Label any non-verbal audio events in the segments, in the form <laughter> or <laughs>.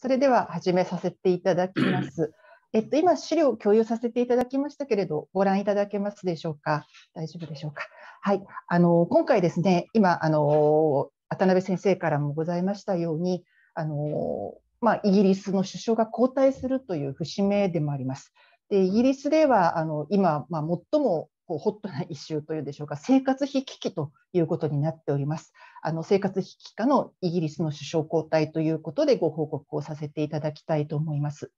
それでは始めさせていただきます。<clears throat> えっと、今、資料を共有させていただきましたけれど、ご覧いただけますでしょうか。大丈夫でしょうか。はい、あの今回ですね、今あの、渡辺先生からもございましたように、あのまあ、イギリスの首相が交代するという節目でもあります。でイギリスではあの今、まあ、最もこうホットな一周というでしょうか生活費危機ということになっておりますあの生活費危機下のイギリスの首相交代ということでご報告をさせていただきたいと思います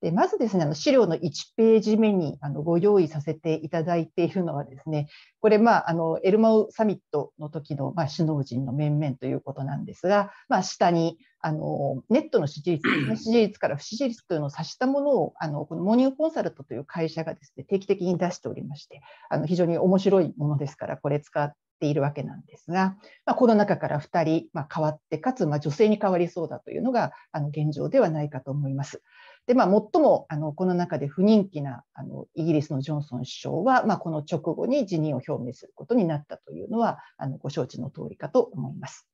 でまずですねあの資料の1ページ目にあのご用意させていただいているのはですねこれ、まあ、あのエルマウサミットの時の、まあ、首脳陣の面々ということなんですが、まあ、下にあのネットの支持率、<clears throat> 支持率から不支持率というのを指したものをあのこのモニューコンサルトという会社がですね定期的に出しておりましてあの非常に面白いものですからこれ使ってているわけなんですが、まあ、この中から2人、まあ、変わってかつまあ女性に変わりそうだというのがあの現状ではないかと思います。で、まあ、最もあのこの中で不人気なあのイギリスのジョンソン首相は、まあ、この直後に辞任を表明することになったというのはあのご承知の通りかと思います。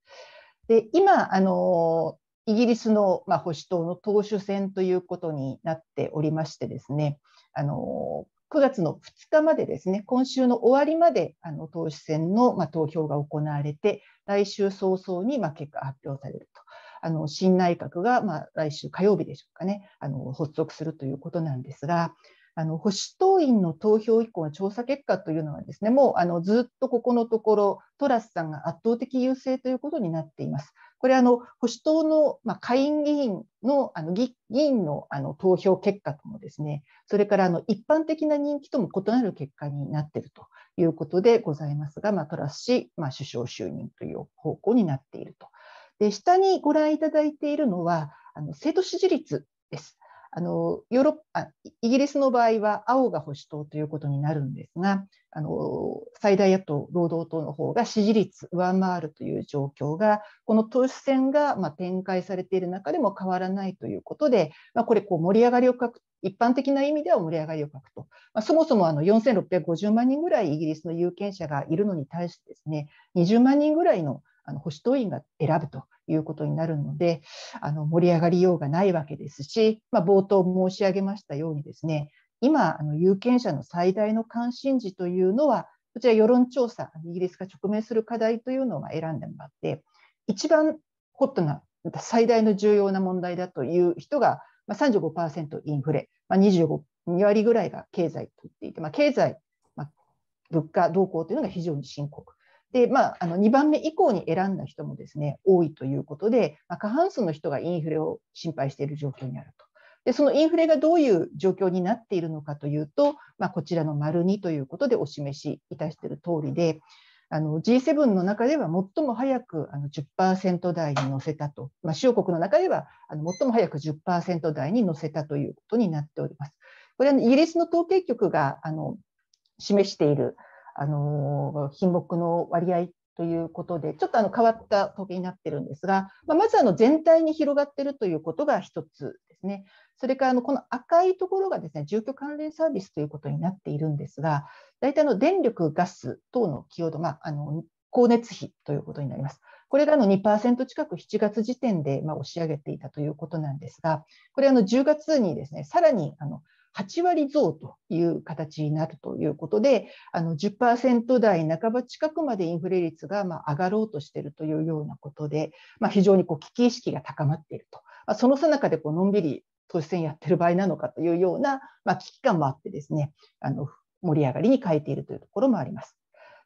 で今あのイギリスの、まあ、保守党の党首選ということになっておりましてですねあの9月の2日までですね今週の終わりまであの党首選の、まあ、投票が行われて来週早々に、まあ、結果発表されると。あの新内閣が、まあ、来週火曜日でしょうかねあの発足するということなんですが。あの保守党員の投票以降の調査結果というのはですねもうあのずっとここのところトラスさんが圧倒的優勢ということになっています。これあの保守党の、まあ、下院議員のあの議員のあの投票結果ともですねそれからあの一般的な人気とも異なる結果になっているということでございますが、まあ、トラス氏、まあ、首相就任という方向になっているとで下にご覧いただいているのはあの生徒支持率です。あのヨーロッパイギリスの場合は青が保守党ということになるんですがあの最大野党労働党の方が支持率上回るという状況がこの党首選が、ま展開されている中でも変わらないということで、まあ、これこう盛り上がりをかく一般的な意味では盛り上がりをかくと、まあ、そもそもあの4650万人ぐらいイギリスの有権者がいるのに対してですね20万人ぐらいのあの保守党員が選ぶということになるのであの盛り上がりようがないわけですし、まあ、冒頭申し上げましたようにですね今あの有権者の最大の関心事というのはこちら世論調査イギリスが直面する課題というのを選んでもらって一番ホットな最大の重要な問題だという人が35%インフレ25 2割ぐらいが経済と言っていて、まあ、経済、まあ、物価動向というのが非常に深刻で、まあ、あの2番目以降に選んだ人もですね多いということで、まあ、過半数の人がインフレを心配している状況にあると。でそのインフレがどういう状況になっているのかというと、まあ、こちらの丸2ということでお示しいたしている通りで、あの G7 の中では最も早くあの10%台に乗せたと、まあ、主要国の中ではあの最も早く10%台に乗せたということになっております。これはイギリスの統計局があの示しているあの品目の割合ということで、ちょっとあの変わった時計になってるんですが、まあ、まずあの全体に広がっているということが1つですね。それからあのこの赤いところがですね住居関連サービスということになっているんですが、大体の電力、ガス等の寄与度、まあ、あの光熱費ということになります。これがの2%近く7月時点でま押し上げていたということなんですが、これあの10月にですねさらにあの8割増という形になるということで、あの10%台半ば近くまでインフレ率がま上がろうとしているというようなことで、まあ、非常にこう危機意識が高まっていると、まあ、そのさなかでこうのんびり投資戦やってる場合なのかというような、ま危機感もあってですね、あの盛り上がりに変えているというところもあります。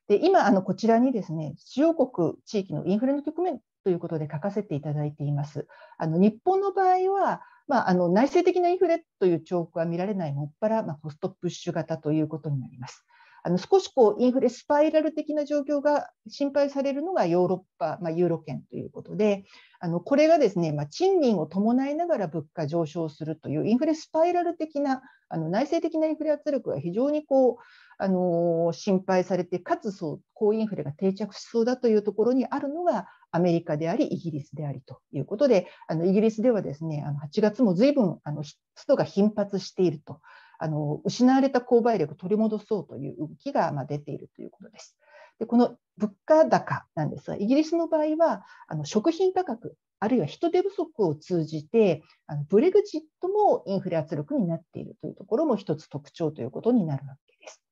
で今あの、こちらにですね主要国地域のインフレの局面ということで書かせていただいています。あの日本の場合はまあ、あの内政的なインフレという兆候は見られないもっぱら、まあ、コストプッシュ型ということになります。あの少しこうインフレスパイラル的な状況が心配されるのがヨーロッパ、まあ、ユーロ圏ということで、あのこれがですね、まあ、賃金を伴いながら物価上昇するというインフレスパイラル的なあの内政的なインフレ圧力が非常にこうあの心配されて、かつそう高インフレが定着しそうだというところにあるのがアメリカであり、イギリスでありということで、あのイギリスではですね、あの8月も随分あのストが頻発しているとあの失われた購買力を取り戻そうという動きがま出ているということです。でこの物価高なんですが、イギリスの場合はあの食品価格、あるいは人手不足を通じて、あのブレグジットもインフレ圧力になっているというところも一つ特徴ということになるわけです。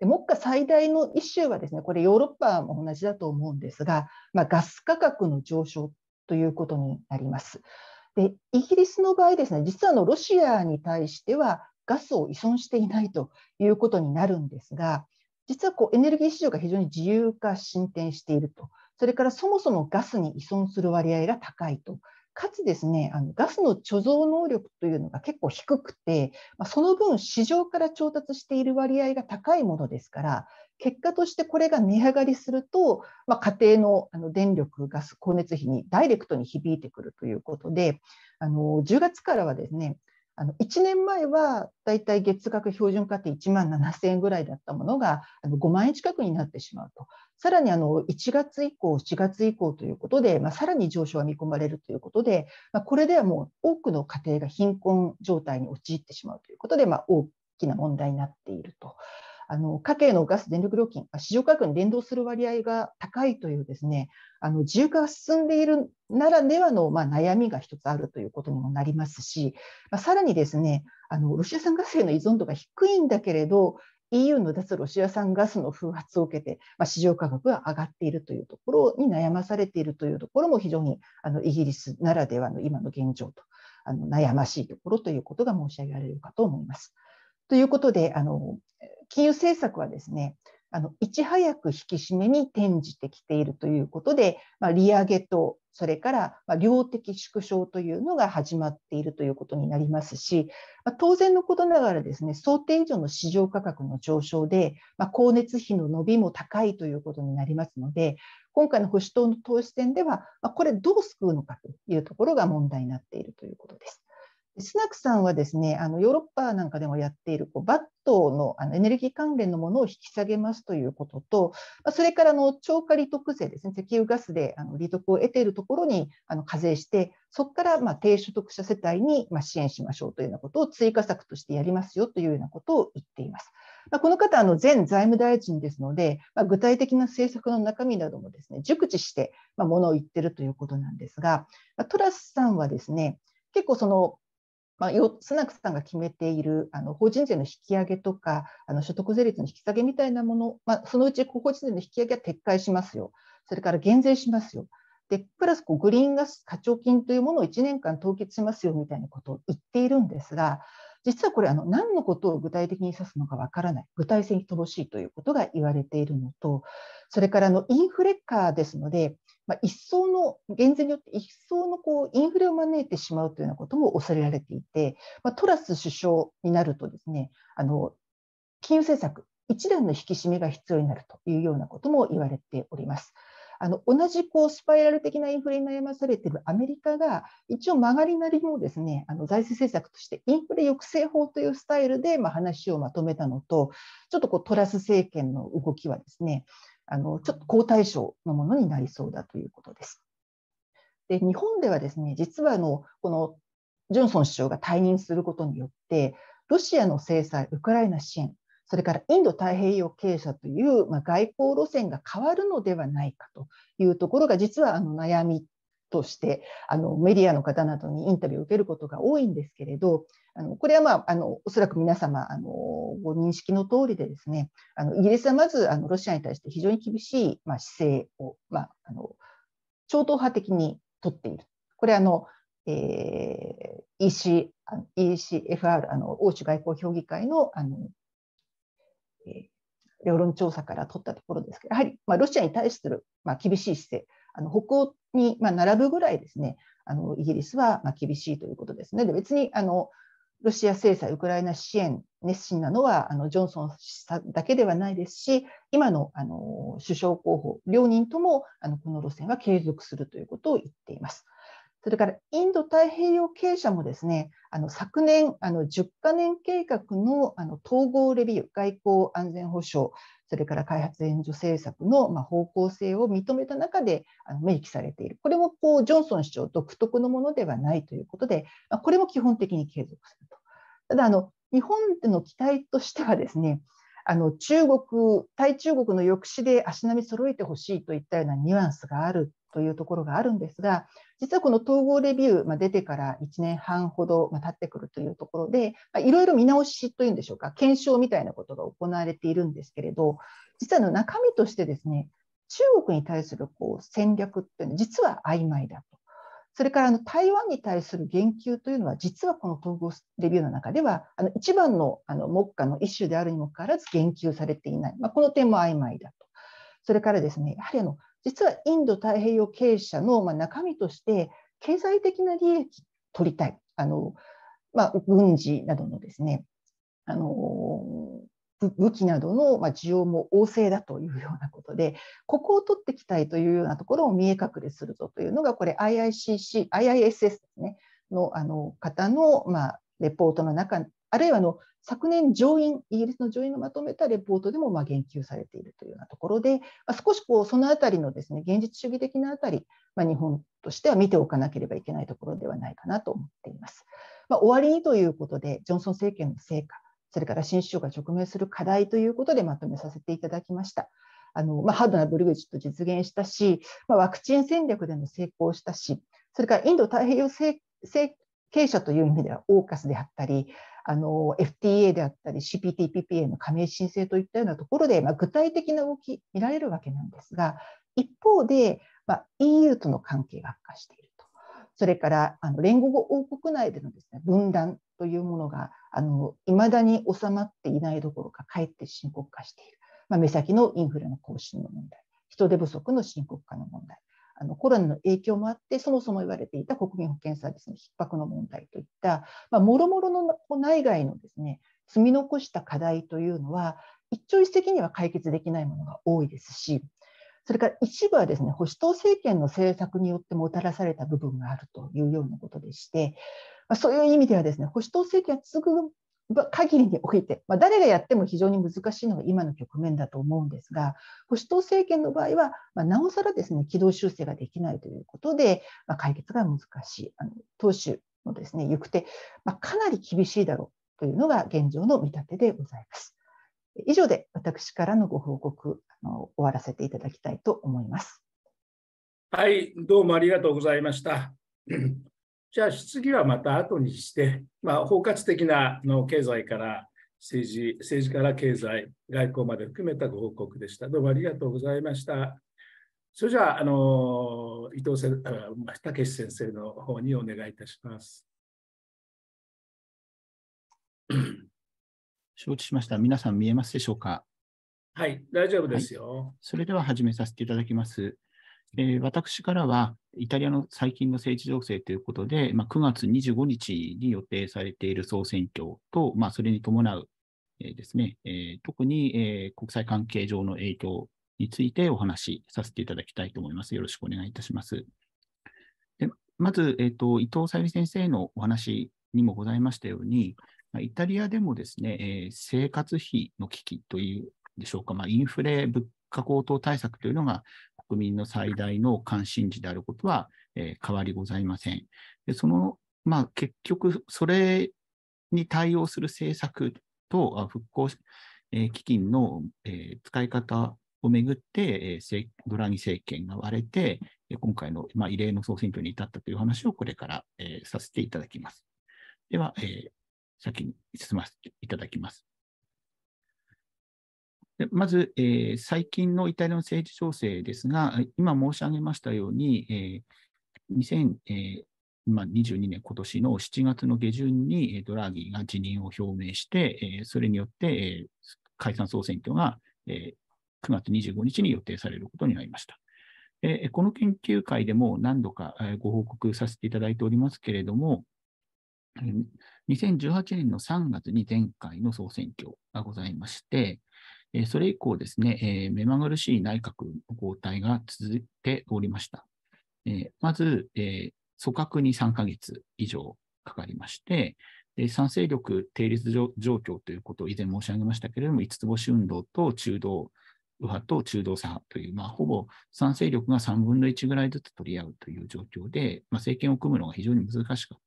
で目下最大のイシューはですね、これヨーロッパも同じだと思うんですが、まあ、ガス価格の上昇ということになります。でイギリスの場合ですね、実はのロシアに対してはガスを依存していないということになるんですが実はこうエネルギー市場が非常に自由化進展しているとそれからそもそもガスに依存する割合が高いと。かつですねあのガスの貯蔵能力というのが結構低くて、まその分市場から調達している割合が高いものですから結果としてこれが値上がりすると、まあ、家庭のあの電力ガス光熱費にダイレクトに響いてくるということであの10月からはですねあの1年前はだいたい月額標準化って1万7000円ぐらいだったものが5万円近くになってしまうと、さらにあの1月以降、4月以降ということで、まあ、さらに上昇が見込まれるということで、まあ、これではもう多くの家庭が貧困状態に陥ってしまうということで、まあ、大きな問題になっていると。あの家計のガス電力料金、市場価格に連動する割合が高いというですね、あの自由化が進んでいるならではの、まあ、悩みが一つあるということにもなりますし、まあ、さらにですね、あのロシア産ガスへの依存度が低いんだけれど、EU の脱ロシア産ガスの風圧を受けて、まあ、市場価格が上がっているというところに悩まされているというところも非常にあのイギリスならではの今の現状とあの悩ましいところということが申し上げられるかと思います。ということであの金融政策はですね、あのいち早く引き締めに転じてきているということで、まあ、利上げとそれからま量的縮小というのが始まっているということになりますし、まあ、当然のことながらですね想定以上の市場価格の上昇で、まあ、光熱費の伸びも高いということになりますので今回の保守党の党首選では、まこれどう救うのかというところが問題になっているということです。スナクさんはですねあのヨーロッパなんかでもやっているこうバットのあのエネルギー関連のものを引き下げますということと、まそれからの超過利得税ですね石油ガスであの利得を得ているところにあの課税してそこからま低所得者世帯にま支援しましょうというようなことを追加策としてやりますよというようなことを言っています。まこの方あの前財務大臣ですので、ま具体的な政策の中身などもですね熟知して、まものを言ってるということなんですが、まトラスさんはですね結構そのまあ、スナクさんが決めているあの法人税の引き上げとかあの所得税率の引き下げみたいなもの、まあ、そのうち法人税の引き上げは撤回しますよ、それから減税しますよ、でプラスこうグリーンガス課徴金というものを1年間凍結しますよみたいなことを言っているんですが、実はこれ、の何のことを具体的に指すのかわからない、具体性に乏しいということが言われているのと、それからのインフレ化ですので、まあ、一層の減税によって一層のこうインフレを招いてしまうというようなことも恐れられていて、まあ、トラス首相になるとですねあの金融政策一段の引き締めが必要になるというようなことも言われております。あの同じこうスパイラル的なインフレに悩まされているアメリカが一応曲がりなりのですねあの財政政策としてインフレ抑制法というスタイルでま話をまとめたのとちょっとこうトラス政権の動きはですねあのちょっと好対象のものになりそうだということです。で日本ではですね実はあのこのジョンソン首相が退任することによってロシアの制裁、ウクライナ支援、それからインド太平洋経済という、まあ、外交路線が変わるのではないかというところが実はあの悩みとしてあのメディアの方などにインタビューを受けることが多いんですけれどあのこれは、まあ、あのおそらく皆様あのご認識の通りでですねあのイギリスはまずあのロシアに対して非常に厳しい、まあ、姿勢を、まあ、あの超党派的に取っている。これあのえー、EC ECFR あの欧州外交評議会のあの、えー、世論調査から取ったところですけどやはり、まあ、ロシアに対する、まあ、厳しい姿勢あの北欧に、まあ、並ぶぐらいですねあのイギリスは、まあ、厳しいということですねで別にあのロシア制裁、ウクライナ支援、熱心なのはあのジョンソンさんだけではないですし、今のあの首相候補、両人ともあのこの路線は継続するということを言っています。それからインド太平洋経営者もですね、あの昨年、あの10カ年計画のあの統合レビュー、外交安全保障、それから開発援助政策の方向性を認めた中で明記されている、これもこうジョンソン首相独特のものではないということで、これも基本的に継続すると。ただあの、日本での期待としてはですね、あの中国、対中国の抑止で足並み揃えてほしいといったようなニュアンスがあるというところがあるんですが、実はこの統合レビュー、まあ、出てから1年半ほど、まあ、経ってくるというところで、いろいろ見直しというんでしょうか、検証みたいなことが行われているんですけれど、実はの中身としてですね、中国に対するこう戦略というのは実は曖昧だと。それからあの台湾に対する言及というのは、実はこの統合レビューの中では、あの一番のあの目下の一種であるにもかかわらず言及されていない、まあ、この点も曖昧だと。それからですね、やはりあの実はインド太平洋経営者のま中身として経済的な利益取りたいあの、まあ、軍事などのですねあの武器などの需要も旺盛だというようなことでここを取っていきたいというようなところを見え隠れするぞというのがこれ IICC、IISS ですねのあの方のまあレポートの中あるいはあの昨年上院、イギリスの上院がまとめたレポートでもま言及されているというようなところで、ま少しこうその辺りのですね現実主義的なあたり、まあ、日本としては見ておかなければいけないところではないかなと思っています。まあ、終わりにということで、ジョンソン政権の成果、それから新首相が直面する課題ということでまとめさせていただきました。あのまあ、ハードなブリグジット実現したし、まあ、ワクチン戦略でも成功したし、それからインド太平洋政権者という意味ではオーカスであったり、あの FTA であったり CPTPP の加盟申請といったようなところで、まあ、具体的な動き見られるわけなんですが一方で、まあ、EU との関係が悪化しているとそれからあの連合王国内でのです、ね、分断というものがいまだに収まっていないどころかかえって深刻化している、まあ、目先のインフレの更新の問題人手不足の深刻化の問題あのコロナの影響もあってそもそも言われていた国民保険サービスの逼迫の問題といったもろもろの内外のですね積み残した課題というのは一朝一夕には解決できないものが多いですしそれから一部はですね保守党政権の政策によってもたらされた部分があるというようなことでしてそういう意味ではですね保守党政権は続く限りにおいて、まあ、誰がやっても非常に難しいのが今の局面だと思うんですが、保守党政権の場合は、まあ、なおさらですね軌道修正ができないということで、まあ、解決が難しい、あの党首のですね行く手、まあ、かなり厳しいだろうというのが現状の見立てでございます。以上で私からのご報告あの、終わらせていただきたいと思います。はい、どうもありがとうございました。じゃあ質疑はまた後にして、まあ、包括的なの経済から政治、政治から経済、外交まで含めたご報告でした。どうもありがとうございました。それじゃあ、あの伊藤先武先生の方にお願いいたします。<coughs> 承知しました。皆さん見えますでしょうか。はい、大丈夫ですよ、はい、それでは始めさせていただきます。えー、私からは、イタリアの最近の政治情勢ということで、まあ、9月25日に予定されている総選挙と、まあ、それに伴う、えー、ですね、えー、特に、え国際関係上の影響についてお話しさせていただきたいと思います。よろしくお願いいたします。でまず、えーと、伊藤さゆり先生のお話にもございましたように、まあ、イタリアでもですね、え生活費の危機というでしょうか、まあ、インフレ、物価高騰対策というのが国民の最大の関心事であることは、えー、変わりございません。でその、まあ、結局、それに対応する政策と復興、え基金の、え使い方をめぐって、えドラギ政権が割れて、今回の、ま異例の総選挙に至ったという話をこれから、えさせていただきます。では、え先に進ませていただきます。まず、えー、最近のイタリアの政治情勢ですが、今申し上げましたように、えー、2022年、今年の7月の下旬にドラギが辞任を表明して、えー、それによって、えー、解散・総選挙が、えー、9月25日に予定されることになりました。えー、この研究会でも何度か、えー、ご報告させていただいておりますけれども、2018年の3月に前回の総選挙がございまして、それ以降ですね、目まぐるしい内閣の交代が続いておりました。まず、組閣に3ヶ月以上かかりまして、賛成力定率状況ということを以前申し上げましたけれども、五つ星運動と中道右派と中道左派という、まあ、ほぼ賛成力が3分の1ぐらいずつ取り合うという状況で、まあ、政権を組むのが非常に難しかっ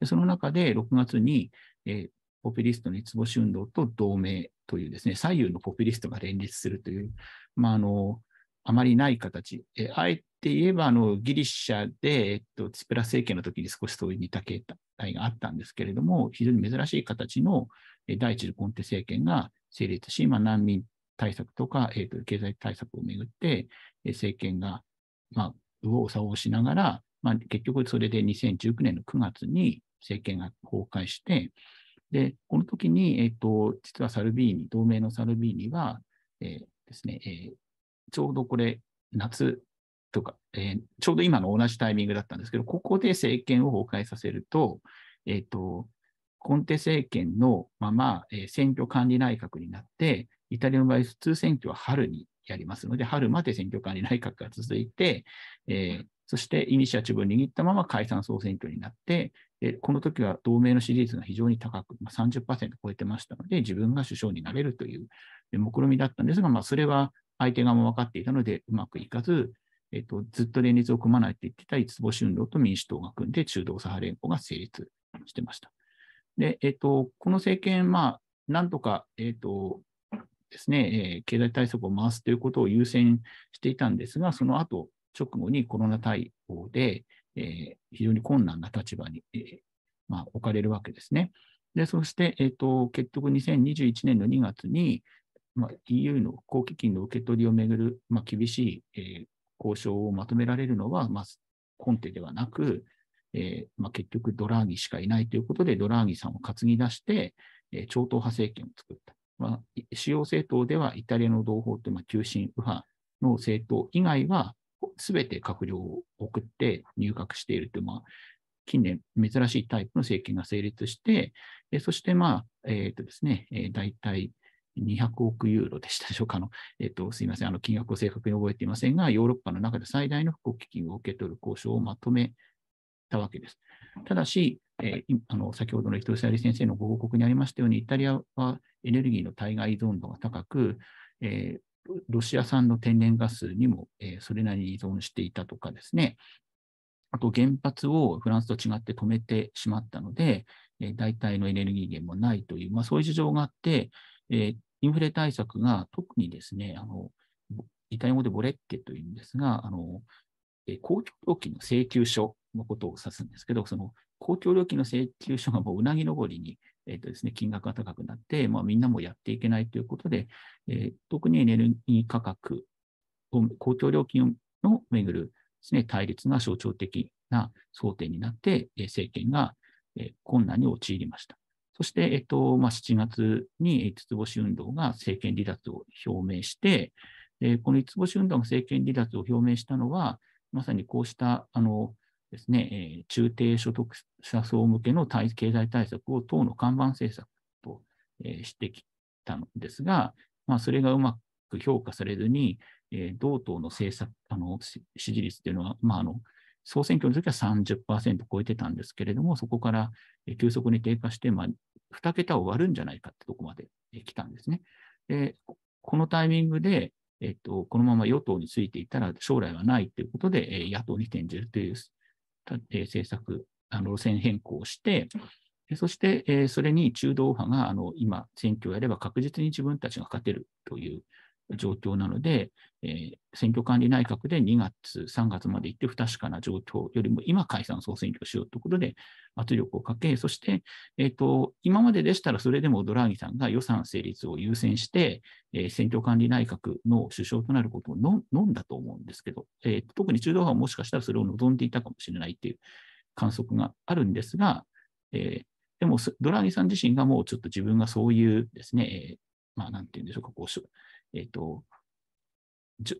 たその中で6月に、えー、ポピュリストの五つ星運動と同盟というですね、左右のポピュリストが連立するという、まあ、あの、あまりない形。えあえて言えば、あの、ギリシャで、えっと、ツプラ政権の時に少しそういう似た形態があったんですけれども、非常に珍しい形の第一次コンテ政権が成立し、まあ、難民対策とか、えっと、経済対策をめぐって、政権が、まあ、右往左往しながら、まあ、結局それで2019年の9月に政権が崩壊して、で、この時に、えっ、ー、と、実はサルビーニ、同盟のサルビーニは、えー、ですね、えー、ちょうどこれ、夏とか、えー、ちょうど今の同じタイミングだったんですけど、ここで政権を崩壊させると、えっ、ー、と、コンテ政権のまま、えー、選挙管理内閣になって、イタリアの場合、普通選挙は春にやりますので、春まで選挙管理内閣が続いて、えー、そしてイニシアチブを握ったまま解散総選挙になって、この時は同盟の支持率が非常に高く、まあ、30%超えてましたので、自分が首相になれるという目論みだったんですが、まあ、それは相手側も分かっていたので、うまくいかず、えっと、ずっと連立を組まないって言ってた五つ星運動と民主党が組んで、中道左派連合が成立してました。で、えっと、この政権、まあ、なんとか、えっと、ですね、えー、経済対策を回すということを優先していたんですが、その後、直後にコロナ対応で、えー、非常に困難な立場に、えー、まあ、置かれるわけですね。で、そして、えーと、結局2021年の2月に、まあ、EU の公基金の受け取りをめぐる、まあ、厳しい、えー、交渉をまとめられるのは、まあ、ンテではなく、えーまあ、結局ドラーギしかいないということで、ドラーギさんを担ぎ出して、えー、超党派政権を作った。まあ、主要政党ではイタリアの同胞という、まあ、右派の政党以外は、すべて閣僚を送って入閣しているという、まあ、近年珍しいタイプの政権が成立して、えそして、まあ、えっ、ー、とですね、えー、大体200億ユーロでしたでしょうかの、えっ、と、すいません、あの、金額を正確に覚えていませんが、ヨーロッパの中で最大の復興基金を受け取る交渉をまとめたわけです。ただし、えー、あの先ほどの伊藤沙莉先生のご報告にありましたように、イタリアはエネルギーの対外依存度が高く、えー、ロシア産の天然ガスにも、えー、それなりに依存していたとかですね、あと原発をフランスと違って止めてしまったので、えー、代のエネルギー源もないという、まあ、そういう事情があって、えー、インフレ対策が特にですね、あのイタリア語でボレッケというんですが、あのえ公共料金の請求書のことを指すんですけど、その公共料金の請求書がもううなぎ登りにえー、とですね、金額が高くなって、まあ、みんなもやっていけないということで、えー、特にエネルギー価格を、公共料金をめぐるですね、対立が象徴的な争点になって、政権が、困難に陥りました。そして、えとまあ、7月に五つ星運動が政権離脱を表明して、この五つ星運動が政権離脱を表明したのは、まさにこうしたあのですね、え中低所得者層向けの経済対策を党の看板政策と、えしてきたんですが、まあ、それがうまく評価されずに、えー、同党の政策あの支持率というのは、まあ、あの総選挙の時は30%超えてたんですけれども、そこから急速に低下して、まあ、2桁を割るんじゃないかってとこまで来たんですね。でこのタイミングで、えっと、このまま与党についていたら将来はないということで、野党に転じるというえー、政策、あの路線変更をして、そして、えー、それに中道派があの今、選挙をやれば確実に自分たちが勝てるという状況なので、えー、選挙管理内閣で2月、3月まで行って不確かな状況よりも今解散総選挙しようということで圧力をかけ、そして、えーと、今まででしたらそれでもドラギさんが予算成立を優先して、えー、選挙管理内閣の首相となることをの飲んだと思うんですけど、えー、特に中道派はもしかしたらそれを望んでいたかもしれないという観測があるんですが、えー、でもドラギさん自身がもうちょっと自分がそういうですね、まあ、なんていうんでしょうか、こうえっ、ー、と、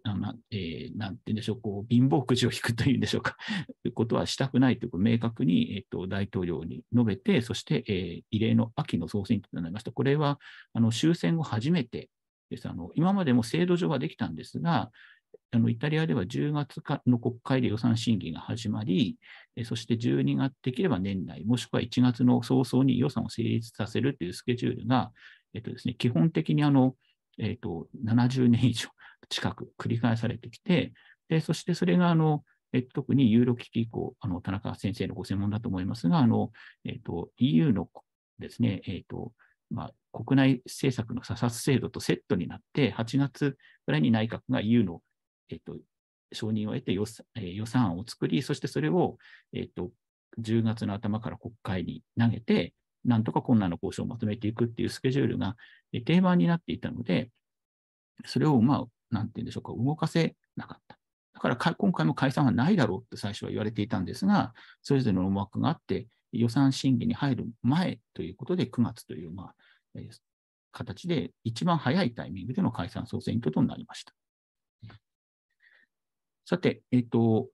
あなえー、なんて言うんでしょう、こう貧乏くじを引くというんでしょうか、ということはしたくないという明確に、えーと、大統領に述べて、そして、えー、異例の秋の総選挙となりました。これはあの終戦後初めてですあの。今までも制度上はできたんですが、あのイタリアでは10月の国会で予算審議が始まり、そして12月、できれば年内、もしくは1月の早々に予算を成立させるというスケジュールが、えー、とですね、基本的にあのえっ、ー、と、70年以上近く繰り返されてきて、で、そしてそれが、あの、えー、特にユーロ危機以降、あの、田中先生のご専門だと思いますが、あの、えっ、と、EU のですね、えっ、と、まあ、国内政策の査察制度とセットになって、8月ぐらいに内閣が EU の、えっ、と、承認を得て予算案を作り、そしてそれを、えっ、と、10月の頭から国会に投げて、なんとか困難な交渉をまとめていくっていうスケジュールが定番になっていたので、それを、まあ、なんて言うんでしょうか、動かせなかった。だから今回も解散はないだろうって最初は言われていたんですが、それぞれの思惑があって、予算審議に入る前ということで、9月という、まあ、えー、形で一番早いタイミングでの解散・総選挙となりました。さて、えっ、ー、と、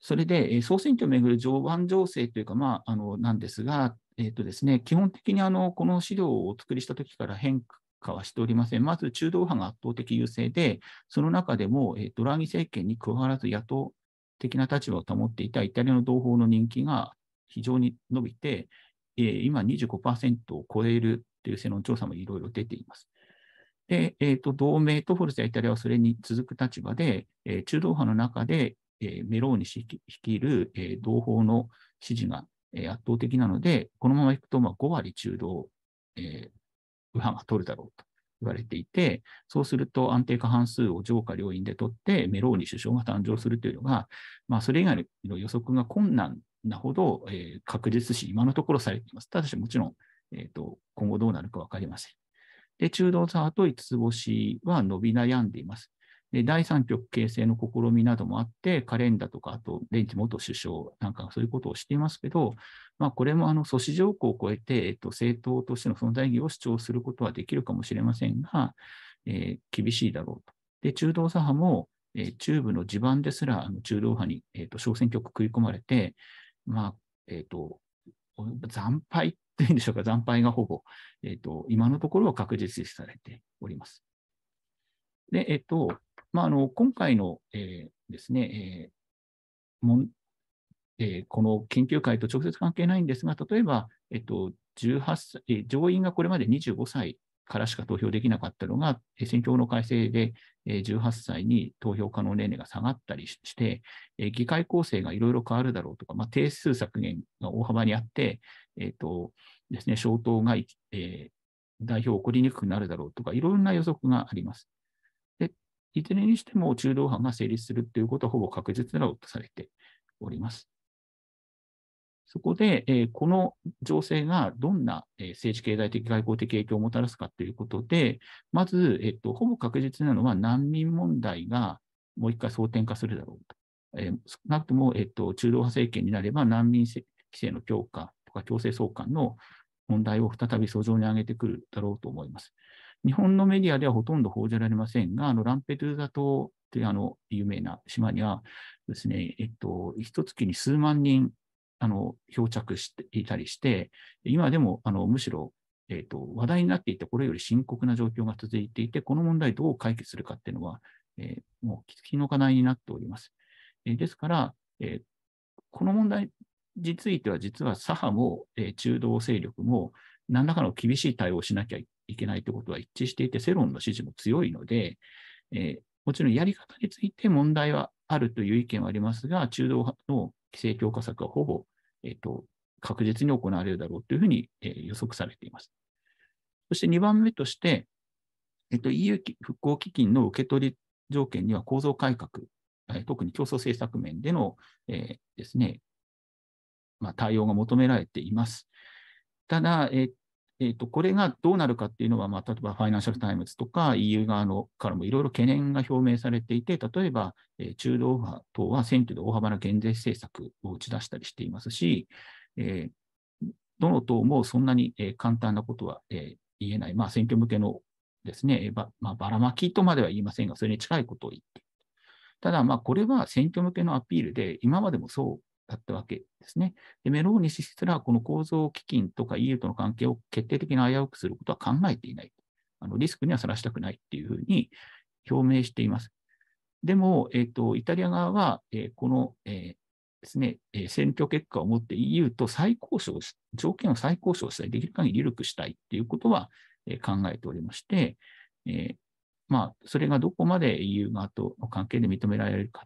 それで、総選挙をめぐる常磐情勢というか、まあ、あのなんですが、えー、とですね、基本的にあのこの資料をお作りしたときから変化はしておりません。まず中道派が圧倒的優勢で、その中でも、えー、ドラギ政権に加わらず野党的な立場を保っていたイタリアの同胞の人気が非常に伸びて、えー、今25%を超えるという世論調査もいろいろ出ています。で、えーと同盟とフォルツやイタリアはそれに続く立場で、えー、中道派の中で、えー、メローニ氏率いる、えー、同胞の支持がえー、圧倒的なので、このままいくとまあ5割中道、えー、右派が取るだろうと言われていて、そうすると安定過半数を上下両院で取って、メローニ首相が誕生するというのが、まあ、それ以外の予測が困難なほど、えー、確実し、今のところされています。ただし、もちろん、えーと、今後どうなるか分かりません。で、中道左派と五つ星は伸び悩んでいます。第三極形成の試みなどもあって、カレンダとか、あとレンジ元首相なんかがそういうことをしていますけど、まあ、これもあの阻止条項を超えて、えっと、政党としての存在意義を主張することはできるかもしれませんが、えー、厳しいだろうと。で、中道左派も、えー、中部の地盤ですら、あの中道派に、えーと、と小選挙区食い込まれて、まあ、えっ、ー、と、惨敗っていうんでしょうか、惨敗がほぼ、えっ、ー、と、今のところは確実視されております。で、えっ、ー、と、まあ、あの今回の、えー、ですね、えーもんえー、この研究会と直接関係ないんですが、例えば、えっと歳えー、上院がこれまで25歳からしか投票できなかったのが、選挙の改正で18歳に投票可能年齢が下がったりして、議会構成がいろいろ変わるだろうとか、まあ、定数削減が大幅にあって、えーとですね、消灯が、えー、代表起こりにくくなるだろうとか、いろんな予測があります。いずれにしても中道派が成立するということはほぼ確実だとされております。そこで、えー、この情勢がどんな、えー、政治経済的外交的影響をもたらすかということで、まず、えっと、ほぼ確実なのは難民問題がもう一回争点化するだろうと。えー、少なくとも、えっと、中道派政権になれば難民規制の強化とか強制送還の問題を再び訴状に上げてくるだろうと思います。日本のメディアではほとんど報じられませんが、あのランペドゥーザ島というあの有名な島にはですね、えっと、一月に数万人あの漂着していたりして、今でもあのむしろ、えっと、話題になっていて、これより深刻な状況が続いていて、この問題どう解決するかというのは、えー、もう喫きの課題になっております。えー、ですから、えー、この問題については、実は左派も、え中道勢力も、何らかの厳しい対応をしなきゃいいけないということは一致していて、世論の支持も強いので、えー、もちろんやり方について問題はあるという意見はありますが、中道派の規制強化策はほぼ、えーと、確実に行われるだろうというふうに、えー、予測されています。そして2番目として、えーと、EU 復興基金の受け取り条件には構造改革、えー、特に競争政策面での、えー、ですね、まあ、対応が求められています。ただ、えーえーと、これがどうなるかっていうのは、まあ、例えばファイナンシャル・タイムズとか EU 側のからもいろいろ懸念が表明されていて、例えば、えー、中道派等は選挙で大幅な減税政策を打ち出したりしていますし、えー、どの党もそんなに、えー、簡単なことは、え言えない、まあ、選挙向けのですねば,、まあ、ばらまきとまでは言いませんが、それに近いことを言っている。ただ、これは選挙向けのアピールで、今までもそうだったわけですね。でメローニ氏すらこの構造基金とか EU との関係を決定的に危うくすることは考えていない。あのリスクにはさらしたくないっていうふうに表明しています。でも、えーと、イタリア側は、えー、この、えー、ですね、選挙結果をもって EU と再交渉し、条件を再交渉したい、できる限り緩くしたいということは、考えておりまして、えー、まあ、それがどこまで EU 側との関係で認められるか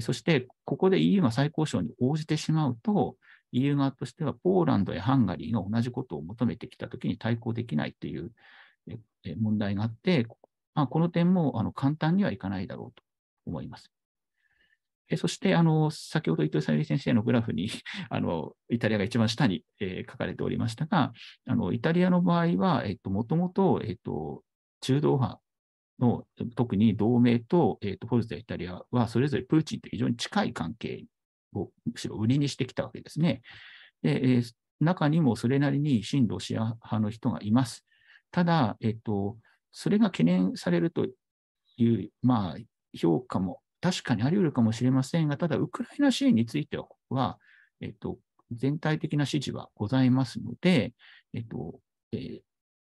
そして、ここで EU が再交渉に応じてしまうと、EU 側としてはポーランドやハンガリーが同じことを求めてきたときに対抗できないという問題があって、まあ、この点もあの簡単にはいかないだろうと思います。えそして、あの、先ほど伊藤さゆり先生のグラフに <laughs> あの、イタリアが一番下に、えー、書かれておりましたが、あの、イタリアの場合は、えっと、もともと、えっと、中道派の、特に同盟と,、えーと、フォルツやイタリアは、それぞれプーチンと非常に近い関係をむしろ売りにしてきたわけですね。でえー、中にもそれなりに親ロシア派の人がいます。ただ、えーと、それが懸念されるという、まあ、評価も確かにあり得るかもしれませんが、ただ、ウクライナ支援については、えーと、全体的な支持はございますので、えーとえー、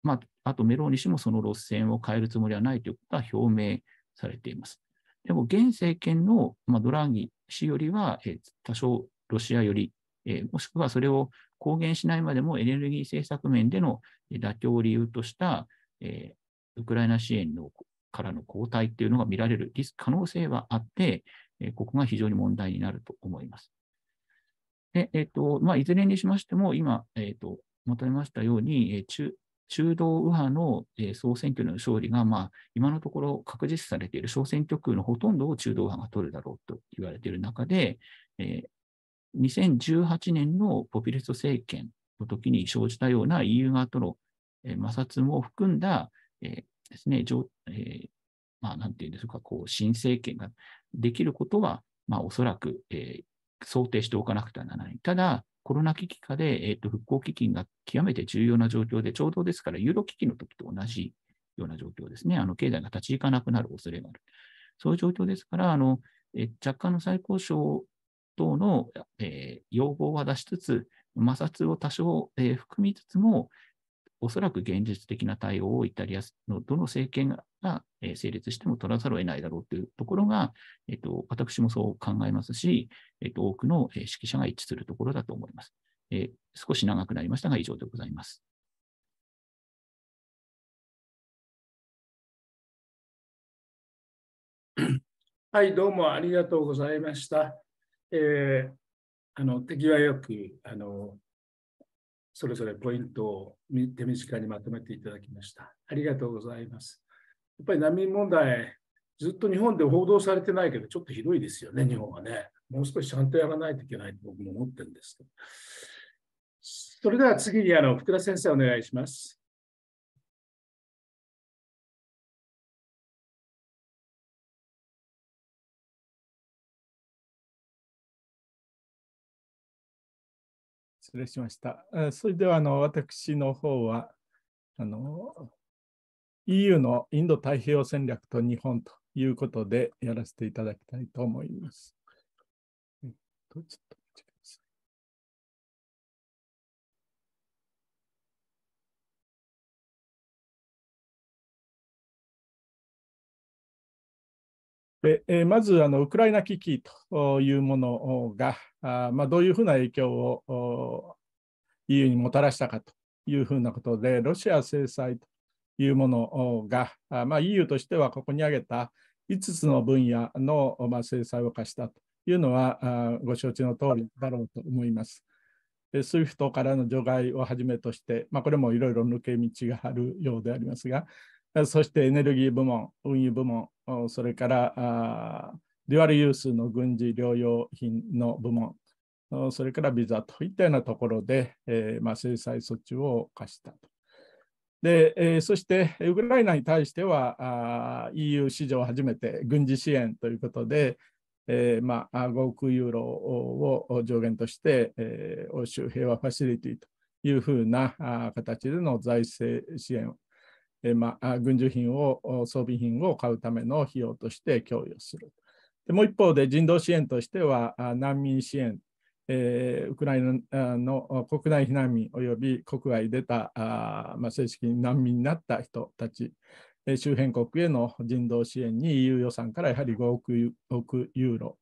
まあ、あとメローニ氏もその路線を変えるつもりはないということは表明されています。でも、現政権の、まあ、ドラギ氏よりは、えー、多少ロシアより、えー、もしくはそれを公言しないまでもエネルギー政策面での妥協を理由とした、えー、ウクライナ支援のからの後退っていうのが見られるリス可能性はあって、えここが非常に問題になると思います。でえーとまあ、いずれにしましても、今、えーと、求めましたように、え中中道右派の、えー、総選挙の勝利が、まあ、今のところ確実されている小選挙区のほとんどを中道右派が取るだろうと言われている中で、えー、2018年のポピュリスト政権の時に生じたような EU 側との、えー、摩擦も含んだ、えー、ですね、えー、まあ、なんていうんですか、こう、新政権ができることは、まあ、おそらく、えー、想定しておかなくてはならない。ただ、コロナ危機下で、えー、と復興基金が極めて重要な状況で、ちょうどですから、ユーロ危機の時と同じような状況ですね。あの経済が立ち行かなくなる恐れがある。そういう状況ですから、あのえ若干の再交渉等の、えー、要望は出しつつ、摩擦を多少、えー、含みつつも、おそらく現実的な対応をイタリアのどの政権がが成立しても取らざるを得ないだろうというところが、えっと、私もそう考えますし、えっと、多くの指揮者が一致するところだと思います。え少し長くなりましたが、以上でございます。<coughs> はい、どうもありがとうございました。えー、あの手際よくあのそれぞれポイントを手短にまとめていただきました。ありがとうございます。やっぱり難民問題、ずっと日本で報道されてないけど、ちょっとひどいですよね、日本はね。もう少しちゃんとやらないといけないと僕も思ってるんですけど。それでは次にあの福田先生お願いします。失礼しました。それではあの私の方はあの EU のインド太平洋戦略と日本ということでやらせていただきたいと思います。えっと、ちょっとでえまずあの、ウクライナ危機というものが、あまあ、どういうふうな影響を EU にもたらしたかというふうなことで、ロシア制裁というものが、まあ、EU としてはここに挙げた5つの分野の、制裁を課したというのはご承知の通りだろうと思います。スイフトからの除外をはじめとして、まあ、これもいろいろ抜け道があるようでありますが、そしてエネルギー部門、運輸部門、それからデュアルユースの軍事療養品の部門、それからビザといったようなところで、まあ、制裁措置を課したとで、えー、そしてウクライナに対してはあ EU 史上初めて軍事支援ということで、えーまあ、5億ユーロを上限として、えー、欧州平和ファシリティというふうなあ形での財政支援、えーまあ、軍需品を装備品を買うための費用として供与する。もう一方で人道支援としては難民支援えー、ウクライナの国内避難民及び国外出たあ、まあ、正式に難民になった人たち、えー、周辺国への人道支援に EU 予算からやはり5億億ユーロ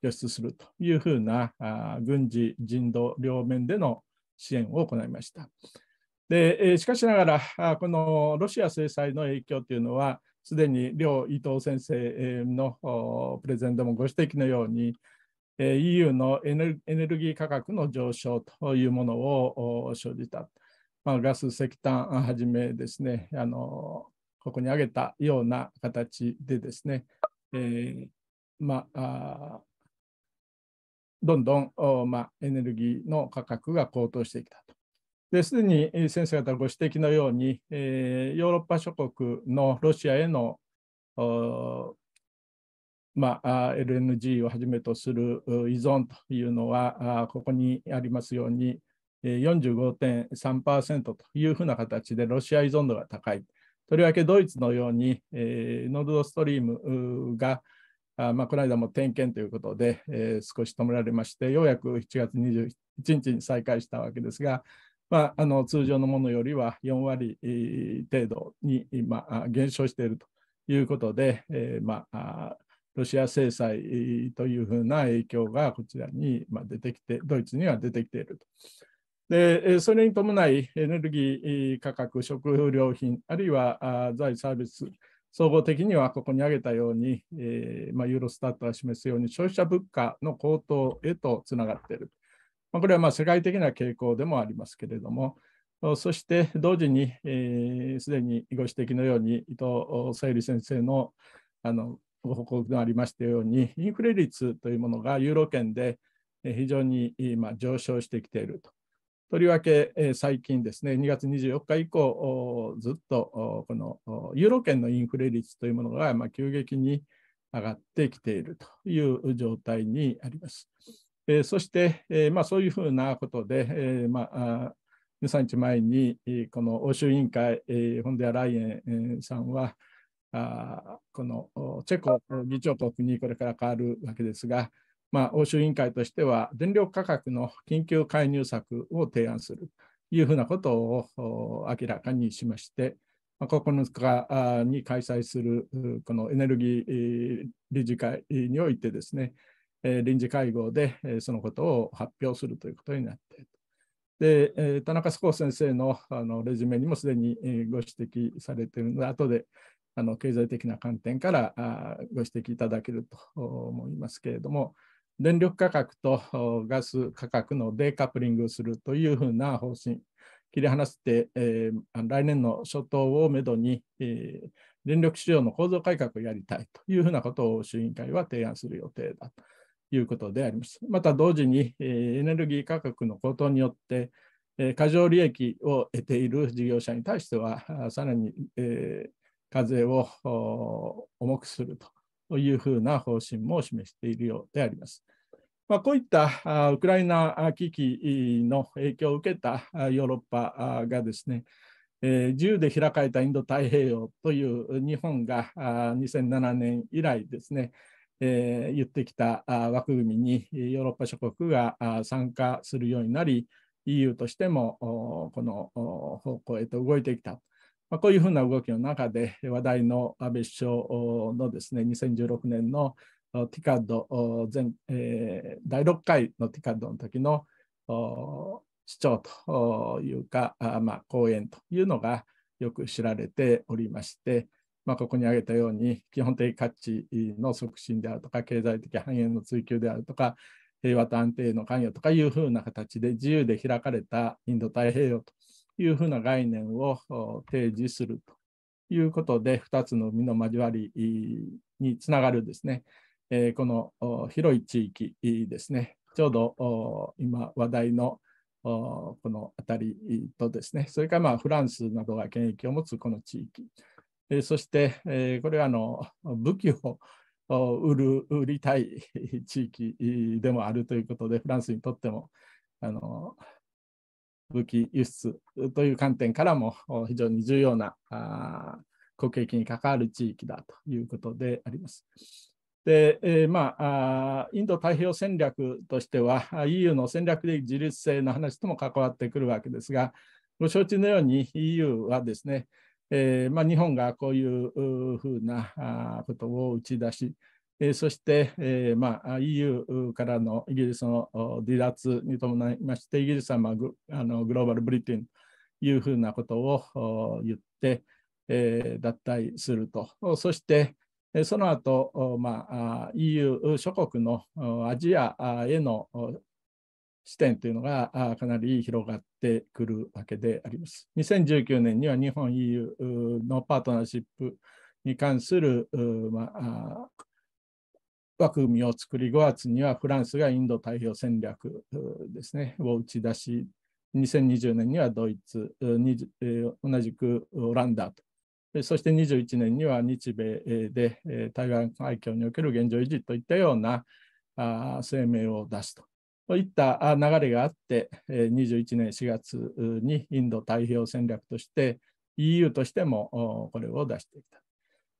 拠出するというふうなあ軍事、人道両面での支援を行いました。でしかしながら、このロシア制裁の影響というのは、すでに両伊藤先生のプレゼンでもご指摘のように、EU のエネルギー価格の上昇というものを生じた、まあ、ガス、石炭はじめですねあの、ここに挙げたような形でですね、えー、まあ、どんどん、まあ、エネルギーの価格が高騰してきたと。ですでに先生方ご指摘のように、えー、ヨーロッパ諸国のロシアへのまあ、LNG をはじめとする依存というのは、ここにありますように、45.3%というふうな形でロシア依存度が高い。とりわけドイツのように、ノルドストリームが、まあ、この間も点検ということで、少し止められまして、ようやく7月21日に再開したわけですが、まあ、あの通常のものよりは4割程度に今減少しているということで、まあ、ロシア制裁というふうな影響がこちらに出てきて、ドイツには出てきていると。でそれに伴いエネルギー価格、食料品、あるいは財サービス、総合的にはここに挙げたように、えまユーロスタートが示すように消費者物価の高騰へとつながっている。まこれはま世界的な傾向でもありますけれども、そして同時に、す、えで、にご指摘のように伊藤沙莉先生のあのご報告がありましたように、インフレ率というものがユーロ圏で非常に今上昇してきていると。とりわけ最近ですね、2月24日以降、ずっとこのユーロ圏のインフレ率というものが急激に上がってきているという状態にあります。そして、まあ、そういうふうなことで、まあ、2、3日前にこの欧州委員会、ホンデア・ライエンさんは、あこのチェコ議長国にこれから変わるわけですが、まあ、欧州委員会としては電力価格の緊急介入策を提案するというふうなことを明らかにしまして、9日に開催するこのエネルギー理事会においてですね、臨時会合でそのことを発表するということになっている。で、田中志先生のあのレジュメにもすでにご指摘されているので、後であの経済的な観点からあご指摘いただけると思いますけれども、電力価格とガス価格のデカップリングするというふうな方針、切り離して、えー、来年の初頭をめどに、えー、電力市場の構造改革をやりたいというふうなことを衆院会は提案する予定だということであります。また同時に、えー、エネルギー価格の高騰によって、えー、過剰利益を得ている事業者に対しては、さらに、えー、課税を重くするというふうな方針も示しているようであります。まあ、こういったウクライナ危機の影響を受けたヨーロッパがですね、自由で開かれたインド太平洋という日本が2007年以来ですね、言ってきた枠組みにヨーロッパ諸国が参加するようになり EU としてもこの方向へと動いてきたまあ、こういうふうな動きの中で話題の安倍首相のですね2016年のティカドえー、第6回のティカドの時の市長というか、まあ、講演というのがよく知られておりまして、まあ、ここに挙げたように基本的価値の促進であるとか経済的繁栄の追求であるとか平和と安定の関与とかいうふうな形で自由で開かれたインド太平洋というふうな概念を提示するということで、2つの海の交わりにつながるですね、えー、この広い地域ですね、ちょうど今話題のこの辺りとですね、それからまあフランスなどが権益を持つこの地域、えー、そして、えー、これはあの武器を売る売りたい地域でもあるということで、フランスにとってもあの武器輸出という観点からも非常に重要な国益に関わる地域だということであります。で、えー、まあ、インド太平洋戦略としては EU の戦略的自立性の話とも関わってくるわけですが、ご承知のように EU はですね、えー、まあ、日本がこういうふうなことを打ち出し、そして、えーまあ、EU からのイギリスの離脱に伴いまして、イギリスは、まあ、グあのグローバル・ブリティンというふうなことを言って、えー、脱退すると。そして、その後、まあ、EU 諸国のアジアへの視点というのがかなり広がってくるわけであります。2019年には日本 EU のパートナーシップに関する、まあ、枠組みを作り、5月にはフランスがインド太平洋戦略ですね、を打ち出し、2020年にはドイツ、同じくオランダと、そして21年には日米で台湾海峡における現状維持といったような声明を出すと。といった流れがあって、21年4月にインド太平洋戦略として EU としてもこれを出してきた。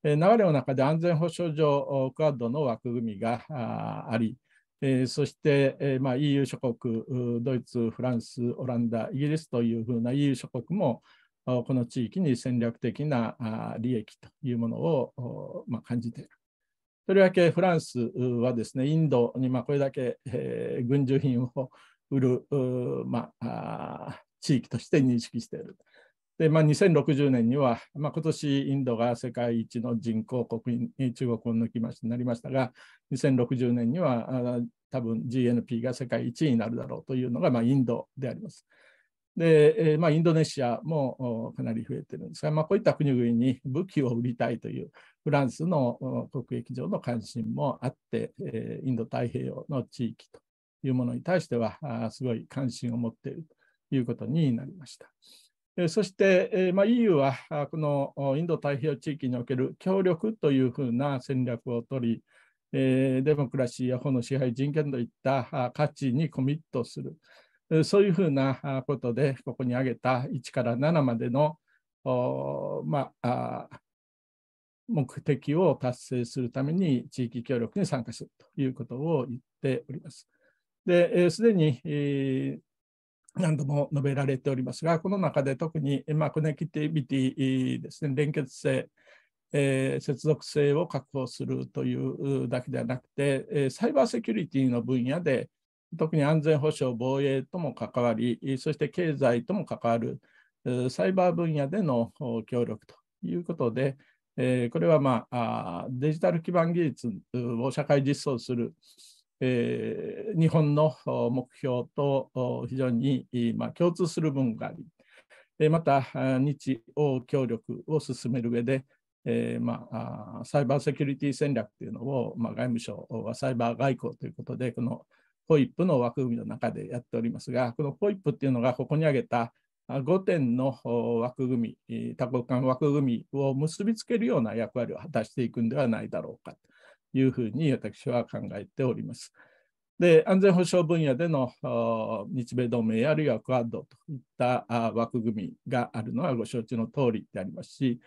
流れの中で安全保障上、クアッドの枠組みがあり、そして、まあ、EU 諸国、ドイツ、フランス、オランダ、イギリスというふうな EU 諸国も、この地域に戦略的な利益というものを、まあ、感じている。とりわけフランスはですね、インドにまこれだけ、え軍需品を売る、まあ、地域として認識している。で、まあ、2060年には、まあ、今年インドが世界一の人口国に中国を抜きましてなりましたが、2060年には多分 GNP が世界一になるだろうというのが、まあ、インドであります。で、まあ、インドネシアもかなり増えてるんですが、まあ、こういった国々に武器を売りたいというフランスの国益上の関心もあって、インド太平洋の地域というものに対しては、すごい関心を持っているということになりました。そして、まあ、EU はこのインド太平洋地域における協力というふうな戦略をとり、デモクラシーや法の支配、人権といった価値にコミットする、そういうふうなことで、ここに挙げた1から7までの、まあ、目的を達成するために地域協力に参加するということを言っております。で、すでに何度も述べられておりますが、この中で特に、まあ、コネクティビティですね、連結性、えー、接続性を確保するというだけではなくて、サイバーセキュリティの分野で、特に安全保障、防衛とも関わり、そして経済とも関わる、サイバー分野での協力ということで、これは、まあ、デジタル基盤技術を社会実装するえー、日本の目標と非常に、まあ、共通する部分があり、えまた日欧協力を進める上で、えー、まあ、サイバーセキュリティ戦略というのを、まあ、外務省はサイバー外交ということで、この POIP の枠組みの中でやっておりますが、この POIP というのがここに挙げた5点の枠組み、多国間枠組みを結びつけるような役割を果たしていくんではないだろうか。いうふうに私は考えております。で安全保障分野での日米同盟あるいはクアッドといった枠組みがあるのはご承知の通りでありますし、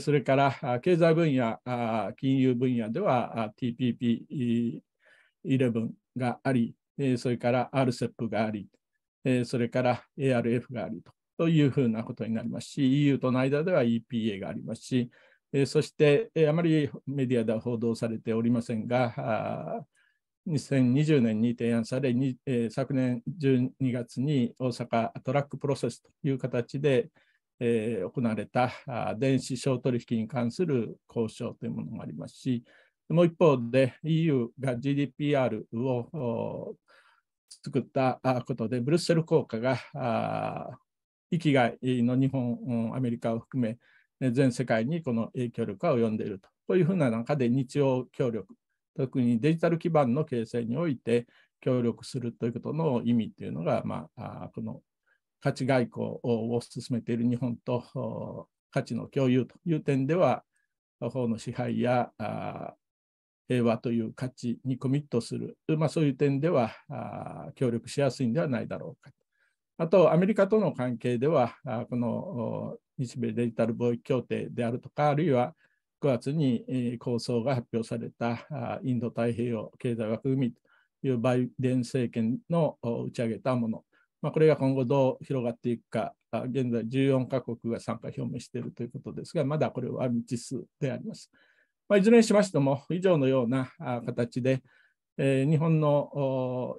それから経済分野、金融分野では TPP11 があり、それから RCEP があり、それから ARF がありというふうなことになりますし、EU との間では EPA がありますし、えそして、えあまりメディアでは報道されておりませんが、2020年に提案され、え昨年12月に大阪トラックプロセスという形で、え行われた電子商取引に関する交渉というものもありますし、もう一方で EU が GDPR を作ったことで、ブルッセル効果が域外の日本、アメリカを含め、全世界にこの影響力が及んでいるとこういうふうな中で日曜協力特にデジタル基盤の形成において協力するということの意味というのが、まあ、この価値外交を進めている日本と価値の共有という点では法の支配や平和という価値にコミットする、まあ、そういう点では協力しやすいんではないだろうか。あと、アメリカとの関係では、この日米デジタル貿易協定であるとか、あるいは9月に構想が発表されたインド太平洋経済枠組みというバイデン政権の打ち上げたもの、まあ、これが今後どう広がっていくか、現在14カ国が参加表明しているということですが、まだこれは未知数であります。まあ、いずれにしましても、以上のような形で、日本の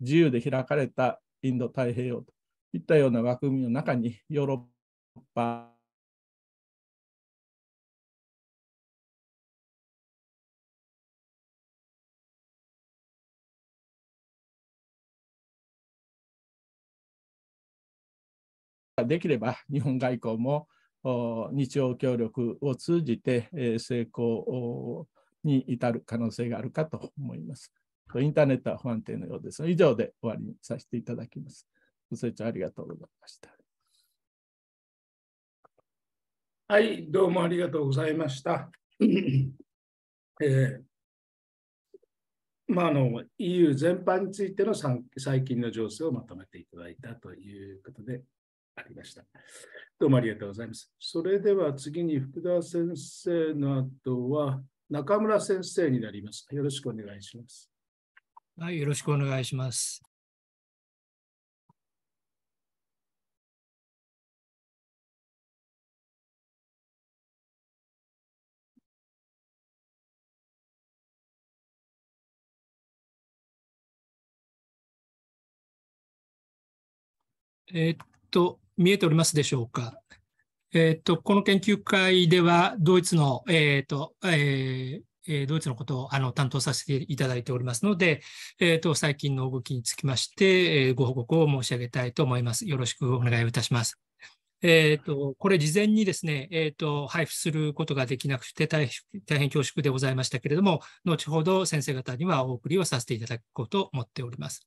自由で開かれたインド太平洋といったような枠組みの中に、ヨーロできれば日本外交も日曜協力を通じて成功に至る可能性があるかと思います。インターネットは不安定のようです。以上で終わりにさせていただきます。ご清聴ありがとうございました。はい、どうもありがとうございました。えー、まあ、あの EU 全般についての最近の情勢をまとめていただいたということでありました。どうもありがとうございます。それでは次に福田先生の後は中村先生になります。よろしくお願いします。はい、よろしくお願いします。えー、っと、見えておりますでしょうか。えー、っと、この研究会では、ドイツの、えー、っと、えーえドイツのことをあの担当させていただいておりますので、えーと、最近の動きにつきまして、えー、ご報告を申し上げたいと思います。よろしくお願いいたします。えーと、これ、事前にですね、えーと、配布することができなくて大変恐縮でございましたけれども、後ほど先生方にはお送りをさせていただこうと思っております。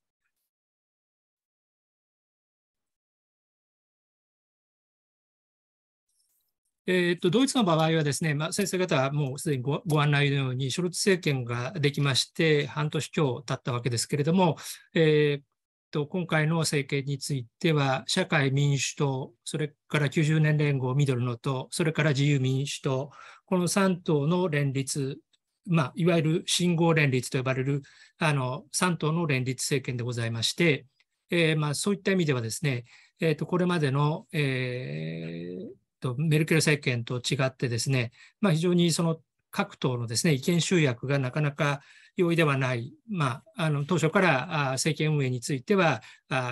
えーと、ドイツの場合はですね、まあ、先生方はもうすでにごご案内のように、ショルツ政権ができまして、半年強経ったわけですけれども、えーと、今回の政権については、社会民主党、それから90年連合ミドルの党、それから自由民主党、この3党の連立、まあ、いわゆる信号連立と呼ばれるあの3党の連立政権でございまして、えー、まあ、そういった意味ではですね、えー、とこれまでの、えーと、メルケル政権と違ってですね、まあ、非常にその各党のですね、意見集約がなかなか容易ではない、まあ、あの当初から政権運営については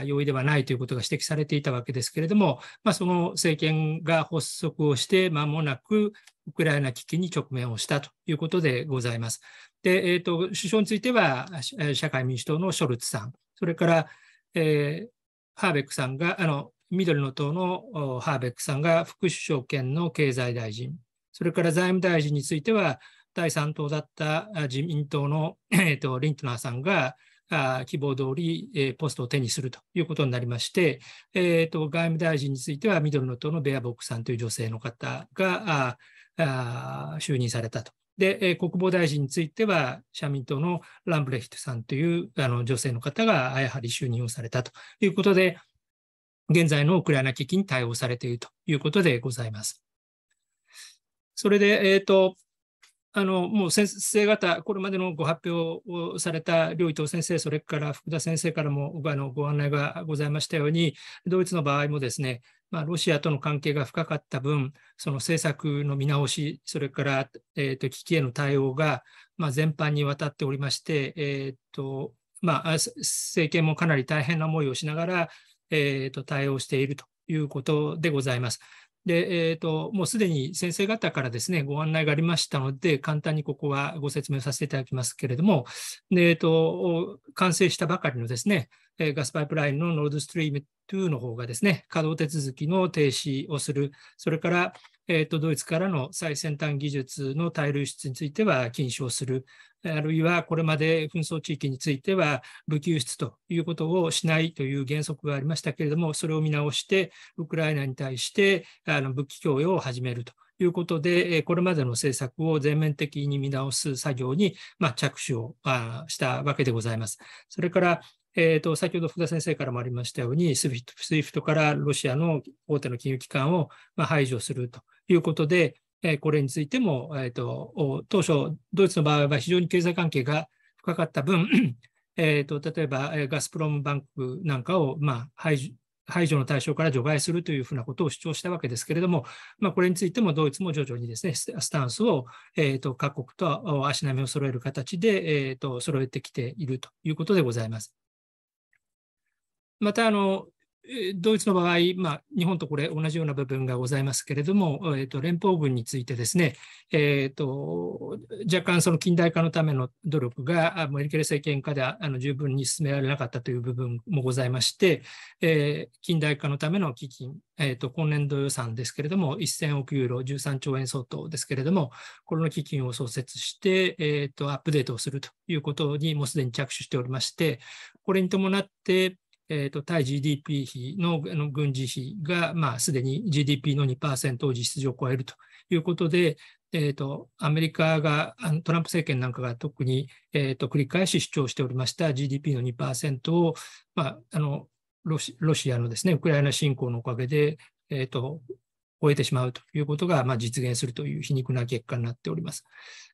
容易ではないということが指摘されていたわけですけれども、まあ、その政権が発足をして間もなく、ウクライナ危機に直面をしたということでございます。で、えーと、と首相については、社会民主党のショルツさん、それから、えー、ハーベックさんが、あの緑の党のハーベックさんが副首相兼の経済大臣、それから財務大臣については、第3党だった自民党の、えー、とリントナーさんが、希望通り、えー、ポストを手にするということになりまして、えーと、外務大臣については緑の党のベアボックさんという女性の方が就任されたと。で、えー、国防大臣については、社民党のランブレヒトさんというあの女性の方がやはり就任をされたということで、現在のウクライナ危機に対応されているということでございます。それで、えっ、ー、と、あの、もう先生方、これまでのご発表をされた両伊藤先生、それから福田先生からもあのご案内がございましたように、ドイツの場合もですね、まあ、ロシアとの関係が深かった分、その政策の見直し、それから、えーと、危機への対応が、まあ、全般にわたっておりまして、えーとまあ、政権もかなり大変な思いをしながら、えーと、対応しているということでございます。で、えーと、もうすでに先生方からですね、ご案内がありましたので、簡単にここはご説明させていただきますけれども、えーと、と完成したばかりのですね、ガスパイプラインのノードストリーム2の方がですね、稼働手続きの停止をする、それからえーと、ドイツからの最先端技術の大流出については禁止をする、あるいはこれまで紛争地域については武器輸出ということをしないという原則がありましたけれども、それを見直して、ウクライナに対してあの武器供与を始めるということで、これまでの政策を全面的に見直す作業に、まあ、着手をしたわけでございます。それからえーと、先ほど福田先生からもありましたように、ス i フトからロシアの大手の金融機関を、まあ、排除するということで、えこれについても、えーと、当初、ドイツの場合は非常に経済関係が深かった分、<clears throat> えーと、例えばガスプロムバンクなんかを、まあ、排除排除の対象から除外するというふうなことを主張したわけですけれども、まあ、これについてもドイツも徐々にですねスタンスを、えーと、と各国と足並みを揃える形で、えー、と揃えてきているということでございます。またあのドイツの場合、まあ、日本とこれ同じような部分がございますけれども、えー、と連邦軍についてですね、えーと、若干その近代化のための努力がメルケル政権下であの十分に進められなかったという部分もございまして、えー、近代化のための基金、えーと、今年度予算ですけれども、1000億ユーロ、13兆円相当ですけれども、この基金を創設して、えーと、とアップデートをするということにもうすでに着手しておりまして、これに伴って、えーと、対 GDP 比のの軍事費が、まあ、すでに GDP の2%を実質上超えるということで、えーと、アメリカがトランプ政権なんかが特に、えーと繰り返し主張しておりました GDP の2%を、まあ、あのロシロシアのです、ね、ウクライナ侵攻のおかげで、えー、と超えてしまうということが、まあ、実現するという皮肉な結果になっております。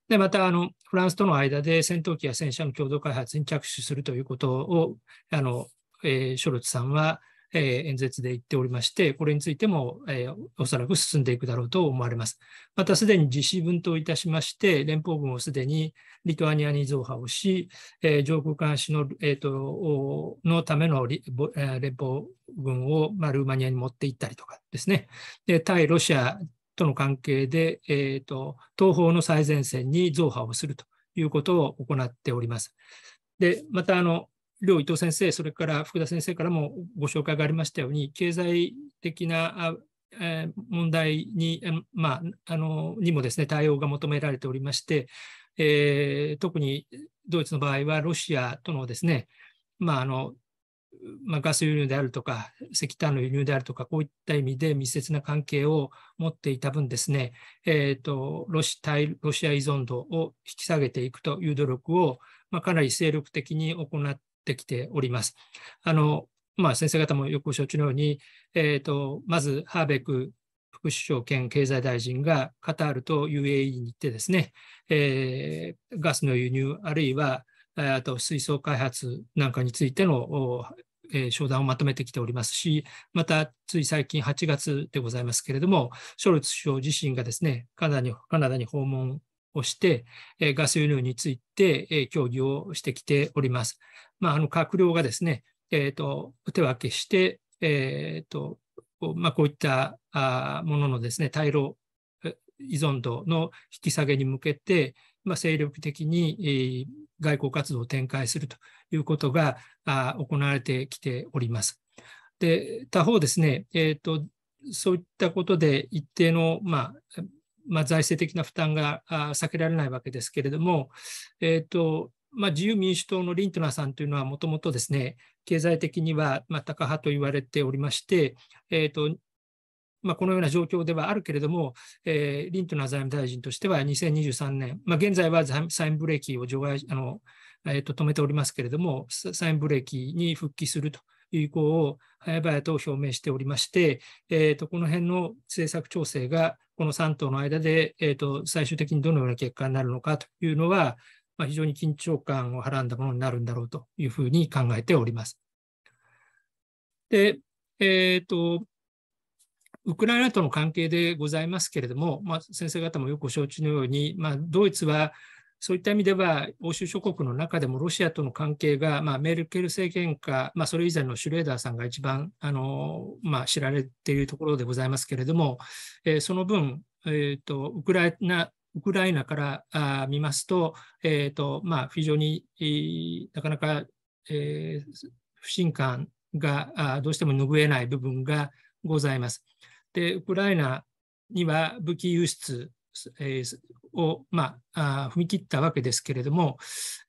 で、また、あの、フランスとの間で戦闘機や戦車の共同開発に着手するということを、あの、えー、ショルツさんは、え演説で言っておりまして、これについても、えおそらく進んでいくだろうと思われます。また、すでに実施分といたしまして、連邦軍をすでにリトアニアに増派をし、え上空監視の,、えーと、のための連邦軍を、まあ、ルーマニアに持って行ったりとかですね。で対ロシアとの関係で、えーと東方の最前線に増派をするということを行っております。でまたあの両伊藤先生、それから福田先生からもご紹介がありましたように、経済的な問題に,、まあ、あのにもです、ね、対応が求められておりまして、えー、特にドイツの場合はロシアとのですね、まああのまあ、ガス輸入であるとか石炭の輸入であるとかこういった意味で密接な関係を持っていた分ですね、えーと、ロシ対ロシア依存度を引き下げていくという努力を、まあ、かなり精力的に行って、ってきております。あのまあ、先生方もよく承知のように、えーと、まずハーベック副首相兼経済大臣がカタールと UAE に行ってですね、えー、ガスの輸入あるいはあと水素開発なんかについてのえ商談をまとめてきておりますし、またつい最近8月でございますけれども、ショルツ首相自身がですね、カナダにカナダに訪問をして、えガス輸入について、え協議をしてきております。まあ、あの閣僚がですね、えーと、と手分けして、えーとまあ、こういったあもののですね対ロ依存度の引き下げに向けて、まあ、精力的に、えー、外交活動を展開するということがあ行われてきております。で他方ですね、えーと、そういったことで一定の、まあ、まあ、財政的な負担が避けられないわけですけれども、えーとまあ、自由民主党のリントナーさんというのはもともとですね経済的にはまあ高派と言われておりまして、えーとまあ、このような状況ではあるけれども、えー、リントナー財務大臣としては2023年、まあ、現在は債務ブレーキを除外あの、えー、と止めておりますけれども、債務ブレーキに復帰するという意向を早々と表明しておりまして、えーと、この辺の政策調整がこの3党の間で、えーと、最終的にどのような結果になるのかというのは、まあ、非常に緊張感をはらんだものになるんだろうというふうに考えております。で、えーと、ウクライナとの関係でございますけれども、まあ、先生方もよくご承知のように、まあ、ドイツはそういった意味では、欧州諸国の中でもロシアとの関係が、まあ、メルケル政権下、まあ、それ以前のシュレーダーさんが一番あの、まあ、知られているところでございますけれども、えー、その分、えーと、ウクライナウクライナから見ますと、えーとまあ、非常に、なかなか、えー、不信感がどうしても拭えない部分がございます。でウクライナには武器輸出えー、を、まあ、踏み切ったわけですけれども、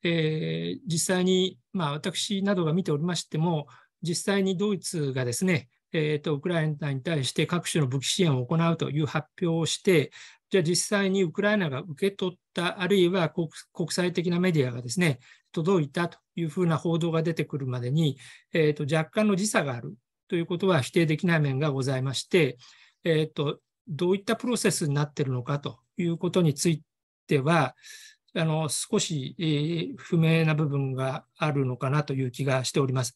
えー、実際に、まあ、私などが見ておりましても、実際にドイツがですね、えーと、ウクライナに対して各種の武器支援を行うという発表をして、じゃあ実際にウクライナが受け取った、あるいは国際的なメディアがですね、届いたというふうな報道が出てくるまでに、えーと、若干の時差があるということは否定できない面がございまして、えーとどういったプロセスになっているのかということについては、あの少し、えー、不明な部分があるのかなという気がしております。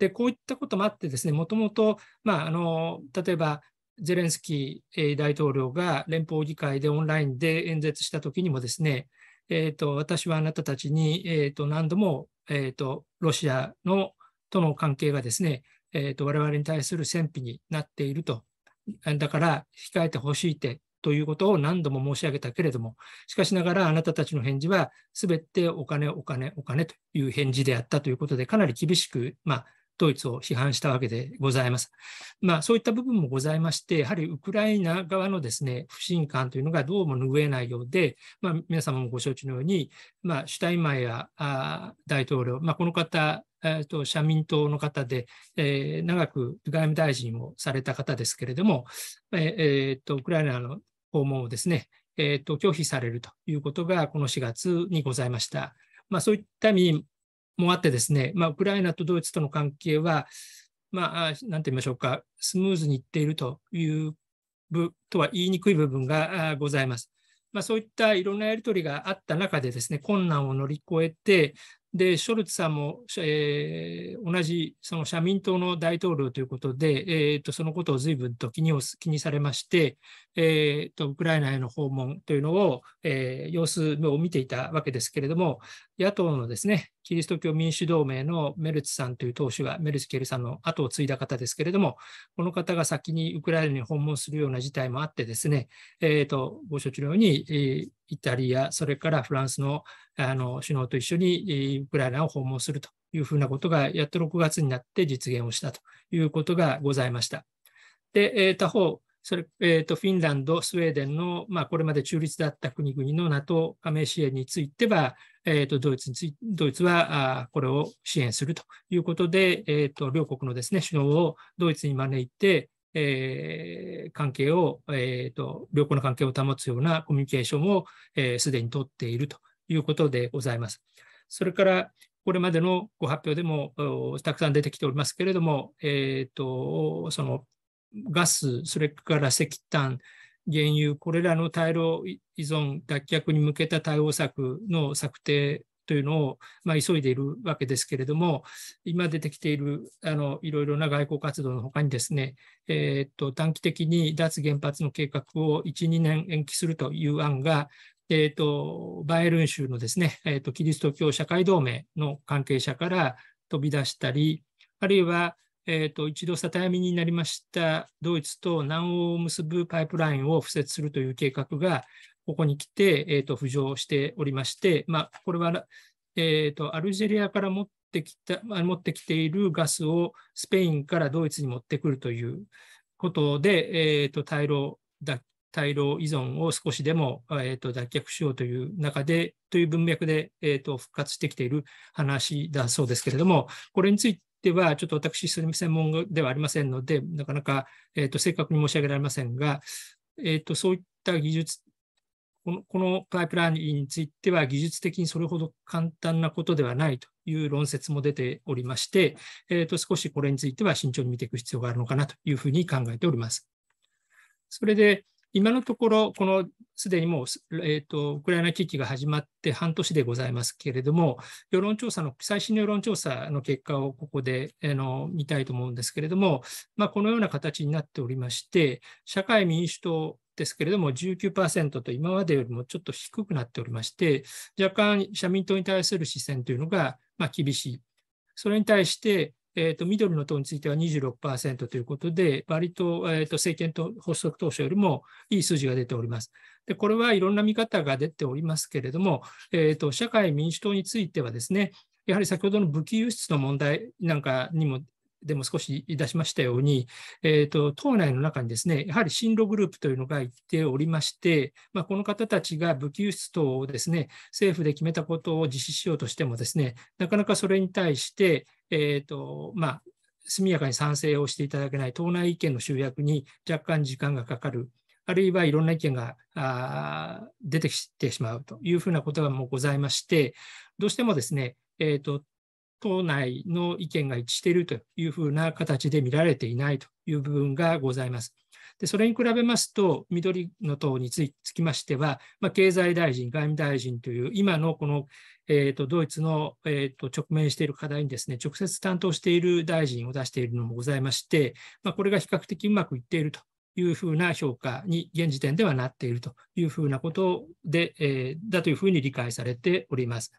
で、こういったこともあってですね、もともと、まあ、あの例えばゼレンスキー大統領が連邦議会でオンラインで演説したときにもですね、えーと、私はあなたたちに、えーと、何度も、えーと、ロシアのとの関係がですね、えーと我々に対する戦費になっているとだから控えてほしいってということを何度も申し上げたけれども、しかしながらあなたたちの返事は、すべてお金、お金、お金という返事であったということで、かなり厳しく、まあ、ドイツを批判したわけでございます。まあ、そういった部分もございまして、やはりウクライナ側のですね、不信感というのがどうも拭えないようで、まあ、皆様もご承知のように、まあ、シュタインマイヤー大統領、まあ、この方えーと、社民党の方で、えー、長く外務大臣をされた方ですけれども、えーとウクライナの訪問をですね、えーと、拒否されるということが、この4月にございました。まあ、そういった意味もあってですね、まあ、ウクライナとドイツとの関係は、まあ、なんて言いましょうか、スムーズにいっているというとは言いにくい部分がございます。まあ、そういったいろんなやり取りがあった中でですね、困難を乗り越えて、で、ショルツさんも、えー、同じその社民党の大統領ということで、えーと、そのことを随分と気に気にされまして、えーと、ウクライナへの訪問というのを、えー、様子を見ていたわけですけれども、野党のですね、キリスト教民主同盟のメルツさんという党首が、メルツケルさんの後を継いだ方ですけれども、この方が先にウクライナに訪問するような事態もあってですね、えーと、ご承知のように、えー、イタリア、それからフランスのあの首脳と一緒に、えー、ウクライナを訪問するというふうなことが、やっと6月になって実現をしたということがございました。で、えー、他方、それ、えーと、フィンランド、スウェーデンの、まあ、これまで中立だった国々の NATO 加盟支援については、えーと、ドイツについドイツはあこれを支援するということで、えーと、両国のです、ね、首脳をドイツに招いて、えー、関係を、えーと、良好な関係を保つようなコミュニケーションをすで、えー、に取っているということでございます。それから、これまでのご発表でもたくさん出てきておりますけれども、えーとそのガス、それから石炭、原油、これらの大量依存脱却に向けた対応策の策定というのを、まあ、急いでいるわけですけれども、今出てきているあのいろいろな外交活動のほかにですね、えー、っと短期的に脱原発の計画を1、2年延期するという案が、えっとバイエルン州のですね、えっとキリスト教社会同盟の関係者から飛び出したり、あるいはえーと、た一度になりましたドイツと南欧を結ぶパイプラインを敷設するという計画が、ここに来て、えーと、浮上しておりまして、まあ、これは、えーと、アルジェリアから持ってきた持ってきているガスをスペインからドイツに持ってくるということで、えー、と大量依存を少しでも、えーと、脱却しようという中で、という文脈で、えーと、復活してきている話だそうですけれども、これについて、ては、ちょっと私、専門ではありませんので、なかなか、えーと、正確に申し上げられませんが、えーと、そういった技術この、このパイプラインについては、技術的にそれほど簡単なことではないという論説も出ておりまして、えーと、と少しこれについては慎重に見ていく必要があるのかなというふうに考えております。それで、今のところ、このすでにもう、えーと、ウクライナ危機が始まって半年でございますけれども、世論調査の、最新の世論調査の結果をここであの見たいと思うんですけれども、まあ、このような形になっておりまして、社会民主党ですけれども、19%と今までよりもちょっと低くなっておりまして、若干社民党に対する視線というのが、まあ、厳しい。それに対して、えー、と緑の党については26%ということで、割と,、えー、と政権と発足当初よりもいい数字が出ております。でこれはいろんな見方が出ておりますけれども、えー、と社会民主党についてはですね、やはり先ほどの武器輸出の問題なんかにもでも少し出しましたように、えーと、党内の中にですね、やはり進路グループというのがいておりまして、まあ、この方たちが武器輸出等をですね、政府で決めたことを実施しようとしてもですね、なかなかそれに対して、えーとまあ、速やかに賛成をしていただけない、党内意見の集約に若干時間がかかる。あるいはいろんな意見が出てきてしまうというふうなことがもうございまして、どうしてもですね、えーと党内の意見が一致しているというふうな形で見られていないという部分がございます。でそれに比べますと、緑の党につきましては、まあ、経済大臣、外務大臣という、今のこの、えーと、ドイツの、えーと、直面している課題にです、ね、直接担当している大臣を出しているのもございまして、まあ、これが比較的うまくいっているというふうな評価に現時点ではなっているというふうなことで、えー、だというふうに理解されております。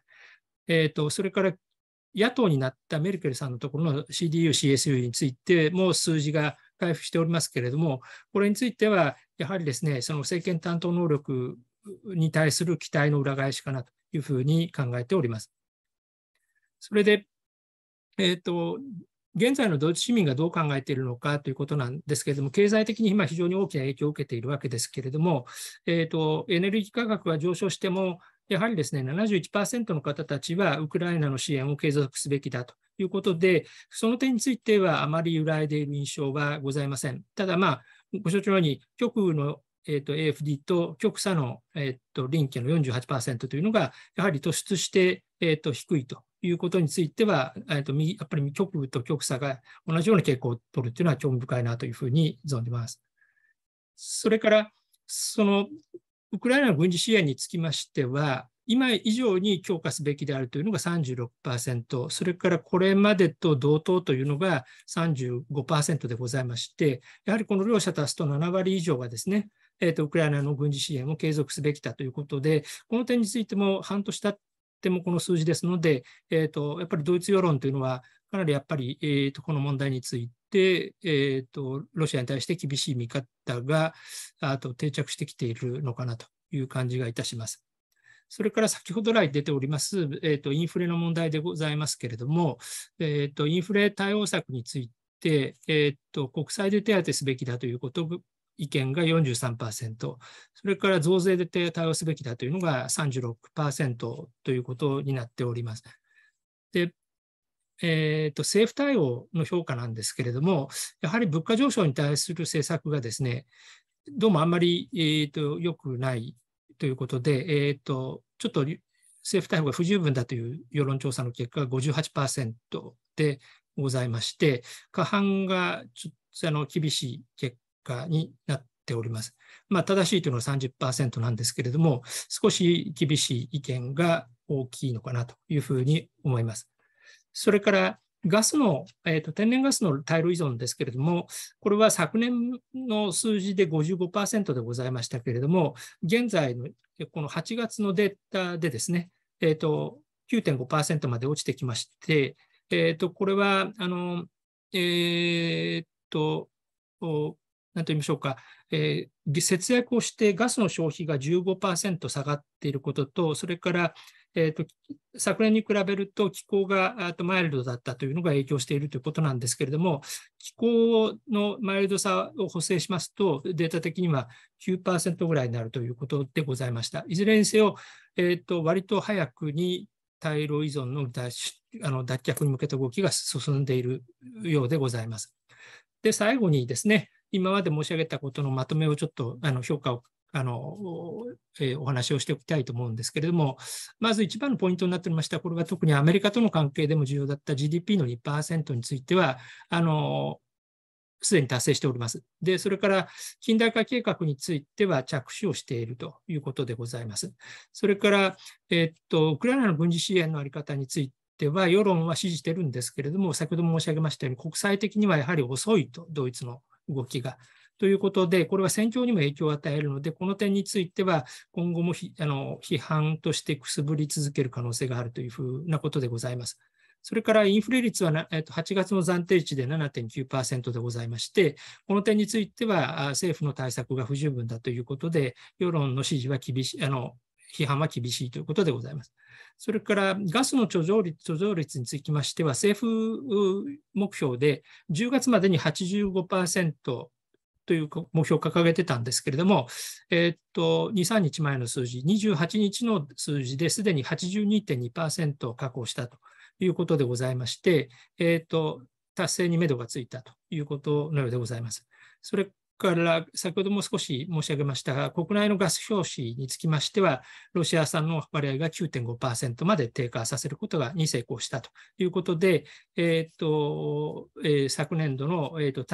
えーとそれから野党になったメルケルさんのところの CDU、CSU についても数字が回復しておりますけれども、これについては、やはりですね、その政権担当能力に対する期待の裏返しかなというふうに考えております。それで、えっ、ー、と、現在のドイツ市民がどう考えているのかということなんですけれども、経済的に今非常に大きな影響を受けているわけですけれども、えーと、エネルギー価格は上昇しても、やはりですね、71%の方たちはウクライナの支援を継続すべきだということで、その点についてはあまり揺らいでいる印象はございません。ただ、まあ、ご承知のように、極右の、えーと、AFD と極左の、えーと、臨機の48%というのが、やはり突出して、えーと低いということについては、えー、とやっぱり極右と極左が同じような傾向を取るというのは興味深いなというふうに存じます。それから、そのウクライナの軍事支援につきましては、今以上に強化すべきであるというのが36%、それからこれまでと同等というのが35%でございまして、やはりこの両者足すと7割以上がですね、えーと、ウクライナの軍事支援を継続すべきだということで、この点についても半年経ってもこの数字ですので、えーと、やっぱりドイツ世論というのは、かなりやっぱり、えーと、この問題について、えーと、ロシアに対して厳しい見方があと定着してきているのかなという感じがいたします。それから先ほど来出ております、えーと、インフレの問題でございますけれども、えー、とインフレ対応策について、えー、と国債で手当てすべきだということ意見が43%、それから増税で対応すべきだというのが36%ということになっております。でえーと、政府対応の評価なんですけれども、やはり物価上昇に対する政策がですね、どうもあんまり、えーと、良くないということで、えーとちょっと政府対応が不十分だという世論調査の結果が58%でございまして、過半がちょっとあの厳しい結果になっております。まあ、正しいというのは30%なんですけれども、少し厳しい意見が大きいのかなというふうに思います。それからガスの、えーと、天然ガスの対路依存ですけれども、これは昨年の数字で55%でございましたけれども、現在のこの8月のデータでですね、えー9.5%まで落ちてきまして、えーと、これはあの、えー、と、なんと言いましょうか、えー、節約をしてガスの消費が15%下がっていることと、それからえーと、昨年に比べると気候がとマイルドだったというのが影響しているということなんですけれども、気候のマイルドさを補正しますと、データ的には9%ぐらいになるということでございました。いずれにせよ、えーと、割と早くに大量依存の脱あの脱却に向けた動きが進んでいるようでございます。で、最後にですね、今まで申し上げたことのまとめをちょっとあの評価をあの、えー、お話をしておきたいと思うんですけれども、まず一番のポイントになっておりました、これは特にアメリカとの関係でも重要だった GDP の2%については、すでに達成しております。で、それから近代化計画については着手をしているということでございます。それから、えっと、ウクライナの軍事支援のあり方については世論は支持してるんですけれども、先ほども申し上げましたように、国際的にはやはり遅いと、ドイツの動きが。ということで、これは戦況にも影響を与えるので、この点については今後もあの批判としてくすぶり続ける可能性があるというふうなことでございます。それからインフレ率は、えっと、8月の暫定値で7.9%でございまして、この点については政府の対策が不十分だということで、世論の支持は厳しい、あの批判は厳しいということでございます。それからガスの貯蔵率貯蔵率につきましては、政府目標で10月までに85%という目標を掲げてたんですけれども、えー、っと、2、3日前の数字、28日の数字ですでに82.2%を確保したということでございまして、えー、っと、達成に目処がついたということのようでございます。それから、先ほども少し申し上げましたが、国内のガス表紙につきましては、ロシア産の割合が9.5%まで低下させることがに成功したということで、えー、とえー、昨年度の、えーと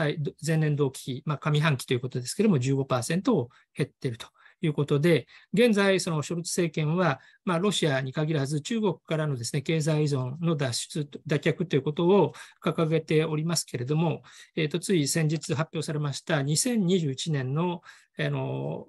前年同期、まあ、上半期ということですけれども、15%を減っていると。いうことで、現在、そのショルツ政権は、まあ、ロシアに限らず、中国からのです、ね、経済依存の脱出、脱却ということを掲げておりますけれども、えー、とつい先日発表されました2021年のあの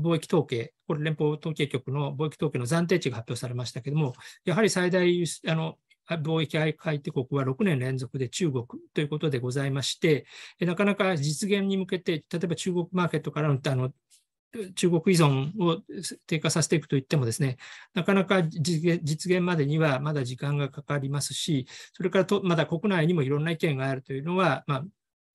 貿易統計、これ、連邦統計局の貿易統計の暫定値が発表されましたけれども、やはり最大あの貿易相手国は6年連続で中国ということでございまして、なかなか実現に向けて、例えば中国マーケットからのあの中国依存を低下させていくといってもですね、なかなか実現までにはまだ時間がかかりますし、それからとまだ国内にもいろんな意見があるというのは、まあ、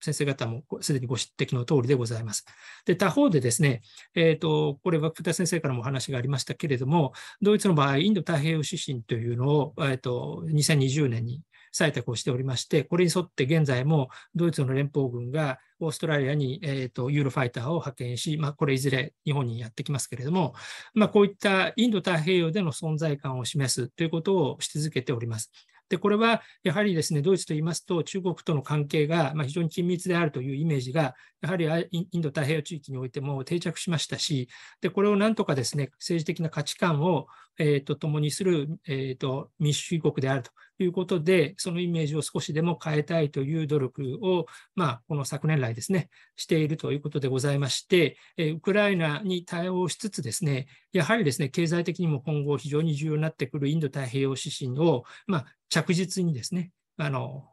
先生方もすでにご指摘の通りでございます。で、他方でですね、えっ、ー、と、これは福田先生からもお話がありましたけれども、ドイツの場合、インド太平洋指針というのを、えっ、ー、と、2020年に採択をしておりまして、これに沿って現在もドイツの連邦軍がオーストラリアに、えーと、とユーロファイターを派遣し、まあ、これいずれ日本にやってきますけれども、まあ、こういったインド太平洋での存在感を示すということをし続けております。で、これはやはりですね、ドイツと言いますと、中国との関係が非常に緊密であるというイメージが、やはりインド太平洋地域においても定着しましたし、で、これをなんとかですね、政治的な価値観を、えーと、と共にする、えーと、民主主義国であるということで、そのイメージを少しでも変えたいという努力を、まあ、この昨年来ですね、しているということでございまして、えウクライナに対応しつつですね、やはりですね、経済的にも今後非常に重要になってくるインド太平洋指針を、まあ、着実にですね、あの、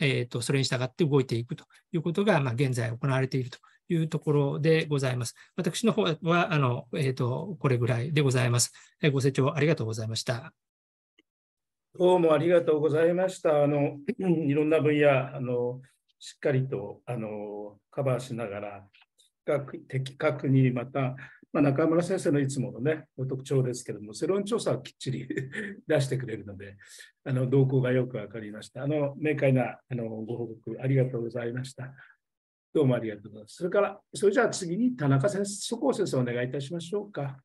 えっ、ー、と、それに従って動いていくということが、まあ、現在行われているというところでございます。私の方は、あの、えっ、ー、と、これぐらいでございます。ご清聴ありがとうございました。どうもありがとうございました。あの、<clears throat> いろんな分野、あの、しっかりと、あの、カバーしながら、的確にまた、まあ、中村先生のいつものね、お特徴ですけども、世論調査はきっちり <laughs> 出してくれるので、あの動向がよく分かりました。あの明快なあのご報告ありがとうございました。どうもありがとうございます。それから、それじゃあ次に田中先生、そこ先生お願いいたしましょうか。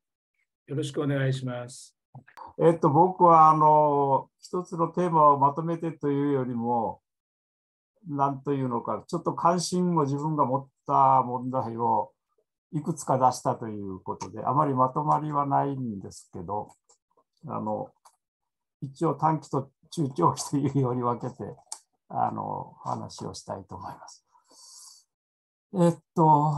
よろしくお願いします。えっと、僕はあの一つのテーマをまとめてというよりも、なんというのか、ちょっと関心を自分が持った問題をいくつか出したということで、あまりまとまりはないんですけど、あの一応短期と中長期というより分けてあの話をしたいと思います。えっと、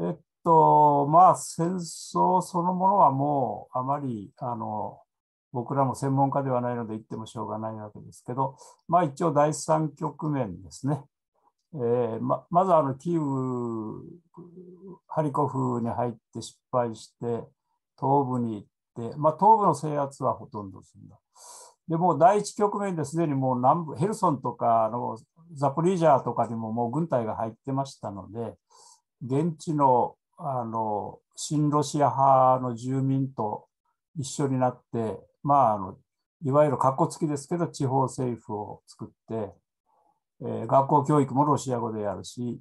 えっと、まあ戦争そのものはもうあまりあの僕らも専門家ではないので言ってもしょうがないわけですけど、まあ一応第三局面ですね。えー、ままずあのキーウ、ハリコフに入って失敗して、東部に行って、まあ、東部の制圧はほとんど済んだ。でも第一局面ですでにもう南部ヘルソンとかのザポリージャーとかにももう軍隊が入ってましたので現地のあの新ロシア派の住民と一緒になって、まあ、あのいわゆるかっこつきですけど地方政府を作ってえー、学校教育もロシア語でやるし、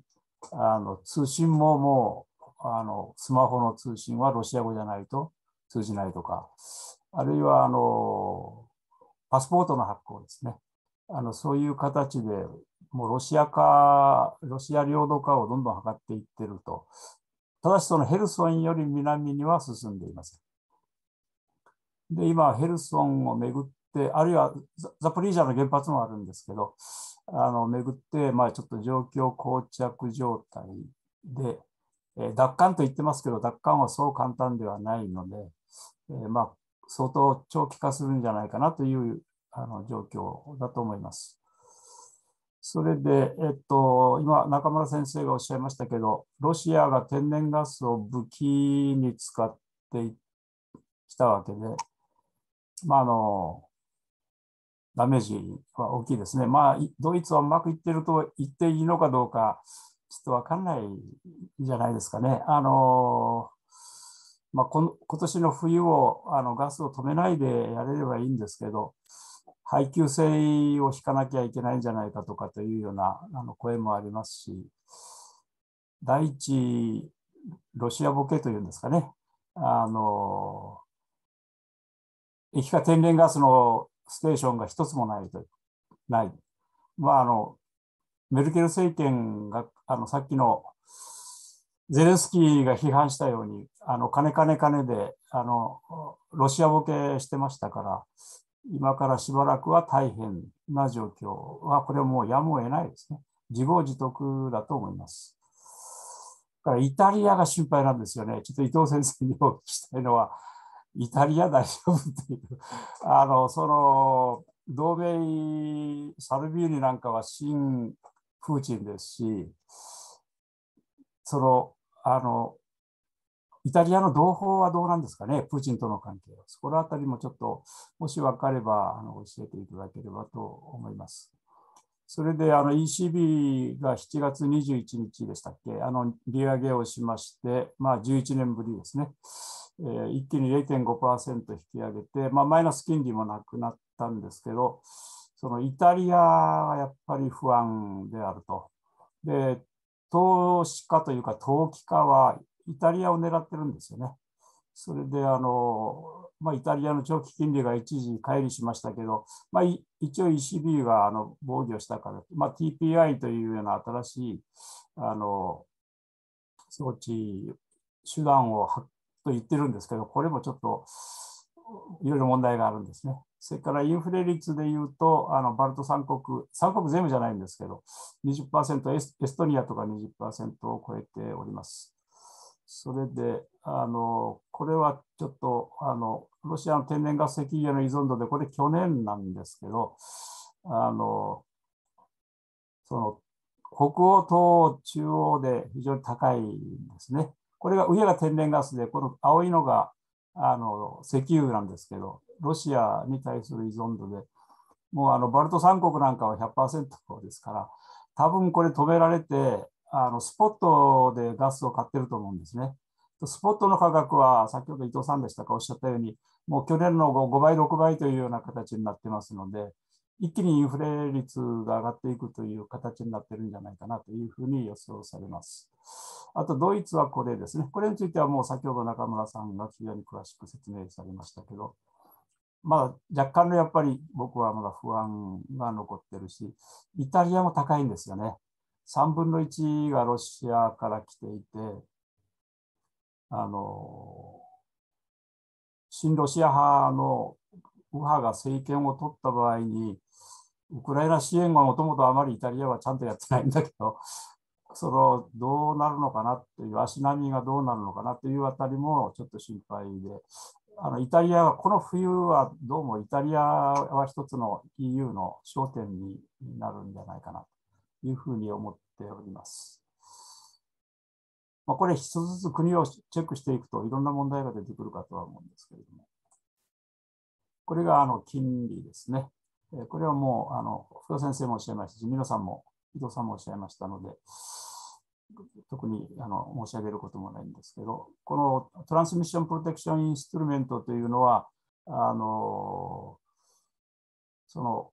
あの通信ももうあのスマホの通信はロシア語じゃないと通じないとか、あるいはあのパスポートの発行ですね。あのそういう形でもうロシア化、ロシア領土化をどんどん図っていってると。ただしそのヘルソンより南には進んでいません。で、今、ヘルソンをめぐって、あるいはザポリージャの原発もあるんですけど、あの巡って、まあ、ちょっと状況膠着状態で、えー、奪還と言ってますけど、奪還はそう簡単ではないので、えー、まあ、相当長期化するんじゃないかなというあの状況だと思います。それで、えっと、今、中村先生がおっしゃいましたけど、ロシアが天然ガスを武器に使ってきたわけで、まあ、あのダメージは大きいですね。まあ、ドイツはうまくいってると言っていいのかどうか、ちょっとわかんないじゃないですかね。あのまあ、この今年の冬をあのガスを止めないでやれればいいんですけど、配給制を引かなきゃいけないんじゃないかとかというようなあの声もありますし、第一、ロシアボケというんですかね、あの液化天然ガスのステーションが一つもないとない。まあ、あのメルケル政権があのさっきのゼレンスキーが批判したように、あの金金金であのロシアボケしてましたから、今からしばらくは大変な状況は、これはもうやむを得ないですね。自業自得だと思います。からイタリアが心配なんですよね。ちょっと伊藤先生にお聞きしたいのは、イタリア大丈夫っていう、あの、その、同盟サルビーニなんかは新プーチンですし、その、あの、イタリアの同胞はどうなんですかね、プーチンとの関係は。そこのあたりもちょっと、もし分かればあの教えていただければと思います。それであの ECB が7月21日でしたっけ、あの利上げをしまして、まあ、11年ぶりですね。えー、一気に0.5%引き上げて、まあ、マイナス金利もなくなったんですけど、そのイタリアはやっぱり不安であると。で、投資家というか投機家はイタリアを狙ってるんですよね。それであの、まあ、イタリアの長期金利が一時乖離しましたけど、まあ、一応 ECB があの防御したから、まあ、TPI というような新しいあの装置、手段を発と言ってるんですけど、これもちょっといろいろ問題があるんですね。それからインフレ率でいうと、あのバルト三国、三国全部じゃないんですけど、20%エス、エストニアとか20%を超えております。それで、あのこれはちょっとあのロシアの天然ガス石油の依存度で、これ去年なんですけど、あのその北欧と中央で非常に高いんですね。これが上が天然ガスで、この青いのがあの石油なんですけど、ロシアに対する依存度で、もうあのバルト三国なんかは100%ですから、多分これ止められて、あのスポットでガスを買ってると思うんですね。スポットの価格は、先ほど伊藤さんでしたかおっしゃったように、もう去年の 5, 5倍、6倍というような形になってますので、一気にインフレ率が上がっていくという形になってるんじゃないかなというふうに予想されます。あとドイツはこれですね。これについてはもう先ほど中村さんが非常に詳しく説明されましたけど、まあ、若干のやっぱり僕はまだ不安が残ってるし、イタリアも高いんですよね。3分の1がロシアから来ていて、あの、新ロシア派の右派が政権を取った場合に、ウクライナ支援はもともとあまりイタリアはちゃんとやってないんだけど、そのどうなるのかなという足並みがどうなるのかなというあたりもちょっと心配であのイタリアはこの冬はどうもイタリアは一つの EU の焦点になるんじゃないかなというふうに思っております。まあ、これ一つずつ国をチェックしていくといろんな問題が出てくるかとは思うんですけれども。これがあの金利ですね。これはもう、あの、福田先生もおっしゃいましたし、皆さんも、伊藤さんもおっしゃいましたので、特にあの申し上げることもないんですけど、このトランスミッションプロテクションインストゥルメントというのは、あのその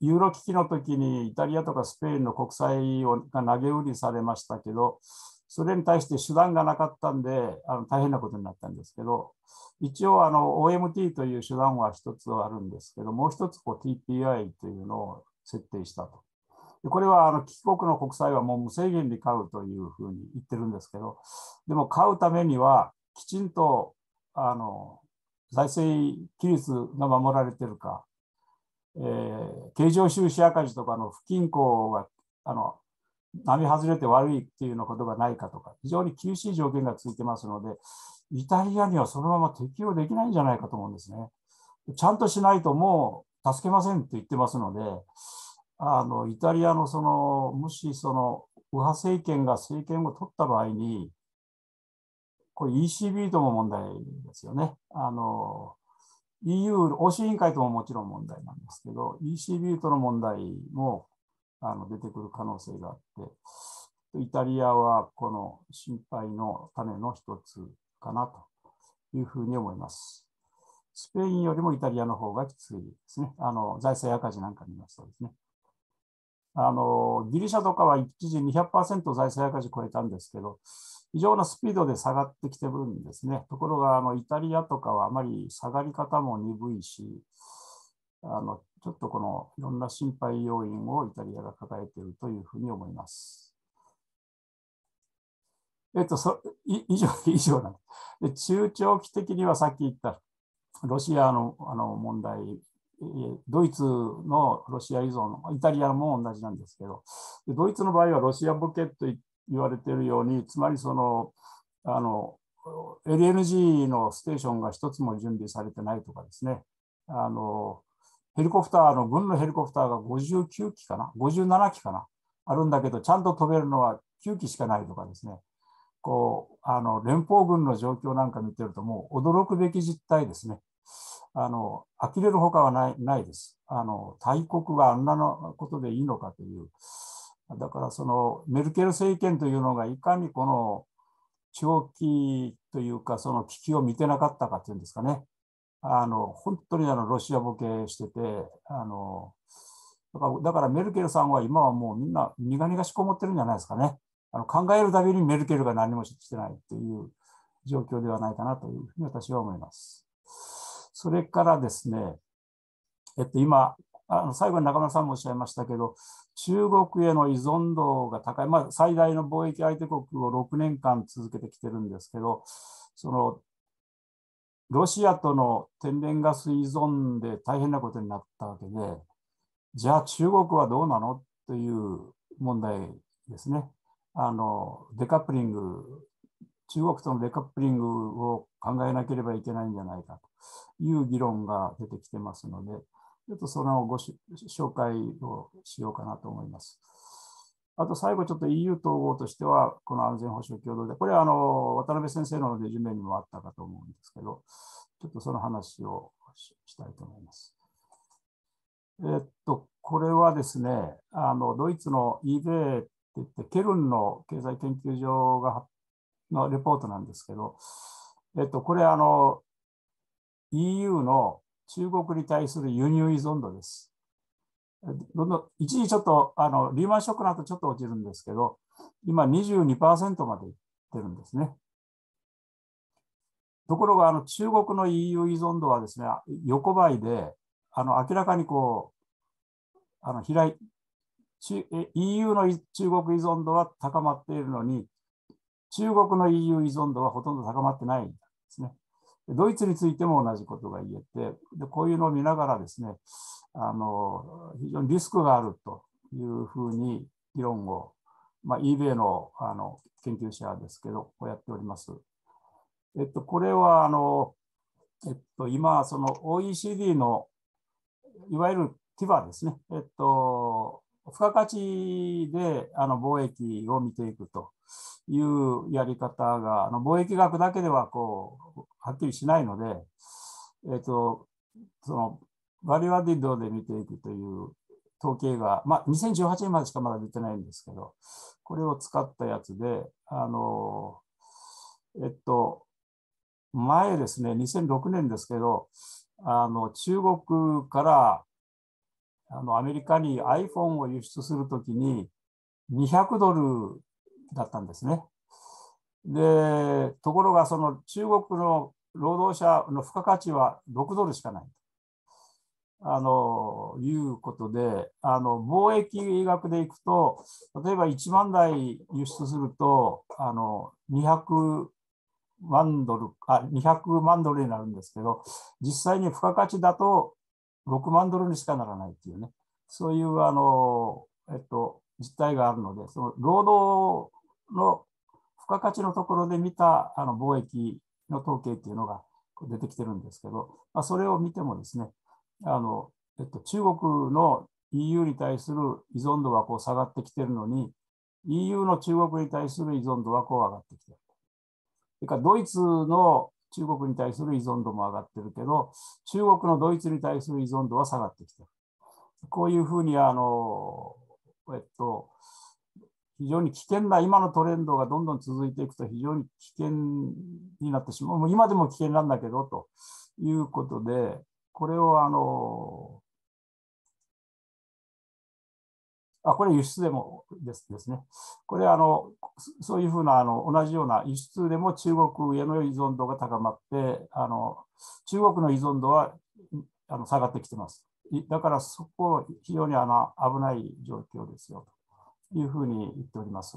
ユーロ危機の時にイタリアとかスペインの国債をが投げ売りされましたけど、それに対して手段がなかったんで、あの大変なことになったんですけど、一応あの OMT という手段は一つあるんですけど、もう一つこう TPI というのを設定したと。これはあの危機国の国債はもう無制限に買うというふうに言ってるんですけど、でも買うためには、きちんとあの財政規律が守られてるか、えー、経常収支赤字とかの不均衡があの波外れて悪いっていうようなことがないかとか、非常に厳しい条件がついてますので、イタリアにはそのまま適用できないんじゃないかと思うんですね。ちゃんとしないともう助けませんって言ってますので、あのイタリアのそのもしその右派政権が政権を取った場合に、これ ECB とも問題ですよね。あの EU、欧州委員会とももちろん問題なんですけど、ECB との問題もあの出てくる可能性があって、イタリアはこの心配の種の一つかなというふうに思います。スペインよりもイタリアの方がきついですね。あの財政赤字なんか見ますとですね。あのギリシャとかは一時200%財政赤字超えたんですけど、非常なスピードで下がってきてるんですね。ところがあのイタリアとかはあまり下がり方も鈍いし、あのちょっとこのいろんな心配要因をイタリアが抱えているというふうに思います。えっと、そ <laughs> 以上、以上なんでで中長期的にはさっき言ったロシアのあの問題ドイツのロシア依存、イタリアも同じなんですけど、ドイツの場合はロシアボケと言われているように、つまりその、あの LNG のステーションが1つも準備されてないとかですね、あのヘリコプターの、軍のヘリコプターが59機かな、57機かな、あるんだけど、ちゃんと飛べるのは9機しかないとかですね、こうあの連邦軍の状況なんか見てると、もう驚くべき実態ですね。あの呆れるほかはないないです。あの大国があんなのことでいいのかという。だからそのメルケル政権というのがいかにこの長期というかその危機を見てなかったかというんですかね。あの本当にあのロシアボケしててあのだからだからメルケルさんは今はもうみんな苦々しく思ってるんじゃないですかね。あの考えるたびにメルケルが何もしてないという状況ではないかなというふうに私は思います。それからですね、えっと、今、あの最後に中村さんもおっしゃいましたけど、中国への依存度が高い、まあ、最大の貿易相手国を6年間続けてきてるんですけど、そのロシアとの天然ガス依存で大変なことになったわけで、じゃあ中国はどうなのという問題ですね。あのデカップリング、中国とのデカップリングを考えなければいけないんじゃないかと。いう議論が出てきてますので、ちょっとそのご紹介をしようかなと思います。あと最後、ちょっと EU 統合としては、この安全保障共同で、これはあの渡辺先生のレジュメにもあったかと思うんですけど、ちょっとその話をしたいと思います。えっと、これはですね、あのドイツの e b a って言って、ケルンの経済研究所がのレポートなんですけど、えっと、これあの、EU の中国に対する輸入依存度です。どんどん一時ちょっとあのリーマンショックの後ちょっと落ちるんですけど、今22%までいってるんですね。ところがあの中国の EU 依存度はですね、横ばいで、あの明らかにこう、あの開い EU の中国依存度は高まっているのに、中国の EU 依存度はほとんど高まってないんですね。ドイツについても同じことが言えて、でこういうのを見ながらですねあの、非常にリスクがあるというふうに議論を、まあ、eBay のあの研究者ですけど、こうやっております。えっと、これはあの、えっと、今、その OECD のいわゆる TIVA ですね、えっと、付加価値であの貿易を見ていくというやり方が、あの貿易額だけではこうはっきりしないので、えーと、そのバリュアディドで見ていくという統計が、まあ、2018年までしかまだ出てないんですけど、これを使ったやつで、あのえっと、前ですね、2006年ですけど、あの中国からあのアメリカに iPhone を輸出するときに200ドルだったんですね。で、ところがその中国の労働者の付加価値は6ドルしかない。あのいうことであの貿易額でいくと例えば1万台輸出するとあの200万ドルあ200万ドルになるんですけど実際に付加価値だと6万ドルにしかならないっていうねそういうあの、えっと、実態があるのでその労働の付加価値のところで見たあの貿易の統計っていうのが出てきてるんですけど、まあ、それを見てもですね、あのえっと、中国の EU に対する依存度はこう下がってきてるのに、EU の中国に対する依存度はこう上がってきてる。それからドイツの中国に対する依存度も上がってるけど、中国のドイツに対する依存度は下がってきてる。こういうふうに、あの、えっと、非常に危険な、今のトレンドがどんどん続いていくと非常に危険になってしまう。もう今でも危険なんだけど、ということで、これをあの、あこれ輸出でもですですね。これあの、そういうふうなあの同じような輸出でも中国への依存度が高まって、あの中国の依存度はあの下がってきてます。だからそこ、非常にあの危ない状況ですよと。いうふうに言っております。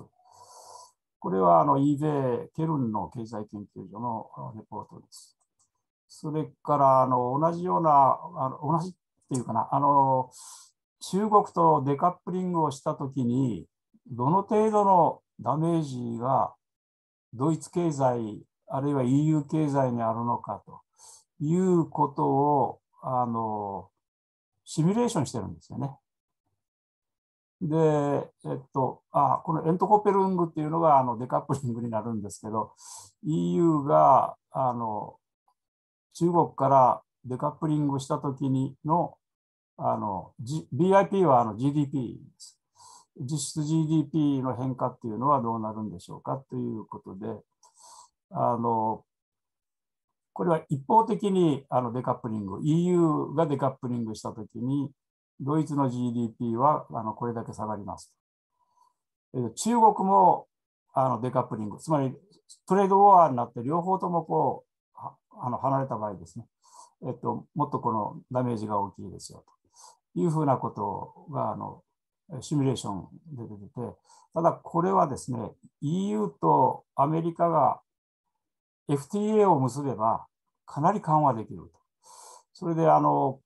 これはあの eBay ケルンの経済研究所のレポートです。それからあの同じような、あの同じっていうかな、あの中国とデカップリングをしたときに、どの程度のダメージがドイツ経済、あるいは EU 経済にあるのかということをあのシミュレーションしてるんですよね。で、えっと、あこのエントコペルングっていうのがあのデカップリングになるんですけど、EU があの中国からデカップリングしたときにのあの、G、BIP はあの GDP です。実質 GDP の変化っていうのはどうなるんでしょうかということで、あのこれは一方的にあのデカップリング、EU がデカップリングしたときに、ドイツの GDP はあのこれだけ下がりますと。中国もあのデカップリング、つまりトレードウォアになって両方ともこうあの離れた場合ですね、えっと、もっとこのダメージが大きいですよというふうなことがあのシミュレーションで出てて、ただこれはですね、EU とアメリカが FTA を結べばかなり緩和できると。それであの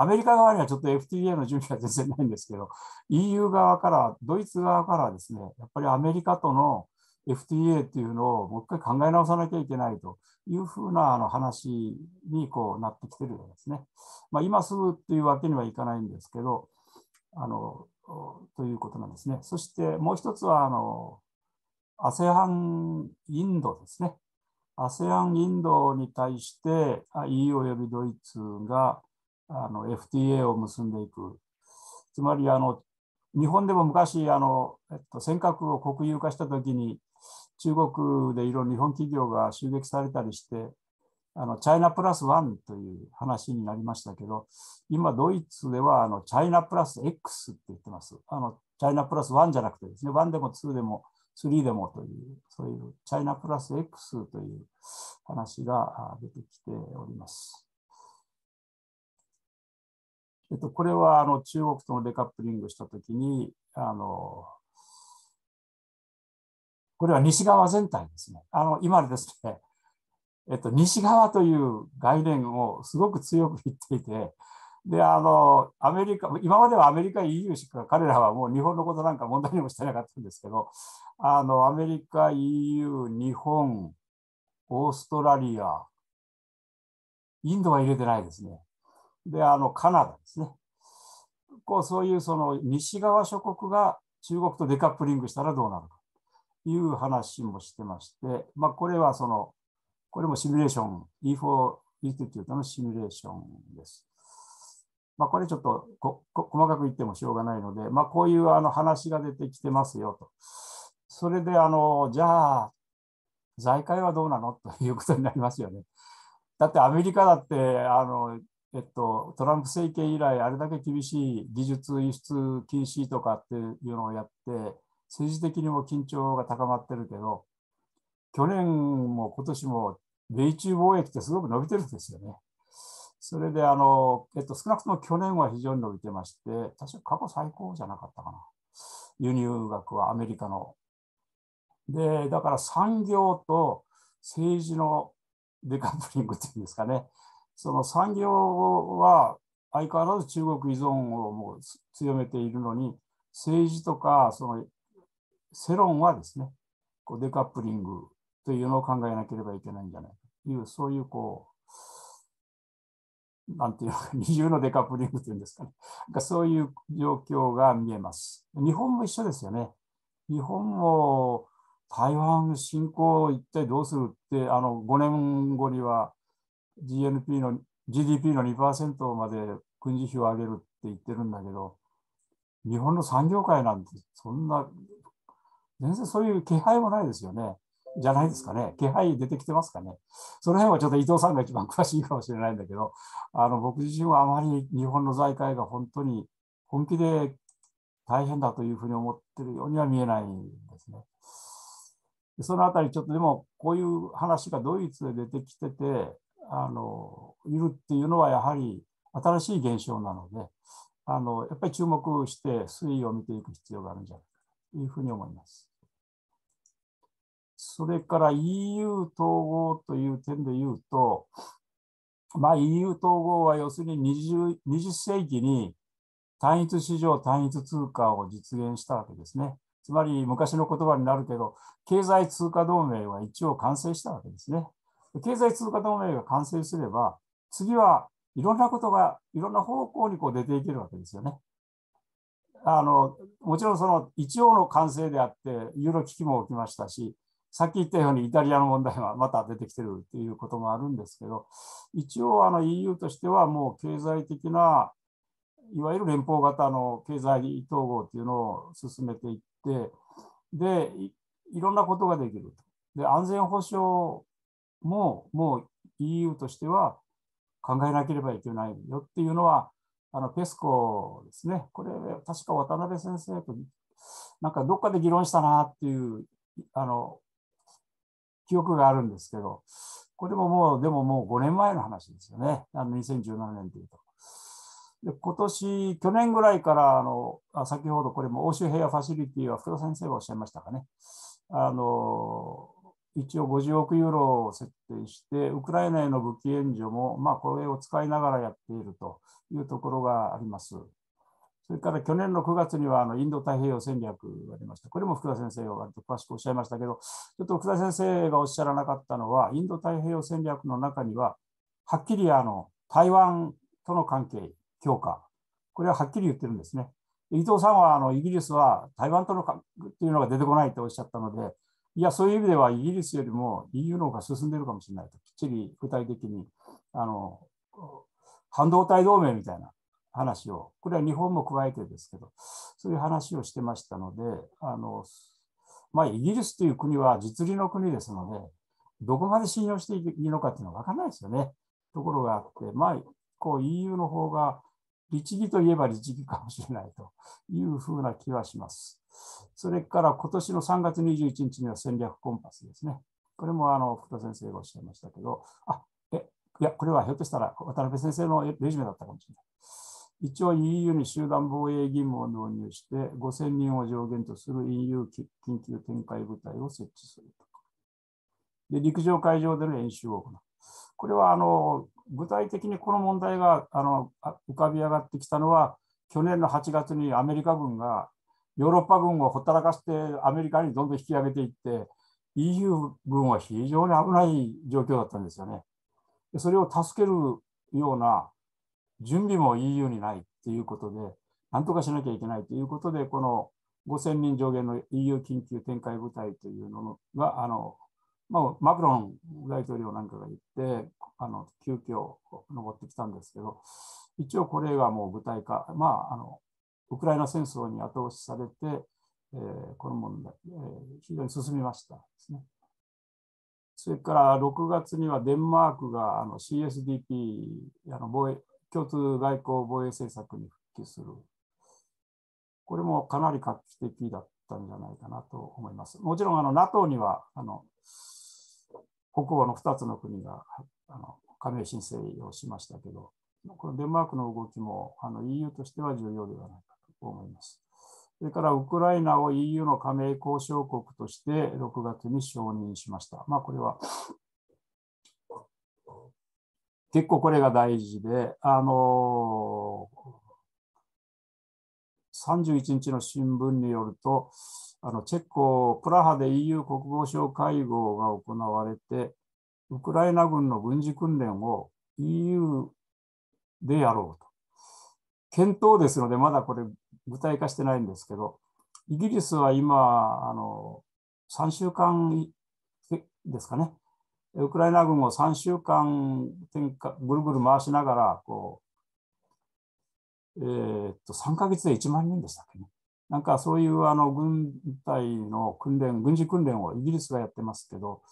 アメリカ側にはちょっと FTA の準備は全然ないんですけど、EU 側から、ドイツ側からですね、やっぱりアメリカとの FTA っていうのをもう一回考え直さなきゃいけないというふうなあの話にこうなってきてるようですね。まあ、今すぐっていうわけにはいかないんですけど、あのということなんですね。そしてもう一つはあの ASEAN インドですね。ASEAN インドに対して EU およびドイツがあの FTA を結んでいく。つまりあの日本でも昔あの、えっと、尖閣を国有化した時に中国でいろんな日本企業が襲撃されたりしてあのチャイナプラスワンという話になりましたけど今ドイツではあのチャイナプラス X って言ってますあのチャイナプラスワンじゃなくてですねワンでもツーでもスリーでもというそういうチャイナプラス X という話が出てきております。えっと、これはあの中国とのデカップリングしたときにあの、これは西側全体ですね。あの今ですね、えっと、西側という概念をすごく強く言っていて、であのアメリカ今まではアメリカ EU しか彼らはもう日本のことなんか問題にもしてなかったんですけどあのアメリカ EU 日本オーストラリアインドは入れてないですねで、あの、カナダですね。こう、そういうその西側諸国が中国とデカップリングしたらどうなるかという話もしてまして、まあ、これはその、これもシミュレーション、E4 インスティテュートのシミュレーションです。まあ、これちょっとここ細かく言ってもしょうがないので、まあ、こういうあの話が出てきてますよと。それで、あの、じゃあ、財界はどうなのということになりますよね。だってアメリカだって、あの、えっと、トランプ政権以来、あれだけ厳しい技術輸出禁止とかっていうのをやって、政治的にも緊張が高まってるけど、去年も今年も米中貿易ってすごく伸びてるんですよね。それであの、えっと、少なくとも去年は非常に伸びてまして、確か過去最高じゃなかったかな、輸入額はアメリカの。で、だから産業と政治のデカップリングっていうんですかね、その産業は相変わらず中国依存をもう強めているのに、政治とかその世論はですね、こうデカップリングというのを考えなければいけないんじゃないかという、そういうこう、なんていうか、二重のデカップリングというんですかね、かそういう状況が見えます。日本も一緒ですよね。日本も台湾侵攻を一体どうするって、あの5年後には GNP の GDP の2%まで軍事費を上げるって言ってるんだけど、日本の産業界なんて、そんな、全然そういう気配もないですよね。じゃないですかね。気配出てきてますかね。その辺はちょっと伊藤さんが一番詳しいかもしれないんだけど、あの僕自身はあまり日本の財界が本当に本気で大変だというふうに思ってるようには見えないですね。そのあたり、ちょっとでも、こういう話がドイツで出てきてて、あのいるっていうのはやはり新しい現象なのであのやっぱり注目して推移を見ていく必要があるんじゃないかというふうに思います。それから EU 統合という点で言うと、まあ、EU 統合は要するに 20, 20世紀に単一市場単一通貨を実現したわけですね。つまり昔の言葉になるけど、経済通貨同盟は一応完成したわけですね。経済通貨同盟が完成すれば、次はいろんなことが、いろんな方向にこう出ていけるわけですよね。あのもちろんその一応の完成であって、ユーロ危機も起きましたし、さっき言ったようにイタリアの問題はまた出てきてるっていうこともあるんですけど、一応あの EU としてはもう経済的な、いわゆる連邦型の経済統合っていうのを進めていって、で、いろんなことができると。で、安全保障ももう EU としては考えなければいけないよっていうのは、あのペスコですね、これ、確か渡辺先生と、なんかどっかで議論したなっていうあの記憶があるんですけど、これももう、でももう5年前の話ですよね、あの2017年というと。で今年、去年ぐらいからあのあ、先ほどこれも欧州平和ファシリティは福田先生がおっしゃいましたかね、あの一応50億ユーロを設定して、ウクライナへの武器援助も、まあ、これを使いながらやっているというところがあります。それから去年の9月にはあのインド太平洋戦略がありました。これも福田先生が詳しくおっしゃいましたけど、ちょっと福田先生がおっしゃらなかったのは、インド太平洋戦略の中には、はっきりあの台湾との関係強化、これははっきり言ってるんですね。伊藤さんはあのイギリスは台湾との関係というのが出てこないとおっしゃったので、いや、そういう意味ではイギリスよりも EU の方が進んでるかもしれないと、きっちり具体的に、あの、半導体同盟みたいな話を、これは日本も加えてですけど、そういう話をしてましたので、あの、まあ、イギリスという国は実利の国ですので、どこまで信用していいのかっていうのは分からないですよね。ところがあって、まあ、こう EU の方が律儀といえば律儀かもしれないというふうな気はします。それから今年の3月21日には戦略コンパスですね。これもあの福田先生がおっしゃいましたけど、あえいや、これはひょっとしたら渡辺先生のレジュメだったかもしれない。一応 EU に集団防衛義務を導入して5000人を上限とする EU 緊急展開部隊を設置するとで陸上会場での演習を行う。これはあの具体的にこの問題があの浮かび上がってきたのは、去年の8月にアメリカ軍がヨーロッパ軍をほったらかしてアメリカにどんどん引き上げていって、EU 軍は非常に危ない状況だったんですよね。それを助けるような準備も EU にないということで、なんとかしなきゃいけないということで、この5000人上限の EU 緊急展開部隊というのがあのまあ、マクロン大統領なんかが言って、あの急遽登ってきたんですけど、一応これがもう具体化、まあ、あのウクライナ戦争に後押しされて、えー、この問題、えー、非常に進みましたですね。それから6月にはデンマークがあの CSDP あの防衛、共通外交防衛政策に復帰する。これもかなり画期的だったんじゃないかなと思います。もちろんあの NATO にはあの北欧の2つの国があの加盟申請をしましたけど、このデンマークの動きもあの EU としては重要ではないかと思います。それからウクライナを EU の加盟交渉国として6月に承認しました。まあ、これは結構これが大事で、あの31日の新聞によると、あのチェコ・プラハで EU 国防相会合が行われて、ウクライナ軍の軍事訓練を EU でやろうと。検討ですので、まだこれ具体化してないんですけど、イギリスは今、あの3週間ですかね、ウクライナ軍を3週間ぐるぐる回しながらこう、えー、っと3か月で1万人でしたっけね。なんかそういうあの軍隊の訓練、軍事訓練をイギリスがやってますけど、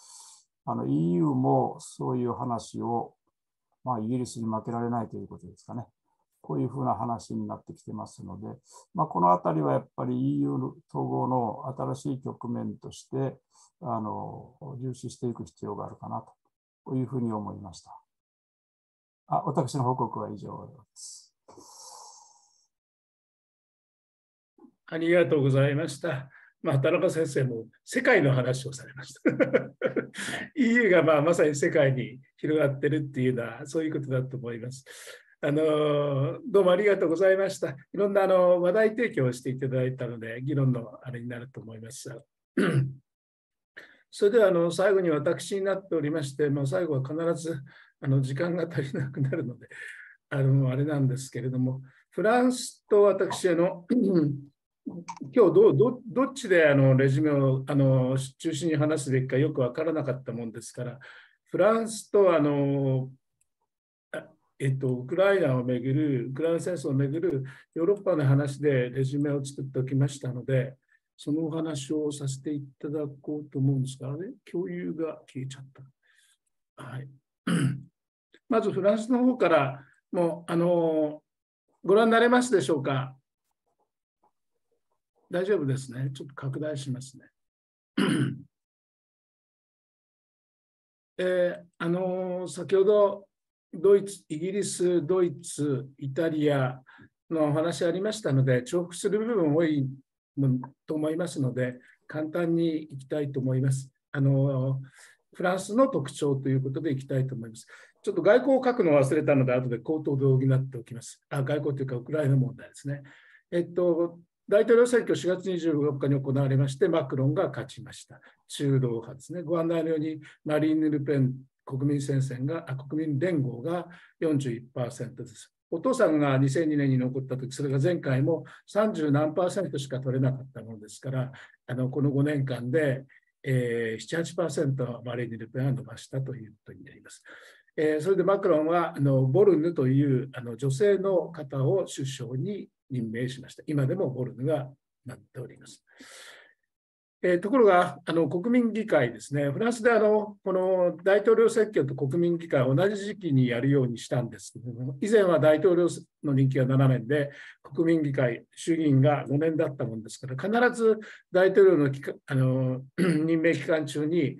EU もそういう話を、まあ、イギリスに負けられないということですかね。こういうふうな話になってきてますので、まあ、このあたりはやっぱり EU の統合の新しい局面としてあの重視していく必要があるかなというふうに思いました。あ私の報告は以上です。ありがとうございました。まあ、田中先生も世界の話をされました。EU <laughs> がまあまさに世界に広がってるっていうのはそういうことだと思います。あのどうもありがとうございました。いろんなあの話題提供をしていただいたので、議論のあれになると思います。<clears throat> それではあの最後に私になっておりまして、まあ、最後は必ずあの時間が足りなくなるので、あのあれなんですけれども、フランスと私への今日どどどっちであのレジュメをあの中心に話すべきかよく分からなかったもんですからフランスとあのえっと、ウクライナをめぐる、ウクライナ戦争をめぐるヨーロッパの話でレジュメを作っておきましたので、そのお話をさせていただこうと思うんですがね、共有が消えちゃった。はい、まずフランスの方からもうあのご覧になれますでしょうか。大丈夫ですね。ちょっと拡大しますね。えー、あのー、先ほどドイツ、イギリス、ドイツ、イタリアのお話ありましたので、重複する部分多いと思いますので、簡単にいきたいと思います。あのフランスの特徴ということでいきたいと思います。ちょっと外交を書くのを忘れたので、後で口頭で補っておきます。あ外交というか、ウクライナ問題ですね。えっと、大統領選挙4月24日に行われまして、マクロンが勝ちました。中道派ですね。ご案内のように、マリーヌ・ルペン国民戦線が、国民連合が41%です。お父さんが2002年に残ったとき、それが前回も30何パーセントしか取れなかったものですから、あのこの5年間で、えー、7、8%マリーヌ・ルペンは伸ばしたということになります。えー、それでマクロンはあのボルヌというあの女性の方を首相に任命しました。今でもボルヌがなっております。えー、ところがあの、国民議会ですね、フランスであのこの大統領選挙と国民議会を同じ時期にやるようにしたんですけども、以前は大統領の任期が7年で、国民議会、衆議院が5年だったもんですから、必ず大統領のあの <clears throat> 任命期間中に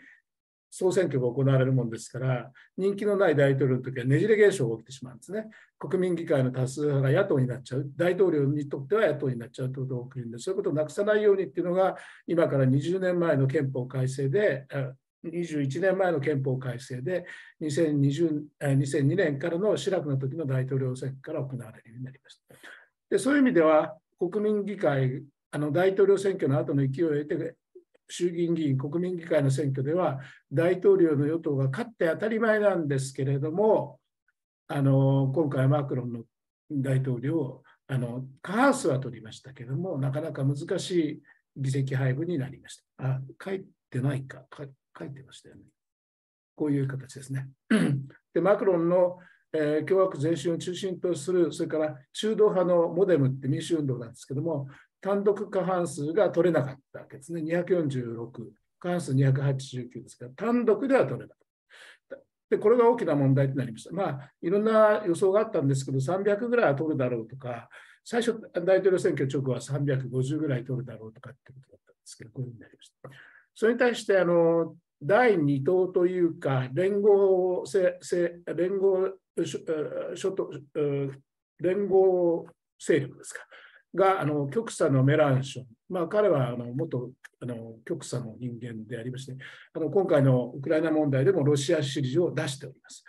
総選挙が行われるもんですから、人気のない大統領の時はねじれ現象が起きてしまうんですね。国民議会の多数派が野党になっちゃう、大統領にとっては野党になっちゃうということが起きるんで、そういうことをなくさないようにっていうのが、今から20年前の憲法改正で、21年前の憲法改正で2020 2002年からのシラクの時の大統領選挙から行われるようになりました。でそういう意味では国民議会あの大統領選挙の後の勢いを得て衆議院議員、国民議会の選挙では、大統領の与党が勝って当たり前なんですけれども、あの今回、マクロンの大統領、あの過半数は取りましたけれども、なかなか難しい議席配分になりました。あ書いてないか書いてましたよね。こういう形ですね。<clears throat> で、マクロンの、えー、共和国前進を中心とする、それから中道派のモデムって民主運動なんですけども、単独過半数が取れなかったわけですね。246、過半数289ですから、単独では取れなかった。で、これが大きな問題となりました。まあ、いろんな予想があったんですけど、300ぐらいは取るだろうとか、最初、大統領選挙直後は350ぐらい取るだろうとかってことだったんですけど、こういうふうになりました。それに対して、あの、第2党というか、連合せせ連合諸党連合勢力ですか、があの極左のメランション、まあ、彼はあの元あの極左の人間でありまして、あの今回のウクライナ問題でもロシア支持を出しております。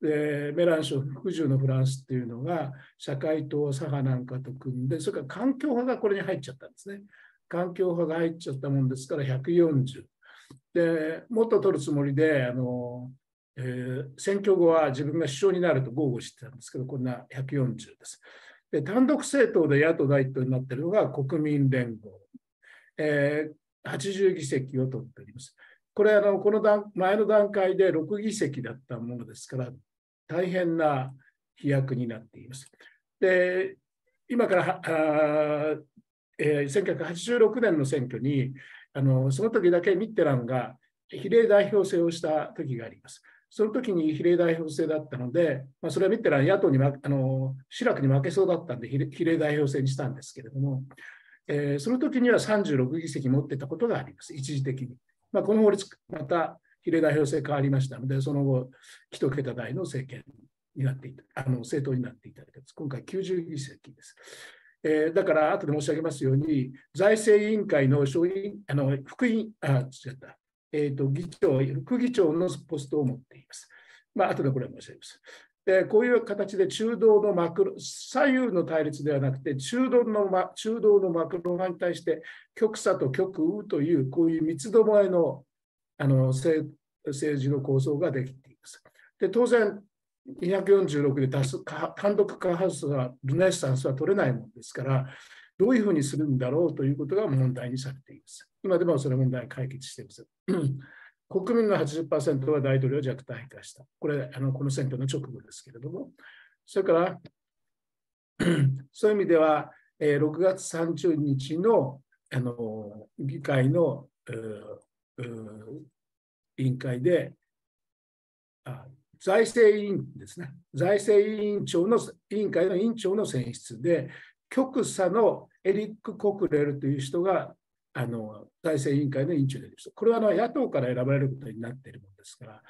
でメランション、服従のフランスっていうのが、社会党左派なんかと組んで、それから環境派がこれに入っちゃったんですね。環境派が入っちゃったもんですから140。で、もっと取るつもりで、あのえー、選挙後は自分が首相になると豪語してたんですけど、こんな140です。で単独政党で野党第一党になっているのが国民連合、えー、80議席を取っております。これあのこの段前の段階で6議席だったものですから、大変な飛躍になっています。で今からあ、えー、1986年の選挙にあのその時だけミッテランが比例代表制をした時があります。その時に比例代表制だったので、まあ、それを見てら野党に、あの、志らくに負けそうだったんで比例代表制にしたんですけれども、えー、その時には36議席持ってたことがあります、一時的に。まあ、この法律、また比例代表制変わりましたので、その後、1桁台の政権になっていた、あの政党になっていただけです。今回90議席です。えー、だから、後で申し上げますように、財政委員会の小委あの副委員、あ、違った、えーと、議長、副議長のポストを持っています。まあ後でこれ申し上げます。でこういう形で中道のマクロ左右の対立ではなくて中道の、ま、中道のマクロ派に対して極左と極右というこういう三つどもえのあの政治の構想ができています。で当然246で多数単独過半数はルネッサンスは取れないものですからどういうふうにするんだろうということが問題にされています。今でもその問題解決しています。国民の80%は大統領を弱体化した。これ、あのこの選挙の直後ですけれども。それから、そういう意味では、えー、6月30日のあの議会の委員会であ、財政委員ですね、財政委員長の委員会の委員長の選出で、極左のエリック・コクレルという人があの財政委員会の委員長でしりこれはあの野党から選ばれることになっているものですから、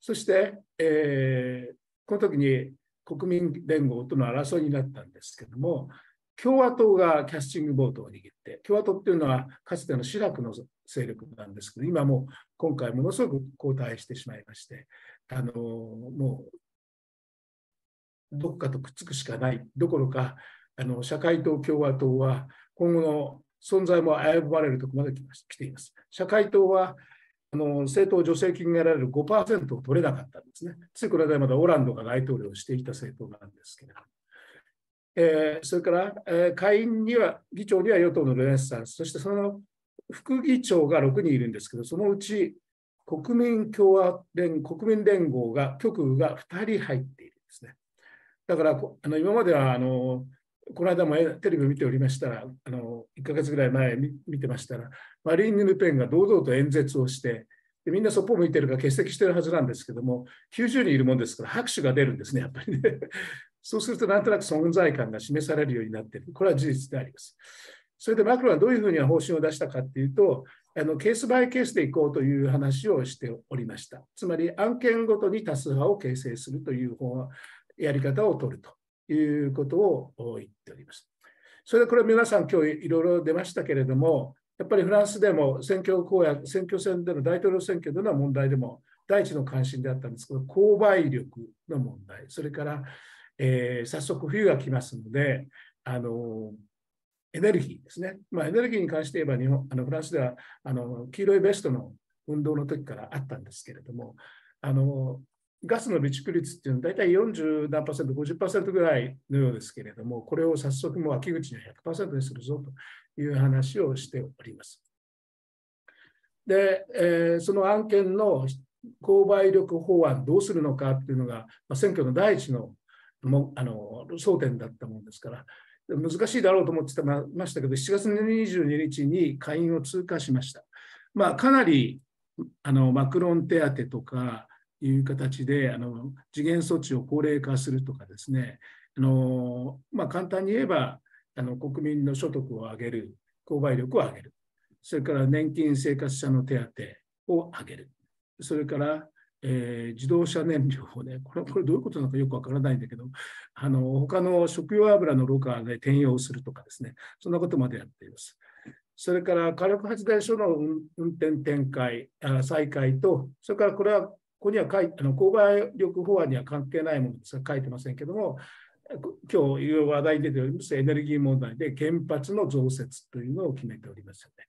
そして、えー、この時に国民連合との争いになったんですけども、共和党がキャスティングボートを握って、共和党っていうのはかつてのシラクの勢力なんですけど、今も今回ものすごく後退してしまいまして、あのもうどこかとくっつくしかないどころかあの社会党共和党は今後の存在も危ぶまれるところまで来ています。社会党はあの政党助成金が得られる5%を取れなかったんですね。ついこの間まだオランドが大統領をしていた政党なんですけれども。えー、それから、えー、会員には、議長には与党のルネッサンス、そしてその副議長が6人いるんですけど、そのうち国民共和連国民連合が、局が2人入っているんですね。だから、あの今まではあのこの間もテレビを見ておりましたら、あの1ヶ月ぐらい前見てましたら、マリーヌ・ルペンが堂々と演説をして、でみんなそっぽ向いてるから欠席してるはずなんですけども、90人いるもんですから拍手が出るんですね、やっぱりね。<laughs> そうするとなんとなく存在感が示されるようになっている。これは事実であります。それでマクロンはどういうふうに方針を出したかっていうと、あのケースバイケースでいこうという話をしておりました。つまり案件ごとに多数派を形成するという方やり方を取ると。いうことを言っております。それでこれ皆さん今日いろいろ出ましたけれども、やっぱりフランスでも選挙公約、選挙戦での大統領選挙での問題でも第一の関心であったんですけど、購買力の問題、それから、えー、早速冬が来ますので、あのエネルギーですね、まあ、エネルギーに関して言えば日本あのフランスではあの黄色いベストの運動の時からあったんですけれども、あのガスの備蓄率っていうのは大体40何パーセント、50%ぐらいのようですけれども、これを早速もう秋口には100%にするぞという話をしております。で、えー、その案件の購買力法案どうするのかっていうのが、まあ、選挙の第一のもあの争点だったものですから、難しいだろうと思ってましたけど、7月22日に下院を通過しました。まあ、かなりあのマクロン手当とか、いう形であの次元措置を高齢化するとかですねあの、まあ、簡単に言えばあの国民の所得を上げる購買力を上げるそれから年金生活者の手当を上げるそれから、えー、自動車燃料をねこれこれどういうことなのかよくわからないんだけどあの他の食用油のろ過で転用するとかですねそんなことまでやっています。それから火力発電所の運転展開、再開と、それからこれはここには書いて、購買力法案には関係ないものですが、書いてませんけども、今日いろいろ話題に出ておりますエネルギー問題で原発の増設というのを決めておりますよね。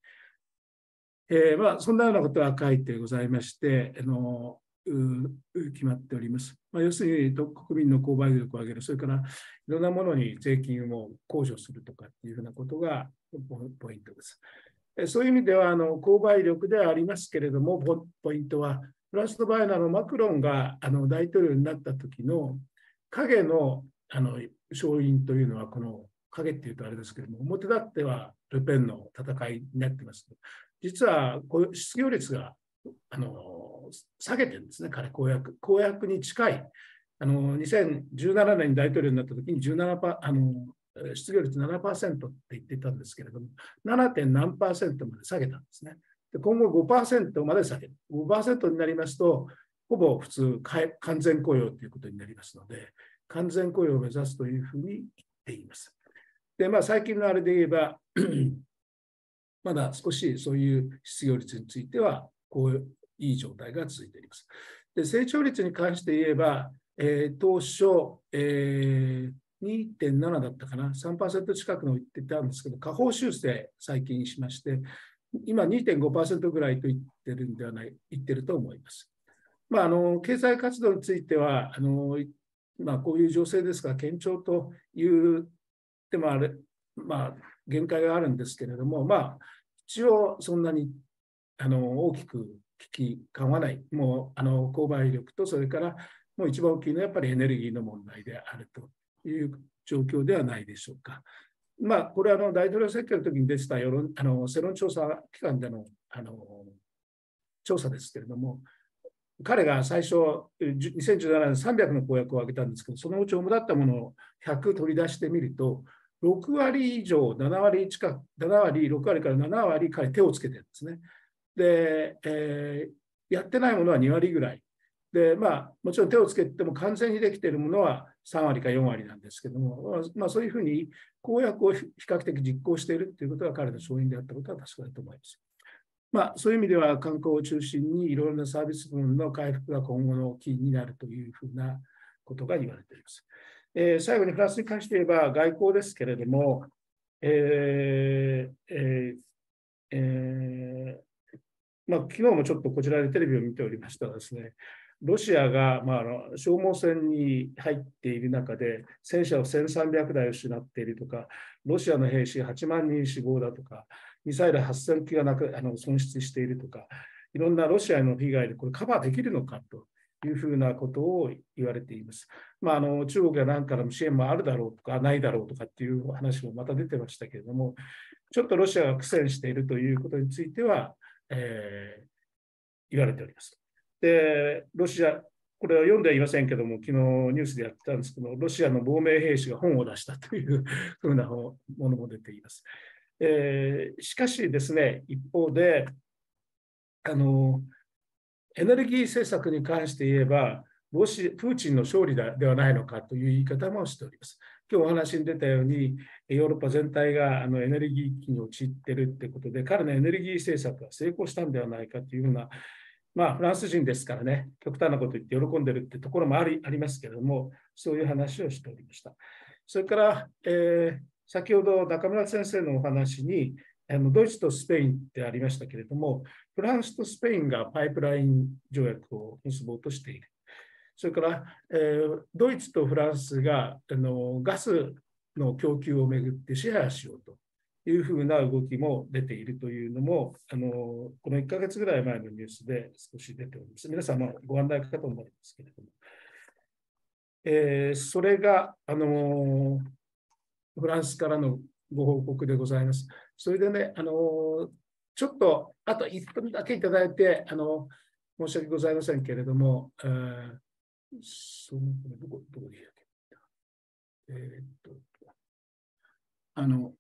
えー、まあ、そんなようなことが書いてございまして、あの決まっております。まあ、要するに国民の購買力を上げる、それからいろんなものに税金を控除するとかっていうふうなことがポイントです。そういう意味ではあの購買力ではありますけれども、ポイントはフランスの場合のマクロンがあの大統領になった時の影のあの勝因というのは、この影っていうとあれですけれども、表立ってはルペンの戦いになってます実はこう失業率があの下げてるんですね、彼公約。公約に近い。あの2017年に大統領になった時に17パあの失業率7%って言ってたんですけれども、7. 何まで下げたんですね。今後5%まで下げる。5%になりますと、ほぼ普通完全雇用ということになりますので、完全雇用を目指すというふうに言っています。で、まあ、最近のあれで言えば、<clears throat> まだ少しそういう失業率については、こういい状態が続いています。で、成長率に関して言えば、えー、当初、えー、2.7だったかな、3%近くの言ってたんですけど、下方修正最近しまして、今2.5%ぐらいと言ってるんではない、言ってると思います。まあ、あの経済活動については、あのまあ、こういう情勢ですから、堅調というでもあれ、まあ、限界があるんですけれども、まあ、一応そんなにあの大きく危機感はない、もうあの購買力と、それからもう一番大きいのはやっぱりエネルギーの問題であるという状況ではないでしょうか。まあ、これはあの大統領選挙の時に出てた世論あの世論調査機関でのあの調査ですけれども、彼が最初、2017年300の公約を挙げたんですけど、そのうち主だったものを100取り出してみると、6割以上、7割近く、7割、6割から7割、彼、手をつけてるんですね。で、えー、やってないものは2割ぐらい。でまあ、もちろん手をつけても完全にできているものは3割か4割なんですけども、まあ、そういうふうに公約を比較的実行しているということが彼の勝因であったことは確かだと思います。まあ、そういう意味では観光を中心にいろいろなサービス分の回復が今後のキーになるというふうなことが言われています。えー、最後にフランスに関して言えば外交ですけれども、えーえーえーまあ、昨日もちょっとこちらでテレビを見ておりましたらですね、ロシアが、まあ、消耗戦に入っている中で、戦車を1300台失っているとか、ロシアの兵士8万人死亡だとか、ミサイル8000機がなくあの損失しているとか、いろんなロシアへの被害でこれカバーできるのかというふうなことを言われています。まあ、あの中国や何からの支援もあるだろうとか、ないだろうとかっていう話もまた出てましたけれども、ちょっとロシアが苦戦しているということについては、えー、言われております。でロシアこれは読んではいませんけども昨日ニュースでやったんですけどロシアの亡命兵士が本を出したという <laughs> ふうなものも出ています。えー、しかしですね一方であのエネルギー政策に関して言えばロシプーチンの勝利ではないのかという言い方もしております。今日お話に出たようにヨーロッパ全体があのエネルギー危機に陥っているということで彼のエネルギー政策が成功したんではないかというふうなまあ、フランス人ですからね、極端なこと言って喜んでるってところもありありますけれども、そういう話をしておりました。それから、えー、先ほど中村先生のお話に、あのドイツとスペインってありましたけれども、フランスとスペインがパイプライン条約を結ぼうとしている。それから、えー、ドイツとフランスがあのガスの供給をめぐってシェアしようというふうな動きも出ているというのも、あのこの1か月ぐらい前のニュースで少し出ております。皆さんご案内かと思いますけれども。えー、それが、あのフランスからのご報告でございます。それでね、あのちょっとあと1分だけいただいて、あの申し訳ございませんけれども、えー、そのどこどこで開けえー、っと、あの、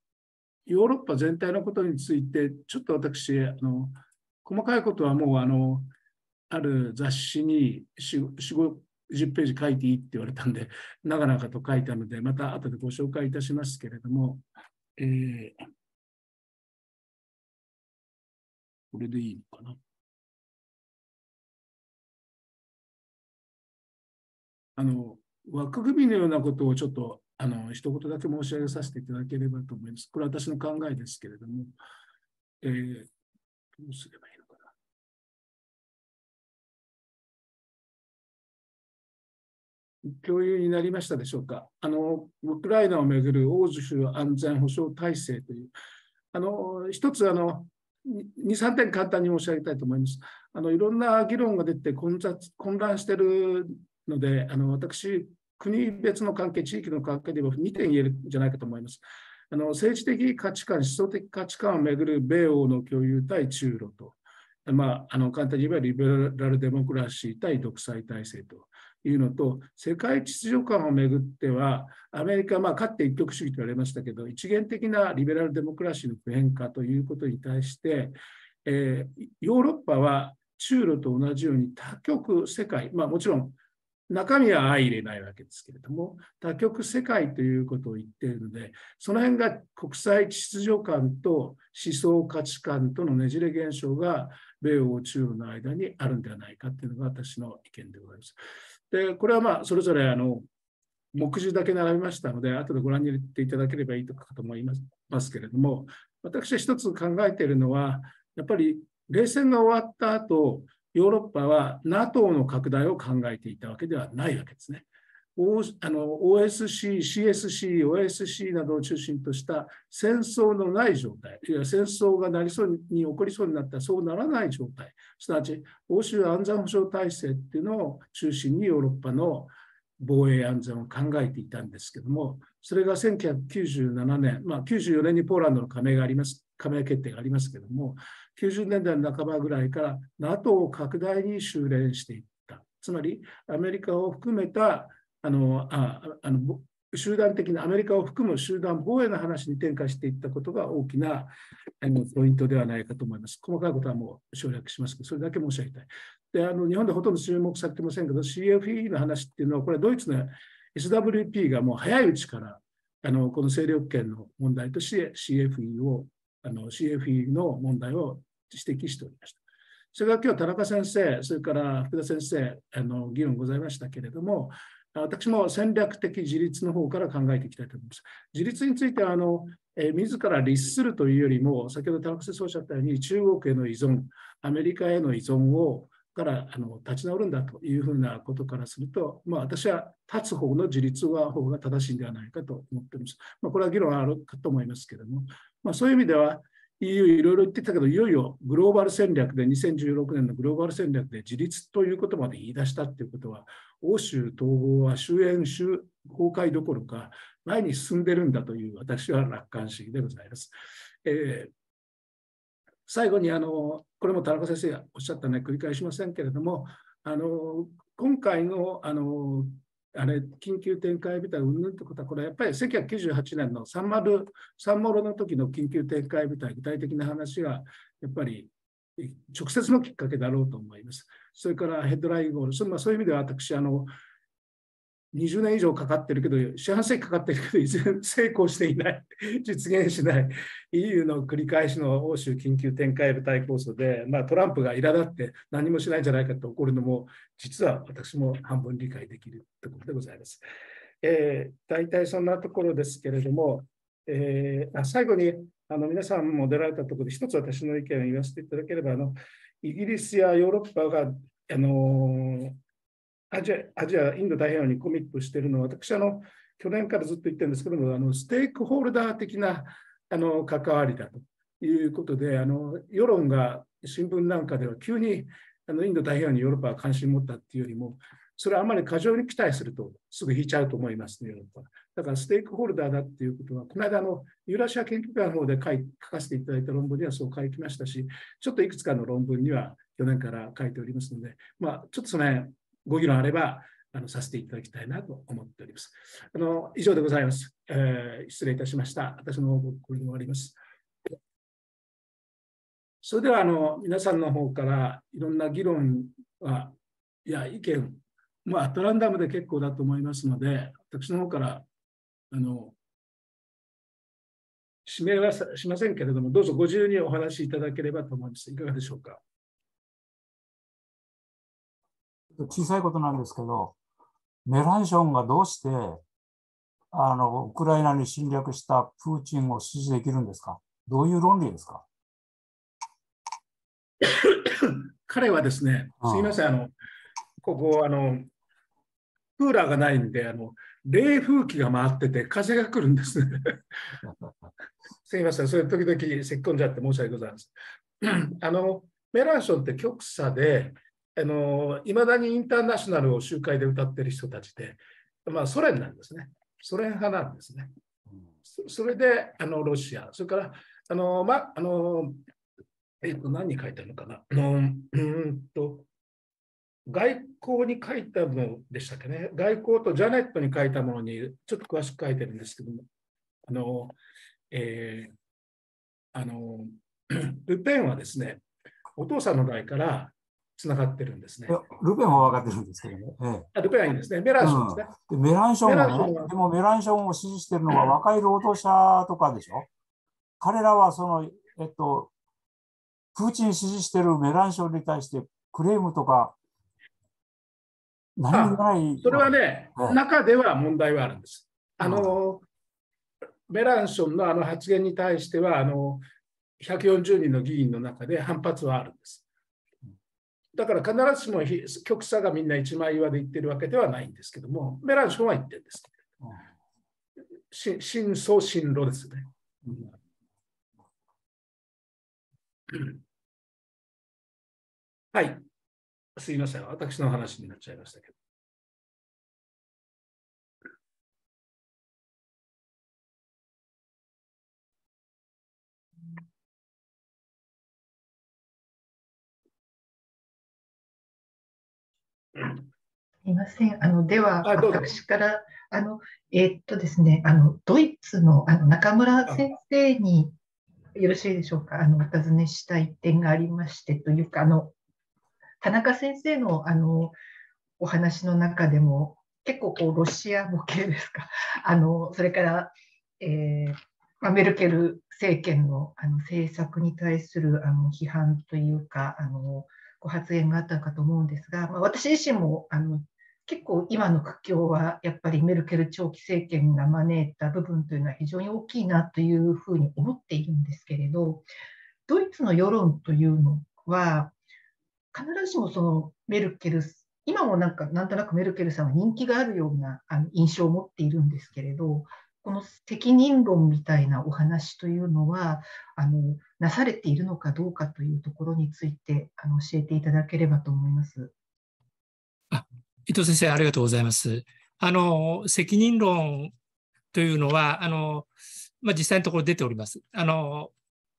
ヨーロッパ全体のことについて、ちょっと私、あの細かいことはもうあの、ある雑誌に4、50ページ書いていいって言われたんで、<laughs> 長々と書いたので、また後でご紹介いたしますけれども、えー、これでいいのかな。あの枠組みのようなことをちょっとあの一言だけ申し上げさせていただければと思います。これは私の考えですけれども、えー、どうすればいいのかな。共有になりましたでしょうか。あのウクライナをめぐる欧州安全保障体制という、あの一つあの2、3点簡単に申し上げたいと思います。あのいろんな議論が出て混雑混乱しているので、あの私国別の関係、地域の関係でも2点言えるんじゃないかと思います。あの政治的価値観、思想的価値観をめぐる米欧の共有対中ロと、まあ、あの簡単に言えばリベラルデモクラシー対独裁体制というのと、世界秩序観をめぐっては、アメリカまあ、かつて一極主義と言われましたけど、一元的なリベラルデモクラシーの普遍化ということに対して、えー、ヨーロッパは中ロと同じように多極世界、まあ、もちろん中身は相入れないわけですけれども、多極世界ということを言っているので、その辺が国際秩序感と思想価値観とのねじれ現象が、米欧中の間にあるんではないかというのが私の意見でございます。で、これはまあ、それぞれあの、目次だけ並びましたので、後でご覧に入れていただければいいとかと思いますけれども、私は一つ考えているのは、やっぱり冷戦が終わった後、ヨーロッパは NATO の拡大を考えていたわけではないわけですね。OSC、CSC、OSC などを中心とした戦争のない状態、いや戦争がなりそうに起こりそうになったらそうならない状態、すなわち欧州安全保障体制っていうのを中心にヨーロッパの防衛安全を考えていたんですけども、それが1997年、まあ、94年にポーランドの加盟があります、加盟決定がありますけども、90年代の半ばぐらいから NATO を拡大に修練していった。つまり、アメリカを含めたあのああの集団的なアメリカを含む集団防衛の話に転化していったことが大きなあのポイントではないかと思います。細かいことはもう省略しますけど、それだけ申し上げたい。であの日本でほとんど注目されていませんけど、CFE の話っていうのは、これはドイツの SWP がもう早いうちからあのこの勢力圏の問題として CFE をあの CFE の問題を指摘しておりました。それから今日田中先生、それから福田先生、あの議論ございましたけれども、私も戦略的自立の方から考えていきたいと思います。自立についてはあの、えー、自ら律するというよりも、先ほど田中先生おっしゃったように、中国への依存、アメリカへの依存をからあの立ち直るんだというふうなことからすると、まあ、私は立つ方の自立は方が正しいんではないかと思っています。まあ、これは議論あるかと思いますけれども、まあ、そういう意味では EU いろいろ言ってたけど、いよいよグローバル戦略で、2016年のグローバル戦略で自立ということまで言い出したっていうことは、欧州統合は終焉、崩壊どころか前に進んでるんだという私は楽観主義でございます。えー最後にあのこれも田中先生がおっしゃったので繰り返しませんけれどもあの今回のあのあれ緊急展開部隊うんぬんってことはこれはやっぱり1998年のサンモロの時の緊急展開部隊具体的な話がやっぱり直接のきっかけだろうと思います。それからヘッドラインゴール、そ,、そういう意味では私あの20年以上かかってるけど、四半世紀かかってるけど、いずれ成功していない、<laughs> 実現しない、EU の繰り返しの欧州緊急展開部隊構想で、まあ、トランプが苛立って何もしないんじゃないかと怒るのも、実は私も半分理解できるところでございます。えー、大体そんなところですけれども、えー、最後にあの皆さんも出られたところで、一つ私の意見を言わせていただければ、あのイギリスやヨーロッパがあのアジア、アジアインド太平洋にコミットしているのは、私あの、去年からずっと言ってるんですけども、あのステークホルダー的なあの関わりだということであの、世論が新聞なんかでは急にあのインド太平洋にヨーロッパは関心を持ったっていうよりも、それはあまり過剰に期待するとすぐ引いちゃうと思いますね、ヨーロッパだからステークホルダーだっていうことは、この間のユーラシア研究会の方で書い書かせていただいた論文にはそう書きましたし、ちょっといくつかの論文には去年から書いておりますので、まあ、ちょっとその辺、ご議論あればあのさせていただきたいなと思っております。あの以上でございます、えー、失礼いたしました。私の報告これで終わります。それではあの皆さんの方からいろんな議論はいや意見、まあ、アトランダムで結構だと思いますので、私の方からあの指名はしませんけれども、どうぞご自由にお話しいただければと思います。いかがでしょうか。小さいことなんですけど、メランションがどうしてあのウクライナに侵略したプーチンを支持できるんですかどういう論理ですか <coughs> 彼はですね、すみません、あのここあの、クーラーがないんであの、冷風機が回ってて、風が来るんですね。<laughs> すみません、それ時々せっこんじゃって申し訳ございません。あのメランションって極左で、いまだにインターナショナルを集会で歌ってる人たちで、まあ、ソ連なんですね。ソ連派なんですね。それであのロシア、それからあの、ま、あのえっと、何に書いてあるのかな、のうんと外交に書いたものでしたっけね、外交とジャネットに書いたものにちょっと詳しく書いてるんですけども、あのえー、あの <clears throat> ルペンはですね、お父さんの代からつながってるんですね。ルペンは分かってるんですけどね。ええ、ルペンはいいんですね。メランションですね。うん、メランションも、ね、でもメランションを支持してるのは若い労働者とかでしょ。う彼らはその、えっと、プーチン支持してるメランションに対してクレームとか何もないそれはね、はい、中では問題はあるんです。あの、うん、メランションのあの発言に対してはあの140人の議員の中で反発はあるんです。だから必ずしも極左がみんな一枚岩で言ってるわけではないんですけども、メランションは言ってるんです。うん、真相真路ですね。はい。すいません。私の話になっちゃいましたけど。いません。あのでは私からあのえー、っとですねあのドイツのあの中村先生によろしいでしょうかあのお尋ねしたい点がありましてというかあの田中先生のあのお話の中でも結構こうロシア模型ですか <laughs> あのそれから、えーまあ、メルケル政権のあの政策に対するあの批判というかあのご発言があったかと思うんですが、まあ、私自身もあの結構今の苦境はやっぱりメルケル長期政権が招いた部分というのは非常に大きいなというふうに思っているんですけれどドイツの世論というのは必ずしもそのメルケル今もなんかなんとなくメルケルさんは人気があるようなあの印象を持っているんですけれどこの責任論みたいなお話というのはあのなされているのかどうかというところについてあの教えていただければと思います。あ伊藤先生ありがとうございます。あの責任論というのはあの、まあ、実際のところ出ております。あの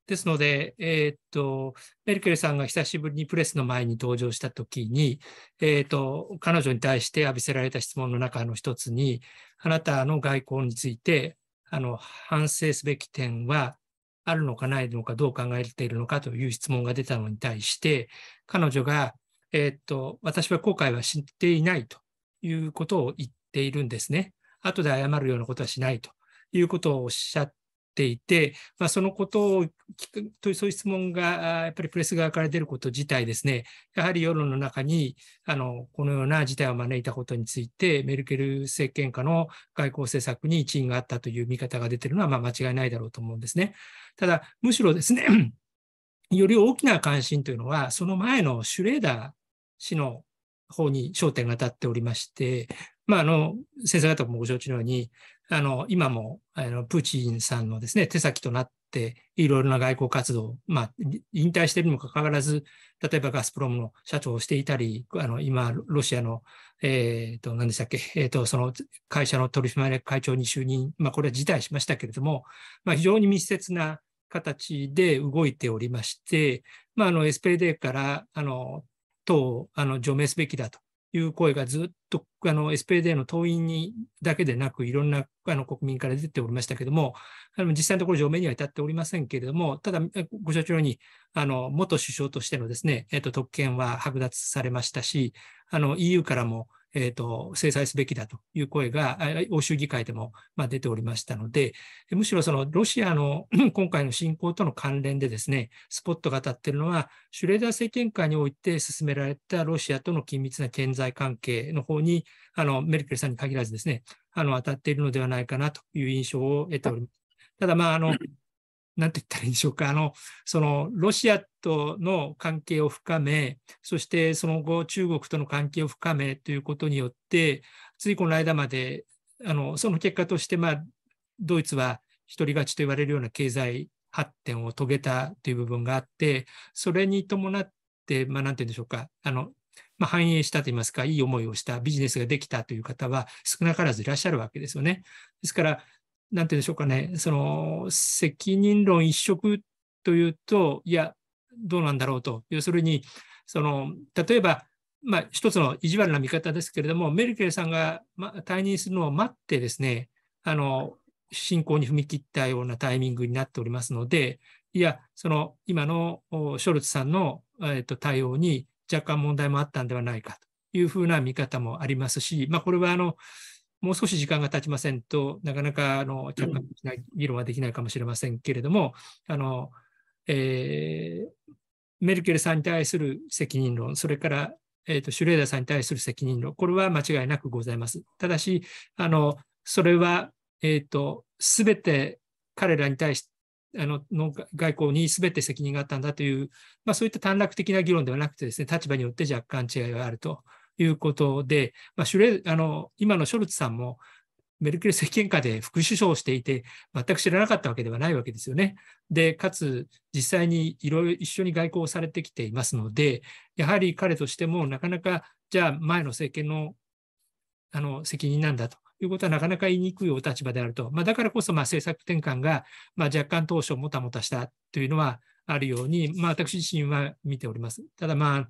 ですので、えー、っと、メルケルさんが久しぶりにプレスの前に登場したときに、えー、っと、彼女に対して浴びせられた質問の中の一つに、あなたの外交について、あの、反省すべき点はあるのかないのかどう考えているのかという質問が出たのに対して、彼女が、えー、っと、私は後悔は知っていないということを言っているんですね。後で謝るようなことはしないということをおっしゃっていて、まあ、そのことを聞くというそういう質問がやっぱりプレス側から出ること自体ですね、やはり世論の中にあのこのような事態を招いたことについて、メルケル政権下の外交政策に一因があったという見方が出ているのはまあ間違いないだろうと思うんですね。ただ、むしろですね、<clears throat> より大きな関心というのは、その前のシュレーダー氏の方に焦点が当たっておりまして、まあ、あの、先生方もご承知のように、あの、今も、あの、プーチンさんのですね、手先となって、いろいろな外交活動、まあ、引退しているにもかかわらず、例えばガスプロムの社長をしていたり、あの、今、ロシアの、えっ、ー、と、何でしたっけ、えっ、ー、と、その会社の取締役会長に就任、まあ、これは辞退しましたけれども、まあ、非常に密接な形で動いておりまして、まあ、あの、レデーから、あの、党をあの除名すべきだという声がずっとあの SPD の党員にだけでなく、いろんなあの国民から出ておりましたけれども、あの実際のところ、上面には至っておりませんけれども、ただ、ご承知のように、あの元首相としてのです、ねえっと、特権は剥奪されましたし、あの EU からもえー、と、制裁すべきだという声が、欧州議会でも、ま出ておりましたので、むしろそのロシアの <clears throat> 今回の侵攻との関連でですね、スポットが当たっているのは、シュレーダー政権下において進められたロシアとの緊密な顕在関係の方に、あの、メルケルさんに限らずですね、あの、当たっているのではないかなという印象を得ております。ただ、まあ、あの、なんて言ったらいいんでしょうか、あの、その、ロシアとの関係を深め、そしてその後、中国との関係を深めということによって、ついこの間まで、あの、その結果として、まあ、ドイツは独り勝ちと言われるような経済発展を遂げたという部分があって、それに伴って、まあ、なんて言うんでしょうか、あの、まあ、反映したといいますか、いい思いをしたビジネスができたという方は少なからずいらっしゃるわけですよね。ですから、なんて言うんでしょうかね、その、責任論一色というと、いや、どうなんだろうと。要するに、その、例えば、まあ、一つの意地悪な見方ですけれども、メルケルさんが、ま、退任するのを待ってですね、あの、進行に踏み切ったようなタイミングになっておりますので、いや、その、今のショルツさんの、えっと、対応に若干問題もあったんではないかというふうな見方もありますし、まあ、これは、あの、もう少し時間が経ちませんとなかなかあの客観的な議論はできないかもしれませんけれども、あのえー、メルケルさんに対する責任論、それからえーと、シュレーダーさんに対する責任論、これは間違いなくございます。ただし、あのそれは、えっ、ー、と、すべて彼らに対しあのの外交にすべて責任があったんだという、まあ、そういった短絡的な議論ではなくてですね、立場によって若干違いはあるということで、まあ、シュレあの今のショルツさんもメルケル政権下で副首相をしていて、全く知らなかったわけではないわけですよね。で、かつ、実際にいろいろ一緒に外交をされてきていますので、やはり彼としても、なかなか、じゃあ、前の政権のあの責任なんだということは、なかなか言いにくいお立場であると。まあ、だからこそ、ま政策転換が、ま若干当初、もたもたしたというのはあるように、まあ、私自身は見ております。ただ、ま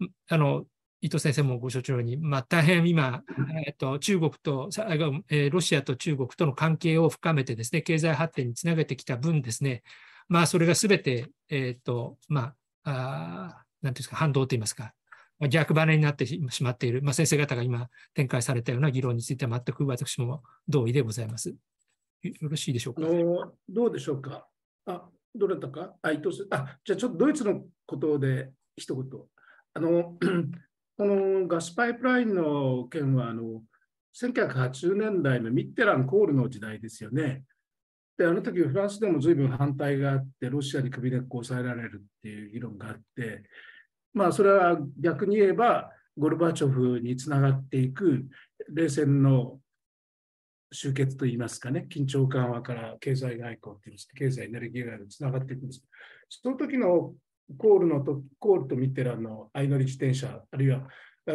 あ、あの伊藤先生もご承知のように、まあ、大変今、えっと、中国と、えロシアと中国との関係を深めてですね、経済発展につなげてきた分ですね、まあ、それがすべて、えっ、と、まあ、あなんていうんですか、反動と言いますか、逆バネになってしまっている、まあ、先生方が今展開されたような議論については全く私も同意でございます。よろしいでしょうか。どうでしょうか。あ、どなたか。あ、伊藤先生。あ、じゃあちょっとドイツのことで一言。あのこのガスパイプラインの件はあの1980年代のミッテラン・コールの時代ですよね。であの時フランスでも随分反対があってロシアに首根っこを抑えられるっていう議論があってまあそれは逆に言えばゴルバチョフにつながっていく冷戦の集結といいますかね緊張緩和から経済外交っていう経済エネルギー外交につながっていくんですその時のコールのと、コールとミッテランの相乗り自転車、あるいは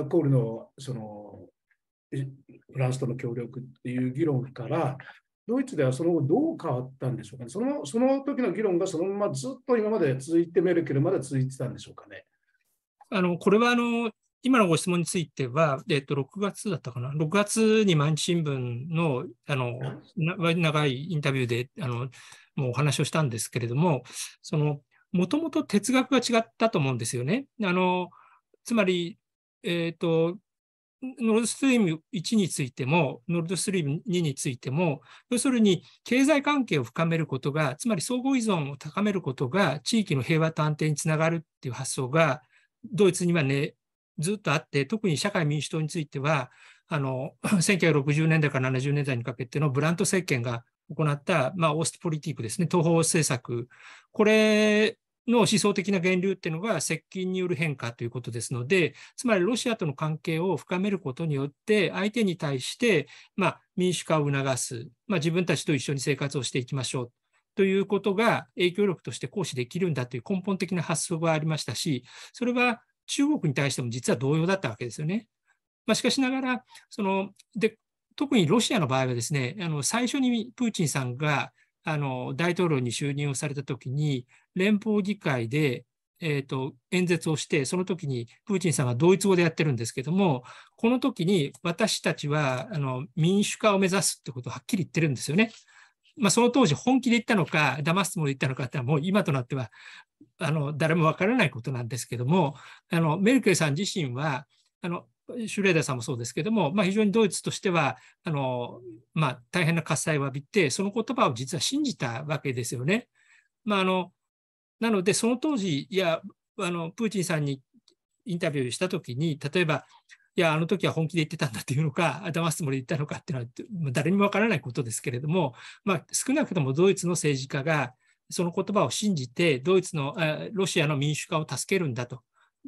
コールのそのフランスとの協力っていう議論から、ドイツではその後どう変わったんでしょうかね。そのその時の議論がそのままずっと今まで続いてメルケルまで続いてたんでしょうかね。あのこれはあの今のご質問については、えっと、6月だったかな、6月に毎日新聞のあの長いインタビューであのもうお話をしたんですけれども、そのもともと哲学が違ったと思うんですよね。あのつまり、えーと、ノルドストリーム1についても、ノルドストリーム2についても、要するに経済関係を深めることが、つまり相互依存を高めることが、地域の平和と安定につながるっていう発想が、ドイツにはね、ずっとあって、特に社会民主党については、あの1960 <clears throat> 年代から70年代にかけてのブラント政権が行った、まあ、オーストポリティックですね、東方政策、これの思想的な源流っていうのが接近による変化ということですので、つまりロシアとの関係を深めることによって、相手に対して、まあ、民主化を促す、まあ、自分たちと一緒に生活をしていきましょうということが影響力として行使できるんだという根本的な発想がありましたし、それは中国に対しても実は同様だったわけですよね。まあ、しかしながら、そので特にロシアの場合はですね、あの最初にプーチンさんがあの大統領に就任をされたときに、連邦議会で、えーと、演説をして、その時にプーチンさんがドイツ語でやってるんですけども、この時に私たちはあの民主化を目指すってことをはっきり言ってるんですよね。まあ、その当時本気で言ったのか、騙すつもりで言ったのかってのは、もう今となってはあの誰もわからないことなんですけども、あのメルケルさん自身は、あのシュレーダーさんもそうですけども、まあ、非常にドイツとしてはあの、まあ、大変な喝采を浴びて、その言葉を実は信じたわけですよね。まあ、あのなので、その当時、いやあの、プーチンさんにインタビューしたときに、例えば、いや、あの時は本気で言ってたんだっていうのか、騙すつもりで言ったのかっていうのは、誰にもわからないことですけれども、まあ、少なくともドイツの政治家が、その言葉を信じて、ドイツの、ロシアの民主化を助けるんだと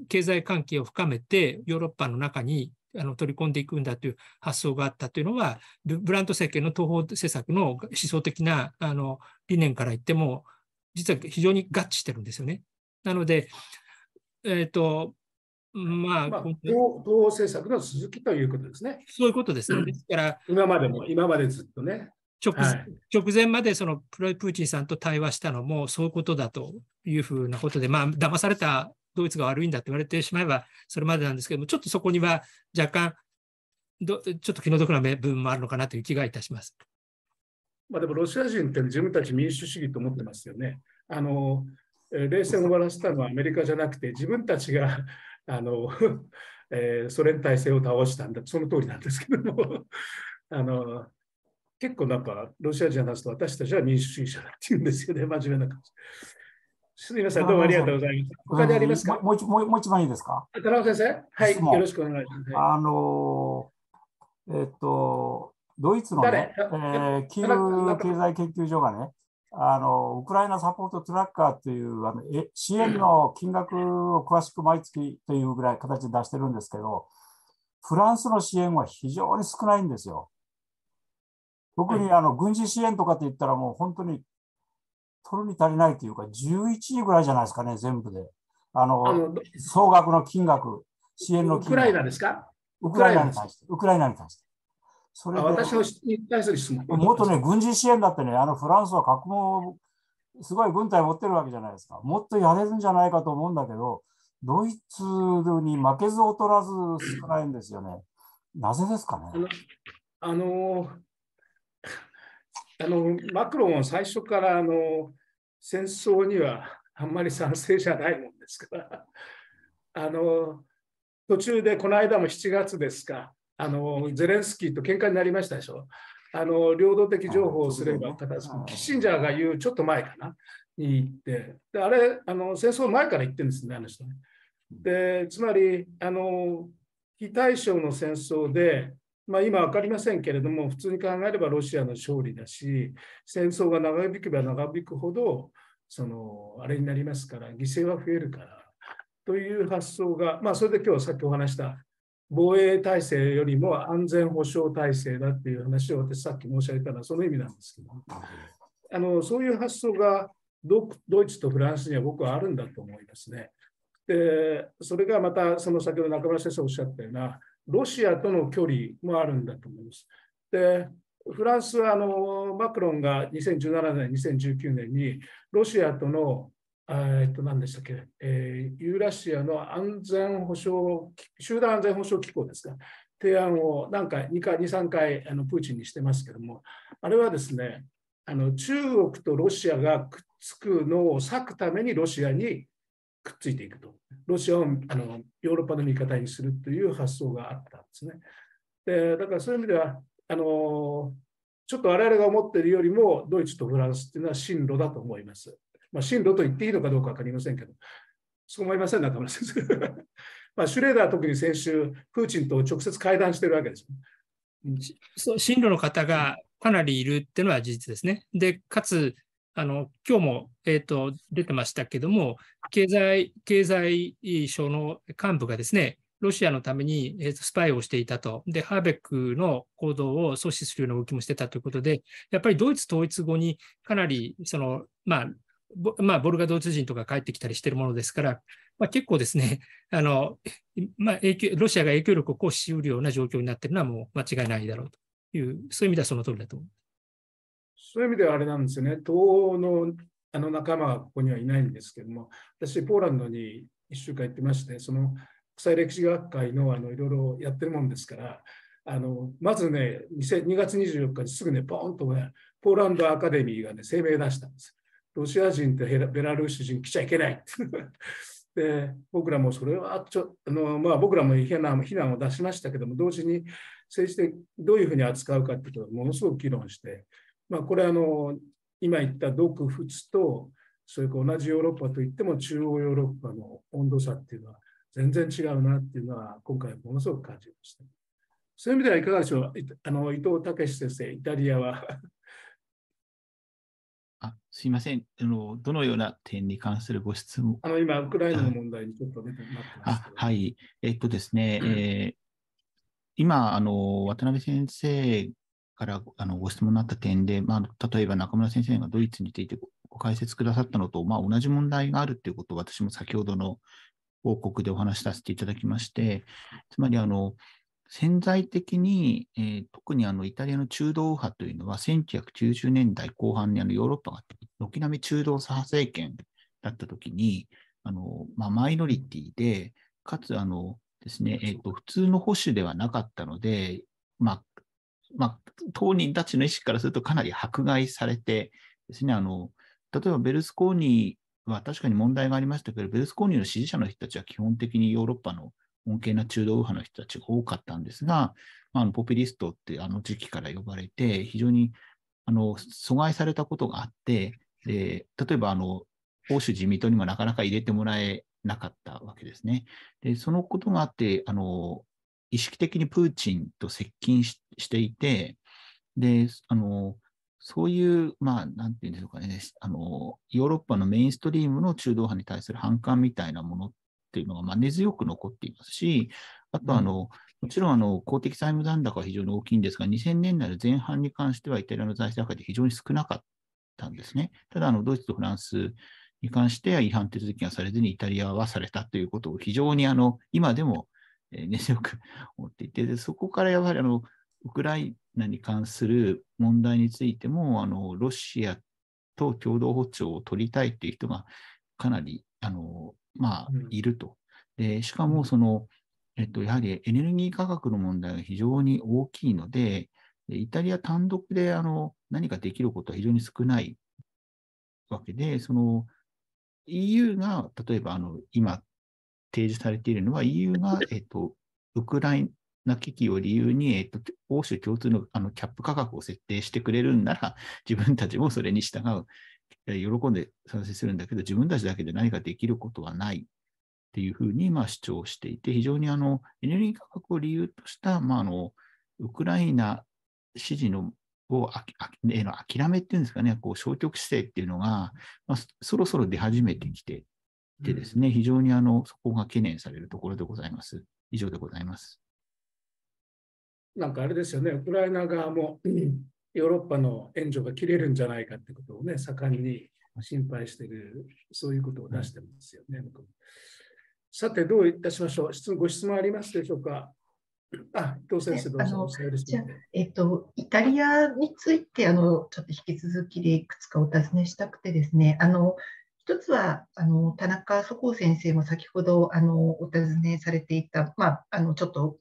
経済関係を深めてヨーロッパの中にあの取り込んでいくんだという発想があったというのは、ブラント政権の東方政策の思想的なあの理念から言っても、実は非常に合致してるんですよね。なので、えっ、と、まあ、まあ、東方政策の続きということですね。そういうことですね。ですから、今までも、今までずっとね。直は直前までそのプーチンさんと対話したのもそういうことだというふうなことで、まあ騙されたドイツが悪いんだって言われてしまえばそれまでなんですけども、ちょっとそこには若干ど、ちょっと気の毒な部分もあるのかなという気がいたします。まあ、でもロシア人って自分たち民主主義と思ってますよね。あの冷戦を終わらせたのはアメリカじゃなくて自分たちが <laughs> あの、えー、ソ連体制を倒したんだその通りなんですけども <laughs> あの結構なんかロシア人の話すと私たちは民主主義者だっていうんですよね真面目な感じ。すみません、どうもありがとうございます。他でありますか、もう一もう一番いいですか田中先生、はい、よろしくお願いします。あのー、えっ、と、ドイツのね、えー、旧経済研究所がね、あのウクライナサポートトラッカーというあのえ支援の金額を詳しく毎月というぐらい形で出してるんですけど、フランスの支援は非常に少ないんですよ。特にあの軍事支援とかって言ったら、もう本当に取るに足りないというか、11位ぐらいじゃないですかね、全部で。あの、あの総額の金額、支援の金額。ウクライナですかウクライナに対して。ウクライナに対して。それ私のに対する質問。もっとね、軍事支援だってね、あのフランスは核もすごい軍隊持ってるわけじゃないですか。もっとやれるんじゃないかと思うんだけど、ドイツに負けず劣らず少ないんですよね。なぜですかね。あの、あのあのマクロンは最初からあの戦争にはあんまり賛成じゃないもんですから、あの途中でこの間も7月ですか、あのゼレンスキーと喧嘩になりましたでしょ。あの領土的譲歩をすればキッシンジャーが言うちょっと前かな、に行って、であれあの、戦争前から言ってるんですね、あの人ね。でつまりあの、非対称の戦争でまあ、今分かりませんけれども、普通に考えればロシアの勝利だし、戦争が長引けば長引くほど、そのあれになりますから、犠牲は増えるからという発想が、まあ、それで今日さっきお話した防衛体制よりも安全保障体制だっていう話を私、さっき申し上げたのはその意味なんですけど、あのそういう発想がドイツとフランスには僕はあるんだと思いますね。でそれがまたその先ほど中村先生おっしゃったようなロシアとの距離もあるんだと思います。でフランスはあのマクロンが2017年、2019年にロシアとの、えっと、何でしたっけ、えー、ユーラシアの安全保障集団安全保障機構ですか、提案を何回、2回、2、3回あのプーチンにしてますけども、あれはですね、あの中国とロシアがくっつくのを割くためにロシアにくっついていくと。ロシアをあのヨーロッパの味方にするという発想があったんですね。でだからそういう意味ではあの、ちょっと我々が思っているよりも、ドイツとフランスというのは進路だと思います。まあ、進路と言っていいのかどうか分かりませんけど、そう思いません、中村先生。<laughs> まあシュレーダーは特に先週、プーチンと直接会談してるわけです。進路の方がかなりいるっていうのは事実ですね。で、かつ、あの今日も、えーと、出てましたけども、経済経済省の幹部がですね、ロシアのために、えー、スパイをしていたと、で、ハーベックの行動を阻止するような動きもしてたということで、やっぱりドイツ統一後にかなり、その、まあ、ボ,、まあ、ボルガドイツ人とか帰ってきたりしてるものですから、まあ、結構ですね、あのまあ、影響ロシアが影響力を行使しうるような状況になっているのはもう間違いないだろうという、そういう意味ではその通りだと思います。そういう意味ではあれなんですよね、東欧のあの仲間はここにはいないんですけども、私、ポーランドに1週間行ってまして、その国際歴史学会のあのいろいろやってるもんですから、あのまずね2、月24日にすぐね、ポーンとね、ポーランドアカデミーがね、声明出したんです。ロシア人とベラルーシ人来ちゃいけない <laughs> で僕らもそれはちょあの、まあ、僕らも非難非難を出しましたけども同時に政治でどういうふうに扱うかっていうことをものすごく議論してまあ、これあの今言った独仏とそれか同じヨーロッパといっても中央ヨーロッパの温度差っていうのは全然違うなっていうのは今回ものすごく感じました。そういう意味ではいかがでしょうあの伊藤武先生、イタリアはあすいませんあの、どのような点に関するご質問あの今、ウクライナの問題にちょっと出てますはい、えっとですね、えー、今あの、渡辺先生からあのご質問になった点で、まあ、例えば中村先生がドイツについてご解説くださったのと、まあ、同じ問題があるということを私も先ほどの報告でお話しさせていただきまして、つまりあの潜在的に、えー、特にあのイタリアの中道右派というのは、1990年代後半にあのヨーロッパが軒並み中道左派政権だったときに、あのまあ、マイノリティで、かつあのですね、えーと、と普通の保守ではなかったので、まあ、まあ、当人たちの意識からするとかなり迫害されてですね、あの例えばベルスコーニーは確かに問題がありましたけど、ベルスコーニの支持者の人たちは基本的にヨーロッパの恩恵な中道右派の人たちが多かったんですが、まあ、あのポピュリストってあの時期から呼ばれて、非常にあの阻害されたことがあって、で例えばあの欧州自民党にもなかなか入れてもらえなかったわけですね。でそのことがあってあの意識的にプーチンと接近していて、で、あの、そういう、まあ、なんていうんでしょうかね、あの、ヨーロッパのメインストリームの中道派に対する反感みたいなものっていうのが、まあ、根強く残っていますし、あと、あの、もちろん、あの、公的債務残高は非常に大きいんですが、2000年代の前半に関しては、イタリアの財政赤で非常に少なかったんですね。ただ、あの、ドイツとフランスに関しては違反手続きがされずにイタリアはされたということを非常にあの今でも根強く思っていて、でそこからやはりあのウクライナに関する問題についても、あのロシアと共同歩調を取りたいという人がかなりあの、まあ、いると。でしかもその、えっと、やはりエネルギー価格の問題が非常に大きいので、イタリア単独であの何かできることは非常に少ないわけで、その EU が例えばあの今提示されているのは EU が、えと、ウクライナ危機を理由に、えと、欧州共通のあのキャップ価格を設定してくれるんなら、<laughs> 自分たちもそれに従う、喜んで賛成するんだけど、自分たちだけで何かできることはないっていうふうにまあ主張していて、非常にあのエネルギー価格を理由とした、まあ、あのウクライナ支持のをあきあの諦めっていうんですかね、こう消極姿勢っていうのが、まあ、そろそろ出始めてきてでですね、うん、非常にあのそこが懸念されるところでございます。以上でございます。なんかあれですよね、ウクライナ側もヨーロッパの援助が切れるんじゃないかってことをね、盛んに心配している、そういうことを出してますよね。うん、さて、どういたしましょう質ご質問ありますでしょうかあ伊藤先生、どうぞ。じゃえっと、イタリアについてあの、ちょっと引き続きでいくつかお尋ねしたくてですね、あの一つはあの田中祖光先生も先ほどあのお尋ねされていた、まあ、あのちょっと、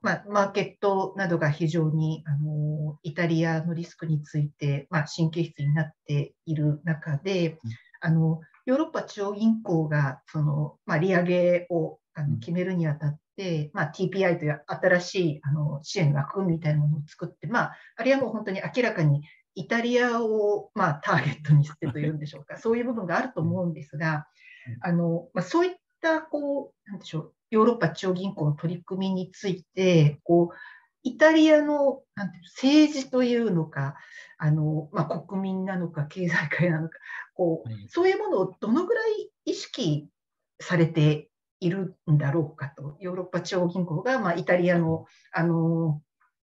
まあ、マーケットなどが非常にあのイタリアのリスクについて、まあ、神経質になっている中で、あのヨーロッパ中央銀行がその、まあ、利上げをあの決めるにあたって、まあ、TPI という新しいあの支援枠みたいなものを作って、まあ、あいはもう本当に明らかにイタリアを、まあ、ターゲットにしてというんでしょうか <laughs> そういう部分があると思うんですがあの、まあ、そういったこうなんでしょうヨーロッパ中央銀行の取り組みについてこうイタリアのなんて政治というのかあの、まあ、国民なのか経済界なのかこう、そういうものをどのぐらい意識されているんだろうかとヨーロッパ中央銀行が、まあ、イタリアのあの、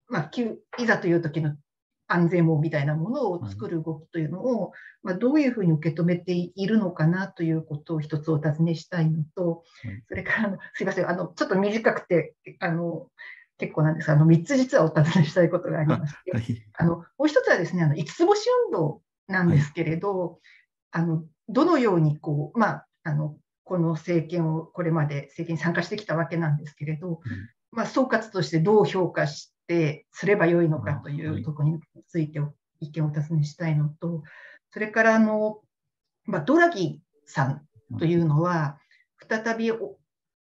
まあ、いざという時の安全網みたいなものを作る動きというのを、まあ、どういうふうに受け止めているのかなということを一つお尋ねしたいのと、それからすいませんあのちょっと短くてあの結構なんですあの3つ実はお尋ねしたいことがありまして、<laughs> はい、あのもう一つはですねあの5つ星運動なんですけれど、はい、あのどのようにこう、まあ、あのこの政権をこれまで政権に参加してきたわけなんですけれど、うん、まあ、総括としてどう評価しってすればよいのかというところについて意見をお尋ねしたいのと、それからあの、まあ、ドラギさんというのは、再び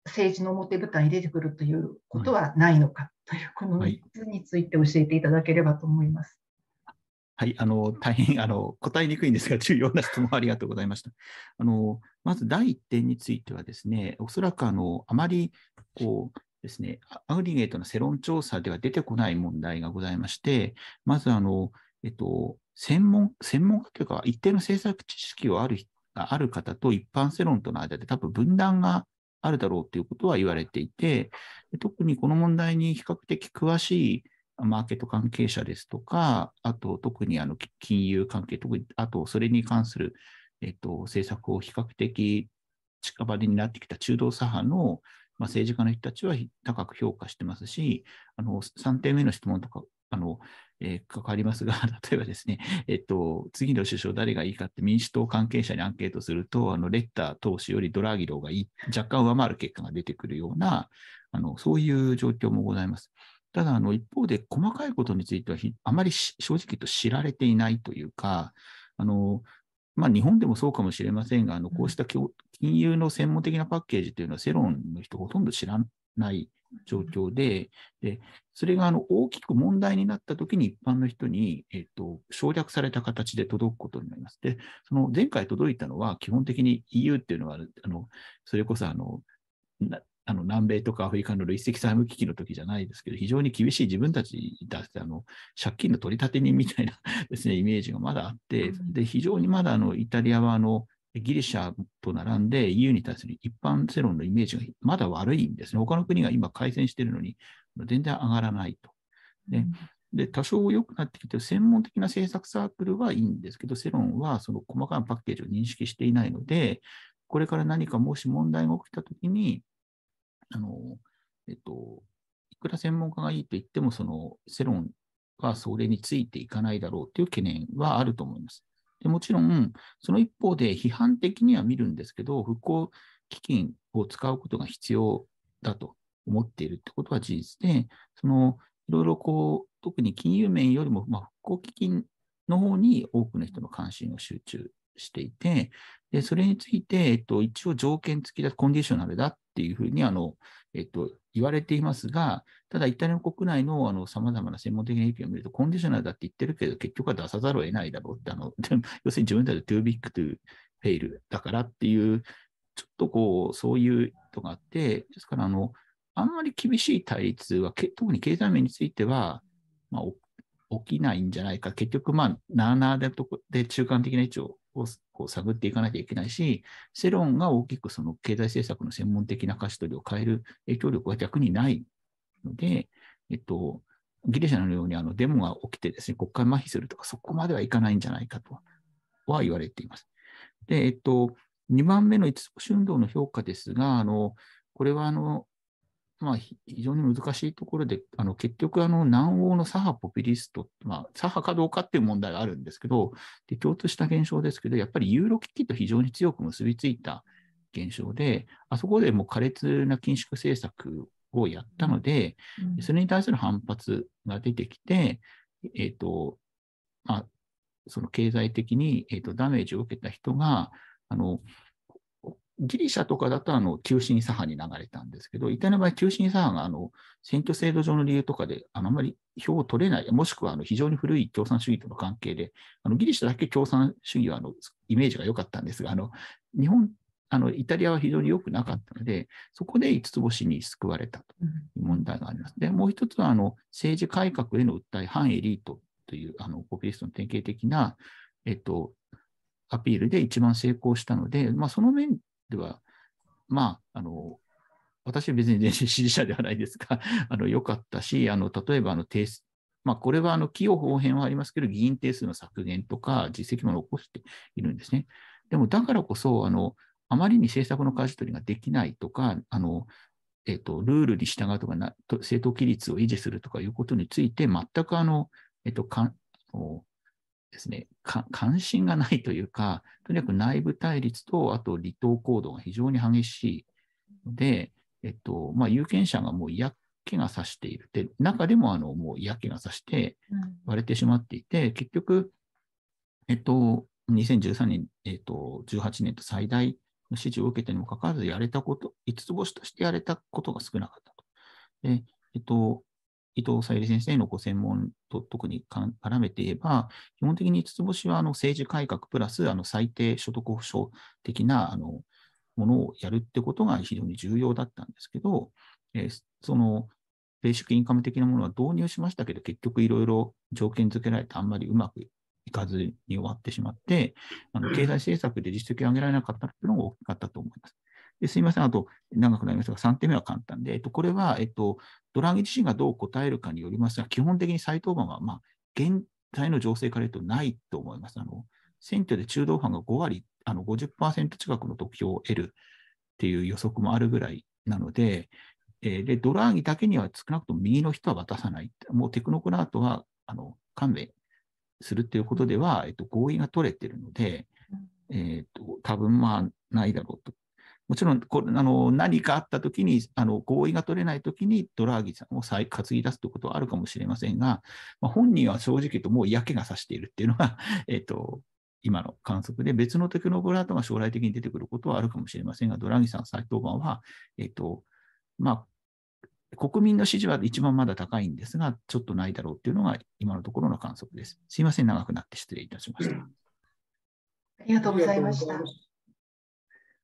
政治の表舞台に出てくるということはないのかという、この3つについて教えていただければと思います。はい、あの大変あの答えにくいんですが、重要な質問ありがとうございました。あのまず第1点についてはですね、おそらくあのあまりこうですね、アグリゲートの世論調査では出てこない問題がございまして、まずあの、えっと、専門専門家というか、一定の政策知識をあるある方と一般世論との間で多分分断があるだろうということは言われていて、特にこの問題に比較的詳しいマーケット関係者ですとか、あと特にあの金融関係、特にあとそれに関する、えっと、政策を比較的近場でなってきた中道左派のまあ、政治家の人たちは高く評価してますし、あの3点目の質問とか、あのえー、関わりますが、<laughs> 例えばですね、えっと、次の首相誰がいいかって民主党関係者にアンケートすると、あのレッター投手よりドラギローがいい若干上回る結果が出てくるような、あのそういう状況もございます。ただ、あの一方で細かいことについてはあまり正直言うと知られていないというか、あのまあ、日本でもそうかもしれませんが、あのこうした金融の専門的なパッケージというのは、世論の人ほとんど知らない状況で、でそれがあの大きく問題になったときに一般の人に、えーと、省略された形で届くことになります。で、その前回届いたのは、基本的に EU っていうのは、あのそれこそあのあの南米とかアフリカの累積債務危機の時じゃないですけど、非常に厳しい自分たちに対してあの借金の取り立て人みたいなです、ね、イメージがまだあって、で非常にまだあのイタリアはあのギリシャと並んで EU に対する一般世論のイメージがまだ悪いんですね。他の国が今改善しているのに、全然上がらないと。で多少良くなってきて、専門的な政策サークルはいいんですけど、世論はその細かなパッケージを認識していないので、これから何かもし問題が起きたときに、あの、えっと、いくら専門家がいいと言っても、その世論はそれについていかないだろうという懸念はあると思います。でもちろん、その一方で批判的には見るんですけど、復興基金を使うことが必要だと思っているってことは事実で、そのいろいろこう、特に金融面よりも、まあ、復興基金の方に多くの人の関心を集中していて、で、それについて、えっと、一応条件付きだ、コンディショナルだっていうふうに、あの、えっと、言われていますが、ただ、イタリア国内のあの様々な専門的な意見を見ると、コンディショナルだって言ってるけど、結局は出さざるを得ないだろうって、あの、<laughs> 要するに自分たちト too big to fail だからっていう、ちょっとこう、そういうとがあって、ですから、あの、あんまり厳しい対立は、特に経済面については、まあ、起きないんじゃないか。結局、まあ、なあなあで中間的な位置をこう探っていかなきゃいけないし、世論が大きくその経済政策の専門的な貸し取りを変える影響力は逆にないので、えっと、ギリシャのようにあのデモが起きてですね、国会麻痺するとか、そこまではいかないんじゃないかとは言われています。で、えっと、2番目の五つ星運動の評価ですが、あのこれはあのまあ、非常に難しいところで、あの結局あの、南欧の左派ポピュリスト、まあ、左派かどうかっていう問題があるんですけどで、共通した現象ですけど、やっぱりユーロ危機と非常に強く結びついた現象で、あそこでもう苛烈な緊縮政策をやったので、それに対する反発が出てきて、えーとまあ、その経済的に、えーとダメージを受けた人が、あのギリシャとかだとあの急進左派に流れたんですけど、イタリアの場合、急進左派があの選挙制度上の理由とかであのあまり票を取れない、もしくはあの非常に古い共産主義との関係で、あのギリシャだけ共産主義はあのイメージが良かったんですが、あの日本あのイタリアは非常に良くなかったので、そこで五つ星に救われたという問題があります。でもう一つはあの政治改革への訴え、反エリートというあのポピュリストの典型的な、えっと、アピールで一番成功したので、まあ、その面では、まあ、あの、私は別に全然支持者ではないですが、<laughs> あの、良かったし、あの、例えば、あの、定数、まあ、これは、あの、企業方編はありますけど、議員定数の削減とか、実績も残しているんですね。でも、だからこそ、あの、あまりに政策の舵取りができないとか、あの、えっ、ー、と、ルールに従うとかな、政党規律を維持するとかいうことについて、全くあの、えっ、ー、と、かですね、関心がないというか、とにかく内部対立と、あと離党行動が非常に激しいので、えっとまあ、有権者がもう嫌気がさしている。で、中でもあのもう嫌気がさして割れてしまっていて、うん、結局、えっと、2013年、えっと、18年と最大の支持を受けてにもかかわらず、やれたこと、5つ星としてやれたことが少なかったと。でえっと伊藤さゆ先生のご専門と特に絡めて言えば、基本的に五つ星はあの政治改革プラスあの最低所得保障的なあのものをやるってことが非常に重要だったんですけど、えー、そのベーシックインカム的なものは導入しましたけど、結局いろいろ条件付けられてあんまりうまくいかずに終わってしまって、あの経済政策で実績を上げられなかったというのが大きかったと思います。すみません、あと長くなりましたが、3点目は簡単で、これは、ドラギ自身がどう答えるかによりますが、基本的に再登板は、現在の情勢から言うとないと思います。選挙で中道派が5割、あの50%近くの得票を得るっていう予測もあるぐらいなので、ドラーギだけには少なくとも右の人は渡さない、テクノクラートは勘弁するということでは、合意が取れているので、えっと多分まあないだろうともちろんこれあの何かあったときにあの合意が取れないときにドラーギさんを再担ぎ出すということはあるかもしれませんが、まあ、本人は正直言うともう嫌気がさしているっていうのが、<laughs> えっと、今の観測で別のテクノブラートが将来的に出てくることはあるかもしれませんが、ドラギさん再登板は、えっとまあ、国民の支持は一番まだ高いんですが、ちょっとないだろうというのが今のところの観測です。すいません、長くなって失礼いたしました。ありがとうございました。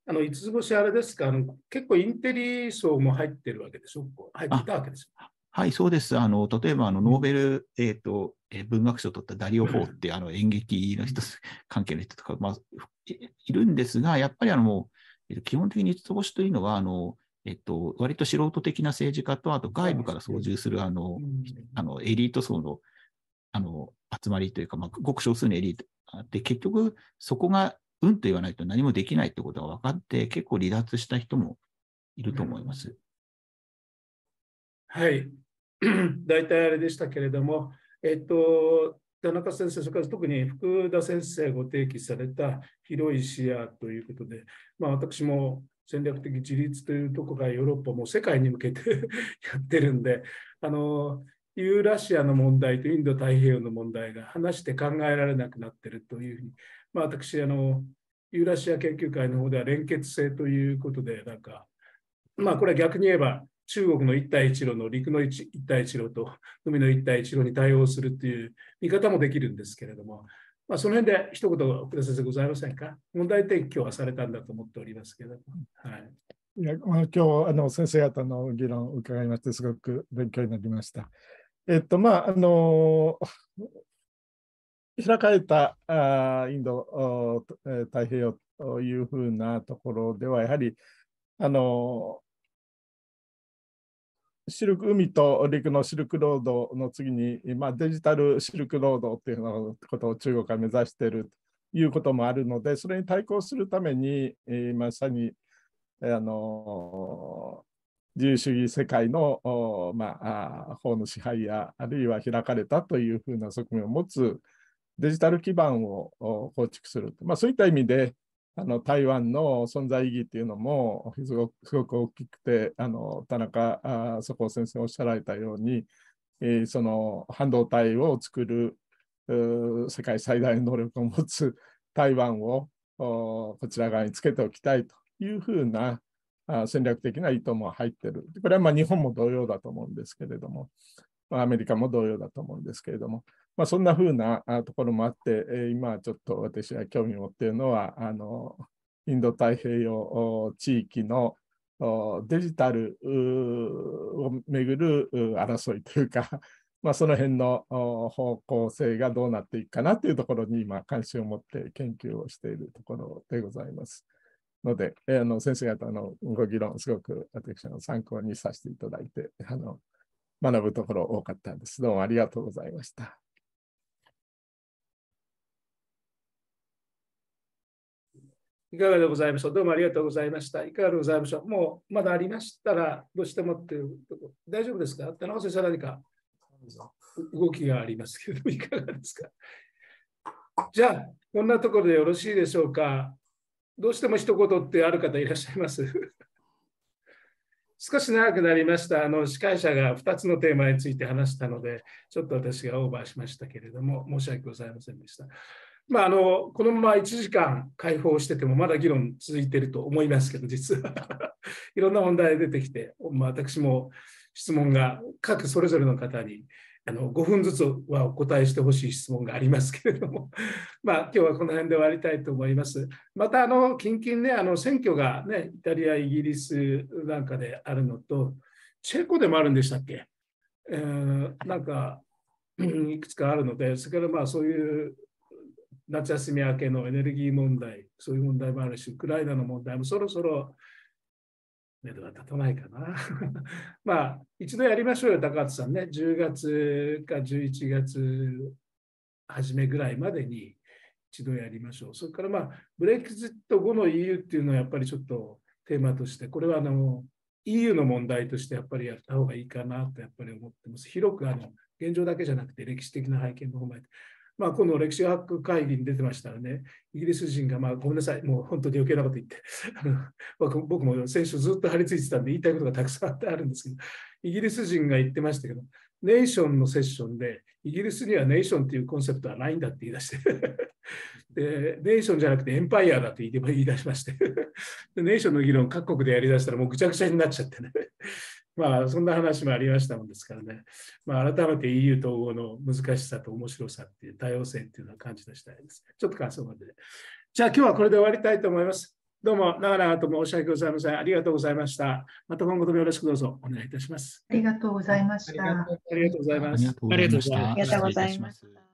あの5つ星あれですかあの、結構インテリ層も入ってるわけでしょ、入っていたわけですよ。はい、そうです。あの例えばあのノーベル、えーとえ文学賞を取ったダリオ・フォーってあの演劇の人、関係の人とか、まあ、いるんですが、やっぱりあのもう、えと基本的に五つ星というのはあの、えっと、割と素人的な政治家と、あと外部から操縦するあの、あのエリート層のあの集まりというか、まあ、ごく少数のエリートで、結局そこがうんと言わないと何もできないってことが分かって、結構離脱した人もいると思います。はい。<clears throat> 大体あれでしたけれども、えっと、田中先生、それから特に福田先生ご提起された広い視野ということで、まあ、私も戦略的自立というとこがヨーロッパも世界に向けて <laughs> やってるんで、あのユーラシアの問題とインド太平洋の問題が話して考えられなくなっているというふうにまあ、私あの、ユーラシア研究会の方では連結性ということで、なんか、まあ、これは逆に言えば、中国の一帯一路の陸の一帯一路と海の一帯一路に対応するという見方もできるんですけれども、まあ、その辺で一言、福田先生ございませんか問題提起はされたんだと思っておりますけれども。はい、いや今日あの先生方の議論を伺いまして、すごく勉強になりました。えっと、まあ、あの、開かれたあインド太平洋というふうなところでは、やはりあのシルク海と陸のシルクロードの次に、まあ、デジタルシルクロードというのことを中国が目指しているということもあるので、それに対抗するために、えまさにあの自由主義世界の、まあ、法の支配やあるいは開かれたというふうな側面を持つデジタル基盤を構築する、まあ、そういった意味であの台湾の存在意義っていうのもすごく大きくてあの田中そこ先生おっしゃられたように、えー、その半導体を作る世界最大の能力を持つ台湾をこちら側につけておきたいというふうな戦略的な意図も入っている。これはまあ日本も同様だと思うんですけれども、アメリカも同様だと思うんですけれども、まあ、そんな風なところもあって、え今ちょっと私は興味を持っているのは、あのインド太平洋地域のデジタルをめぐる争いというか、<laughs> まあ、その辺の方向性がどうなっていくかなというところに今関心を持って研究をしているところでございます。ので、えあの先生方のご議論、すごく私の参考にさせていただいて、あの学ぶところ多かったんです。どうもありがとうございました。いかがでございましょうどうもありがとうございました。いかがでございましょうもうまだありましたら、どうしてもっていうとこ大丈夫ですか田中先生、何か動きがありますけど、いかがですかじゃあ、こんなところでよろしいでしょうかどうしても一言ってある方いらっしゃいます少し長くなりました。あの司会者が2つのテーマについて話したので、ちょっと私がオーバーしましたけれども、申し訳ございませんでした。まあ、あのこのまま1時間解放しててもまだ議論続いていると思いますけど実は <laughs> いろんな問題出てきて、まあ、私も質問が各それぞれの方にあの5分ずつはお答えしてほしい質問がありますけれども <laughs> まあ、今日はこの辺で終わりたいと思います。またあの近々ねあの選挙が、ね、イタリアイギリスなんかであるのとチェコでもあるんでしたっけ、えー、なんかいくつかあるのでそれからまあそういう夏休み明けのエネルギー問題、そういう問題もあるし、ウクライナの問題もそろそろ目処が立たないかな。<laughs> まあ、一度やりましょうよ、高橋さんね。10月か11月初めぐらいまでに一度やりましょう。それからまあ、ブレクジット後の EU っていうのはやっぱりちょっとテーマとして、これはあの EU の問題としてやっぱりやった方がいいかなとやっぱり思ってます。広くあの現状だけじゃなくて歴史的な背景も踏まえて。まあ、この歴史学会議に出てましたらね、イギリス人が、まあ、ごめんなさい、もう本当に余計なこと言って、<laughs> 僕も先週ずっと張り付いてたんで言いたいことがたくさんあってあるんですけど、イギリス人が言ってましたけど、ネーションのセッションで、イギリスにはネーションというコンセプトはないんだって言い出して <laughs> で、ネーションじゃなくてエンパイアだと言い出しましてで、ネーションの議論各国でやりだしたらもうぐちゃぐちゃになっちゃってねまあ、そんな話もありましたもんですからね、まあ、改めて EU 統合の難しさと面白さっていう多様性っていうのは感じた次第です。ちょっと感想まで。じゃあ今日はこれで終わりたいと思います。どうも長々と申し訳ございません。ありがとうございました。また今後ともよろしくどうぞお願いいたします。ありがとうございました。ありがとうございます。ありがとうございました。ありがとうございました。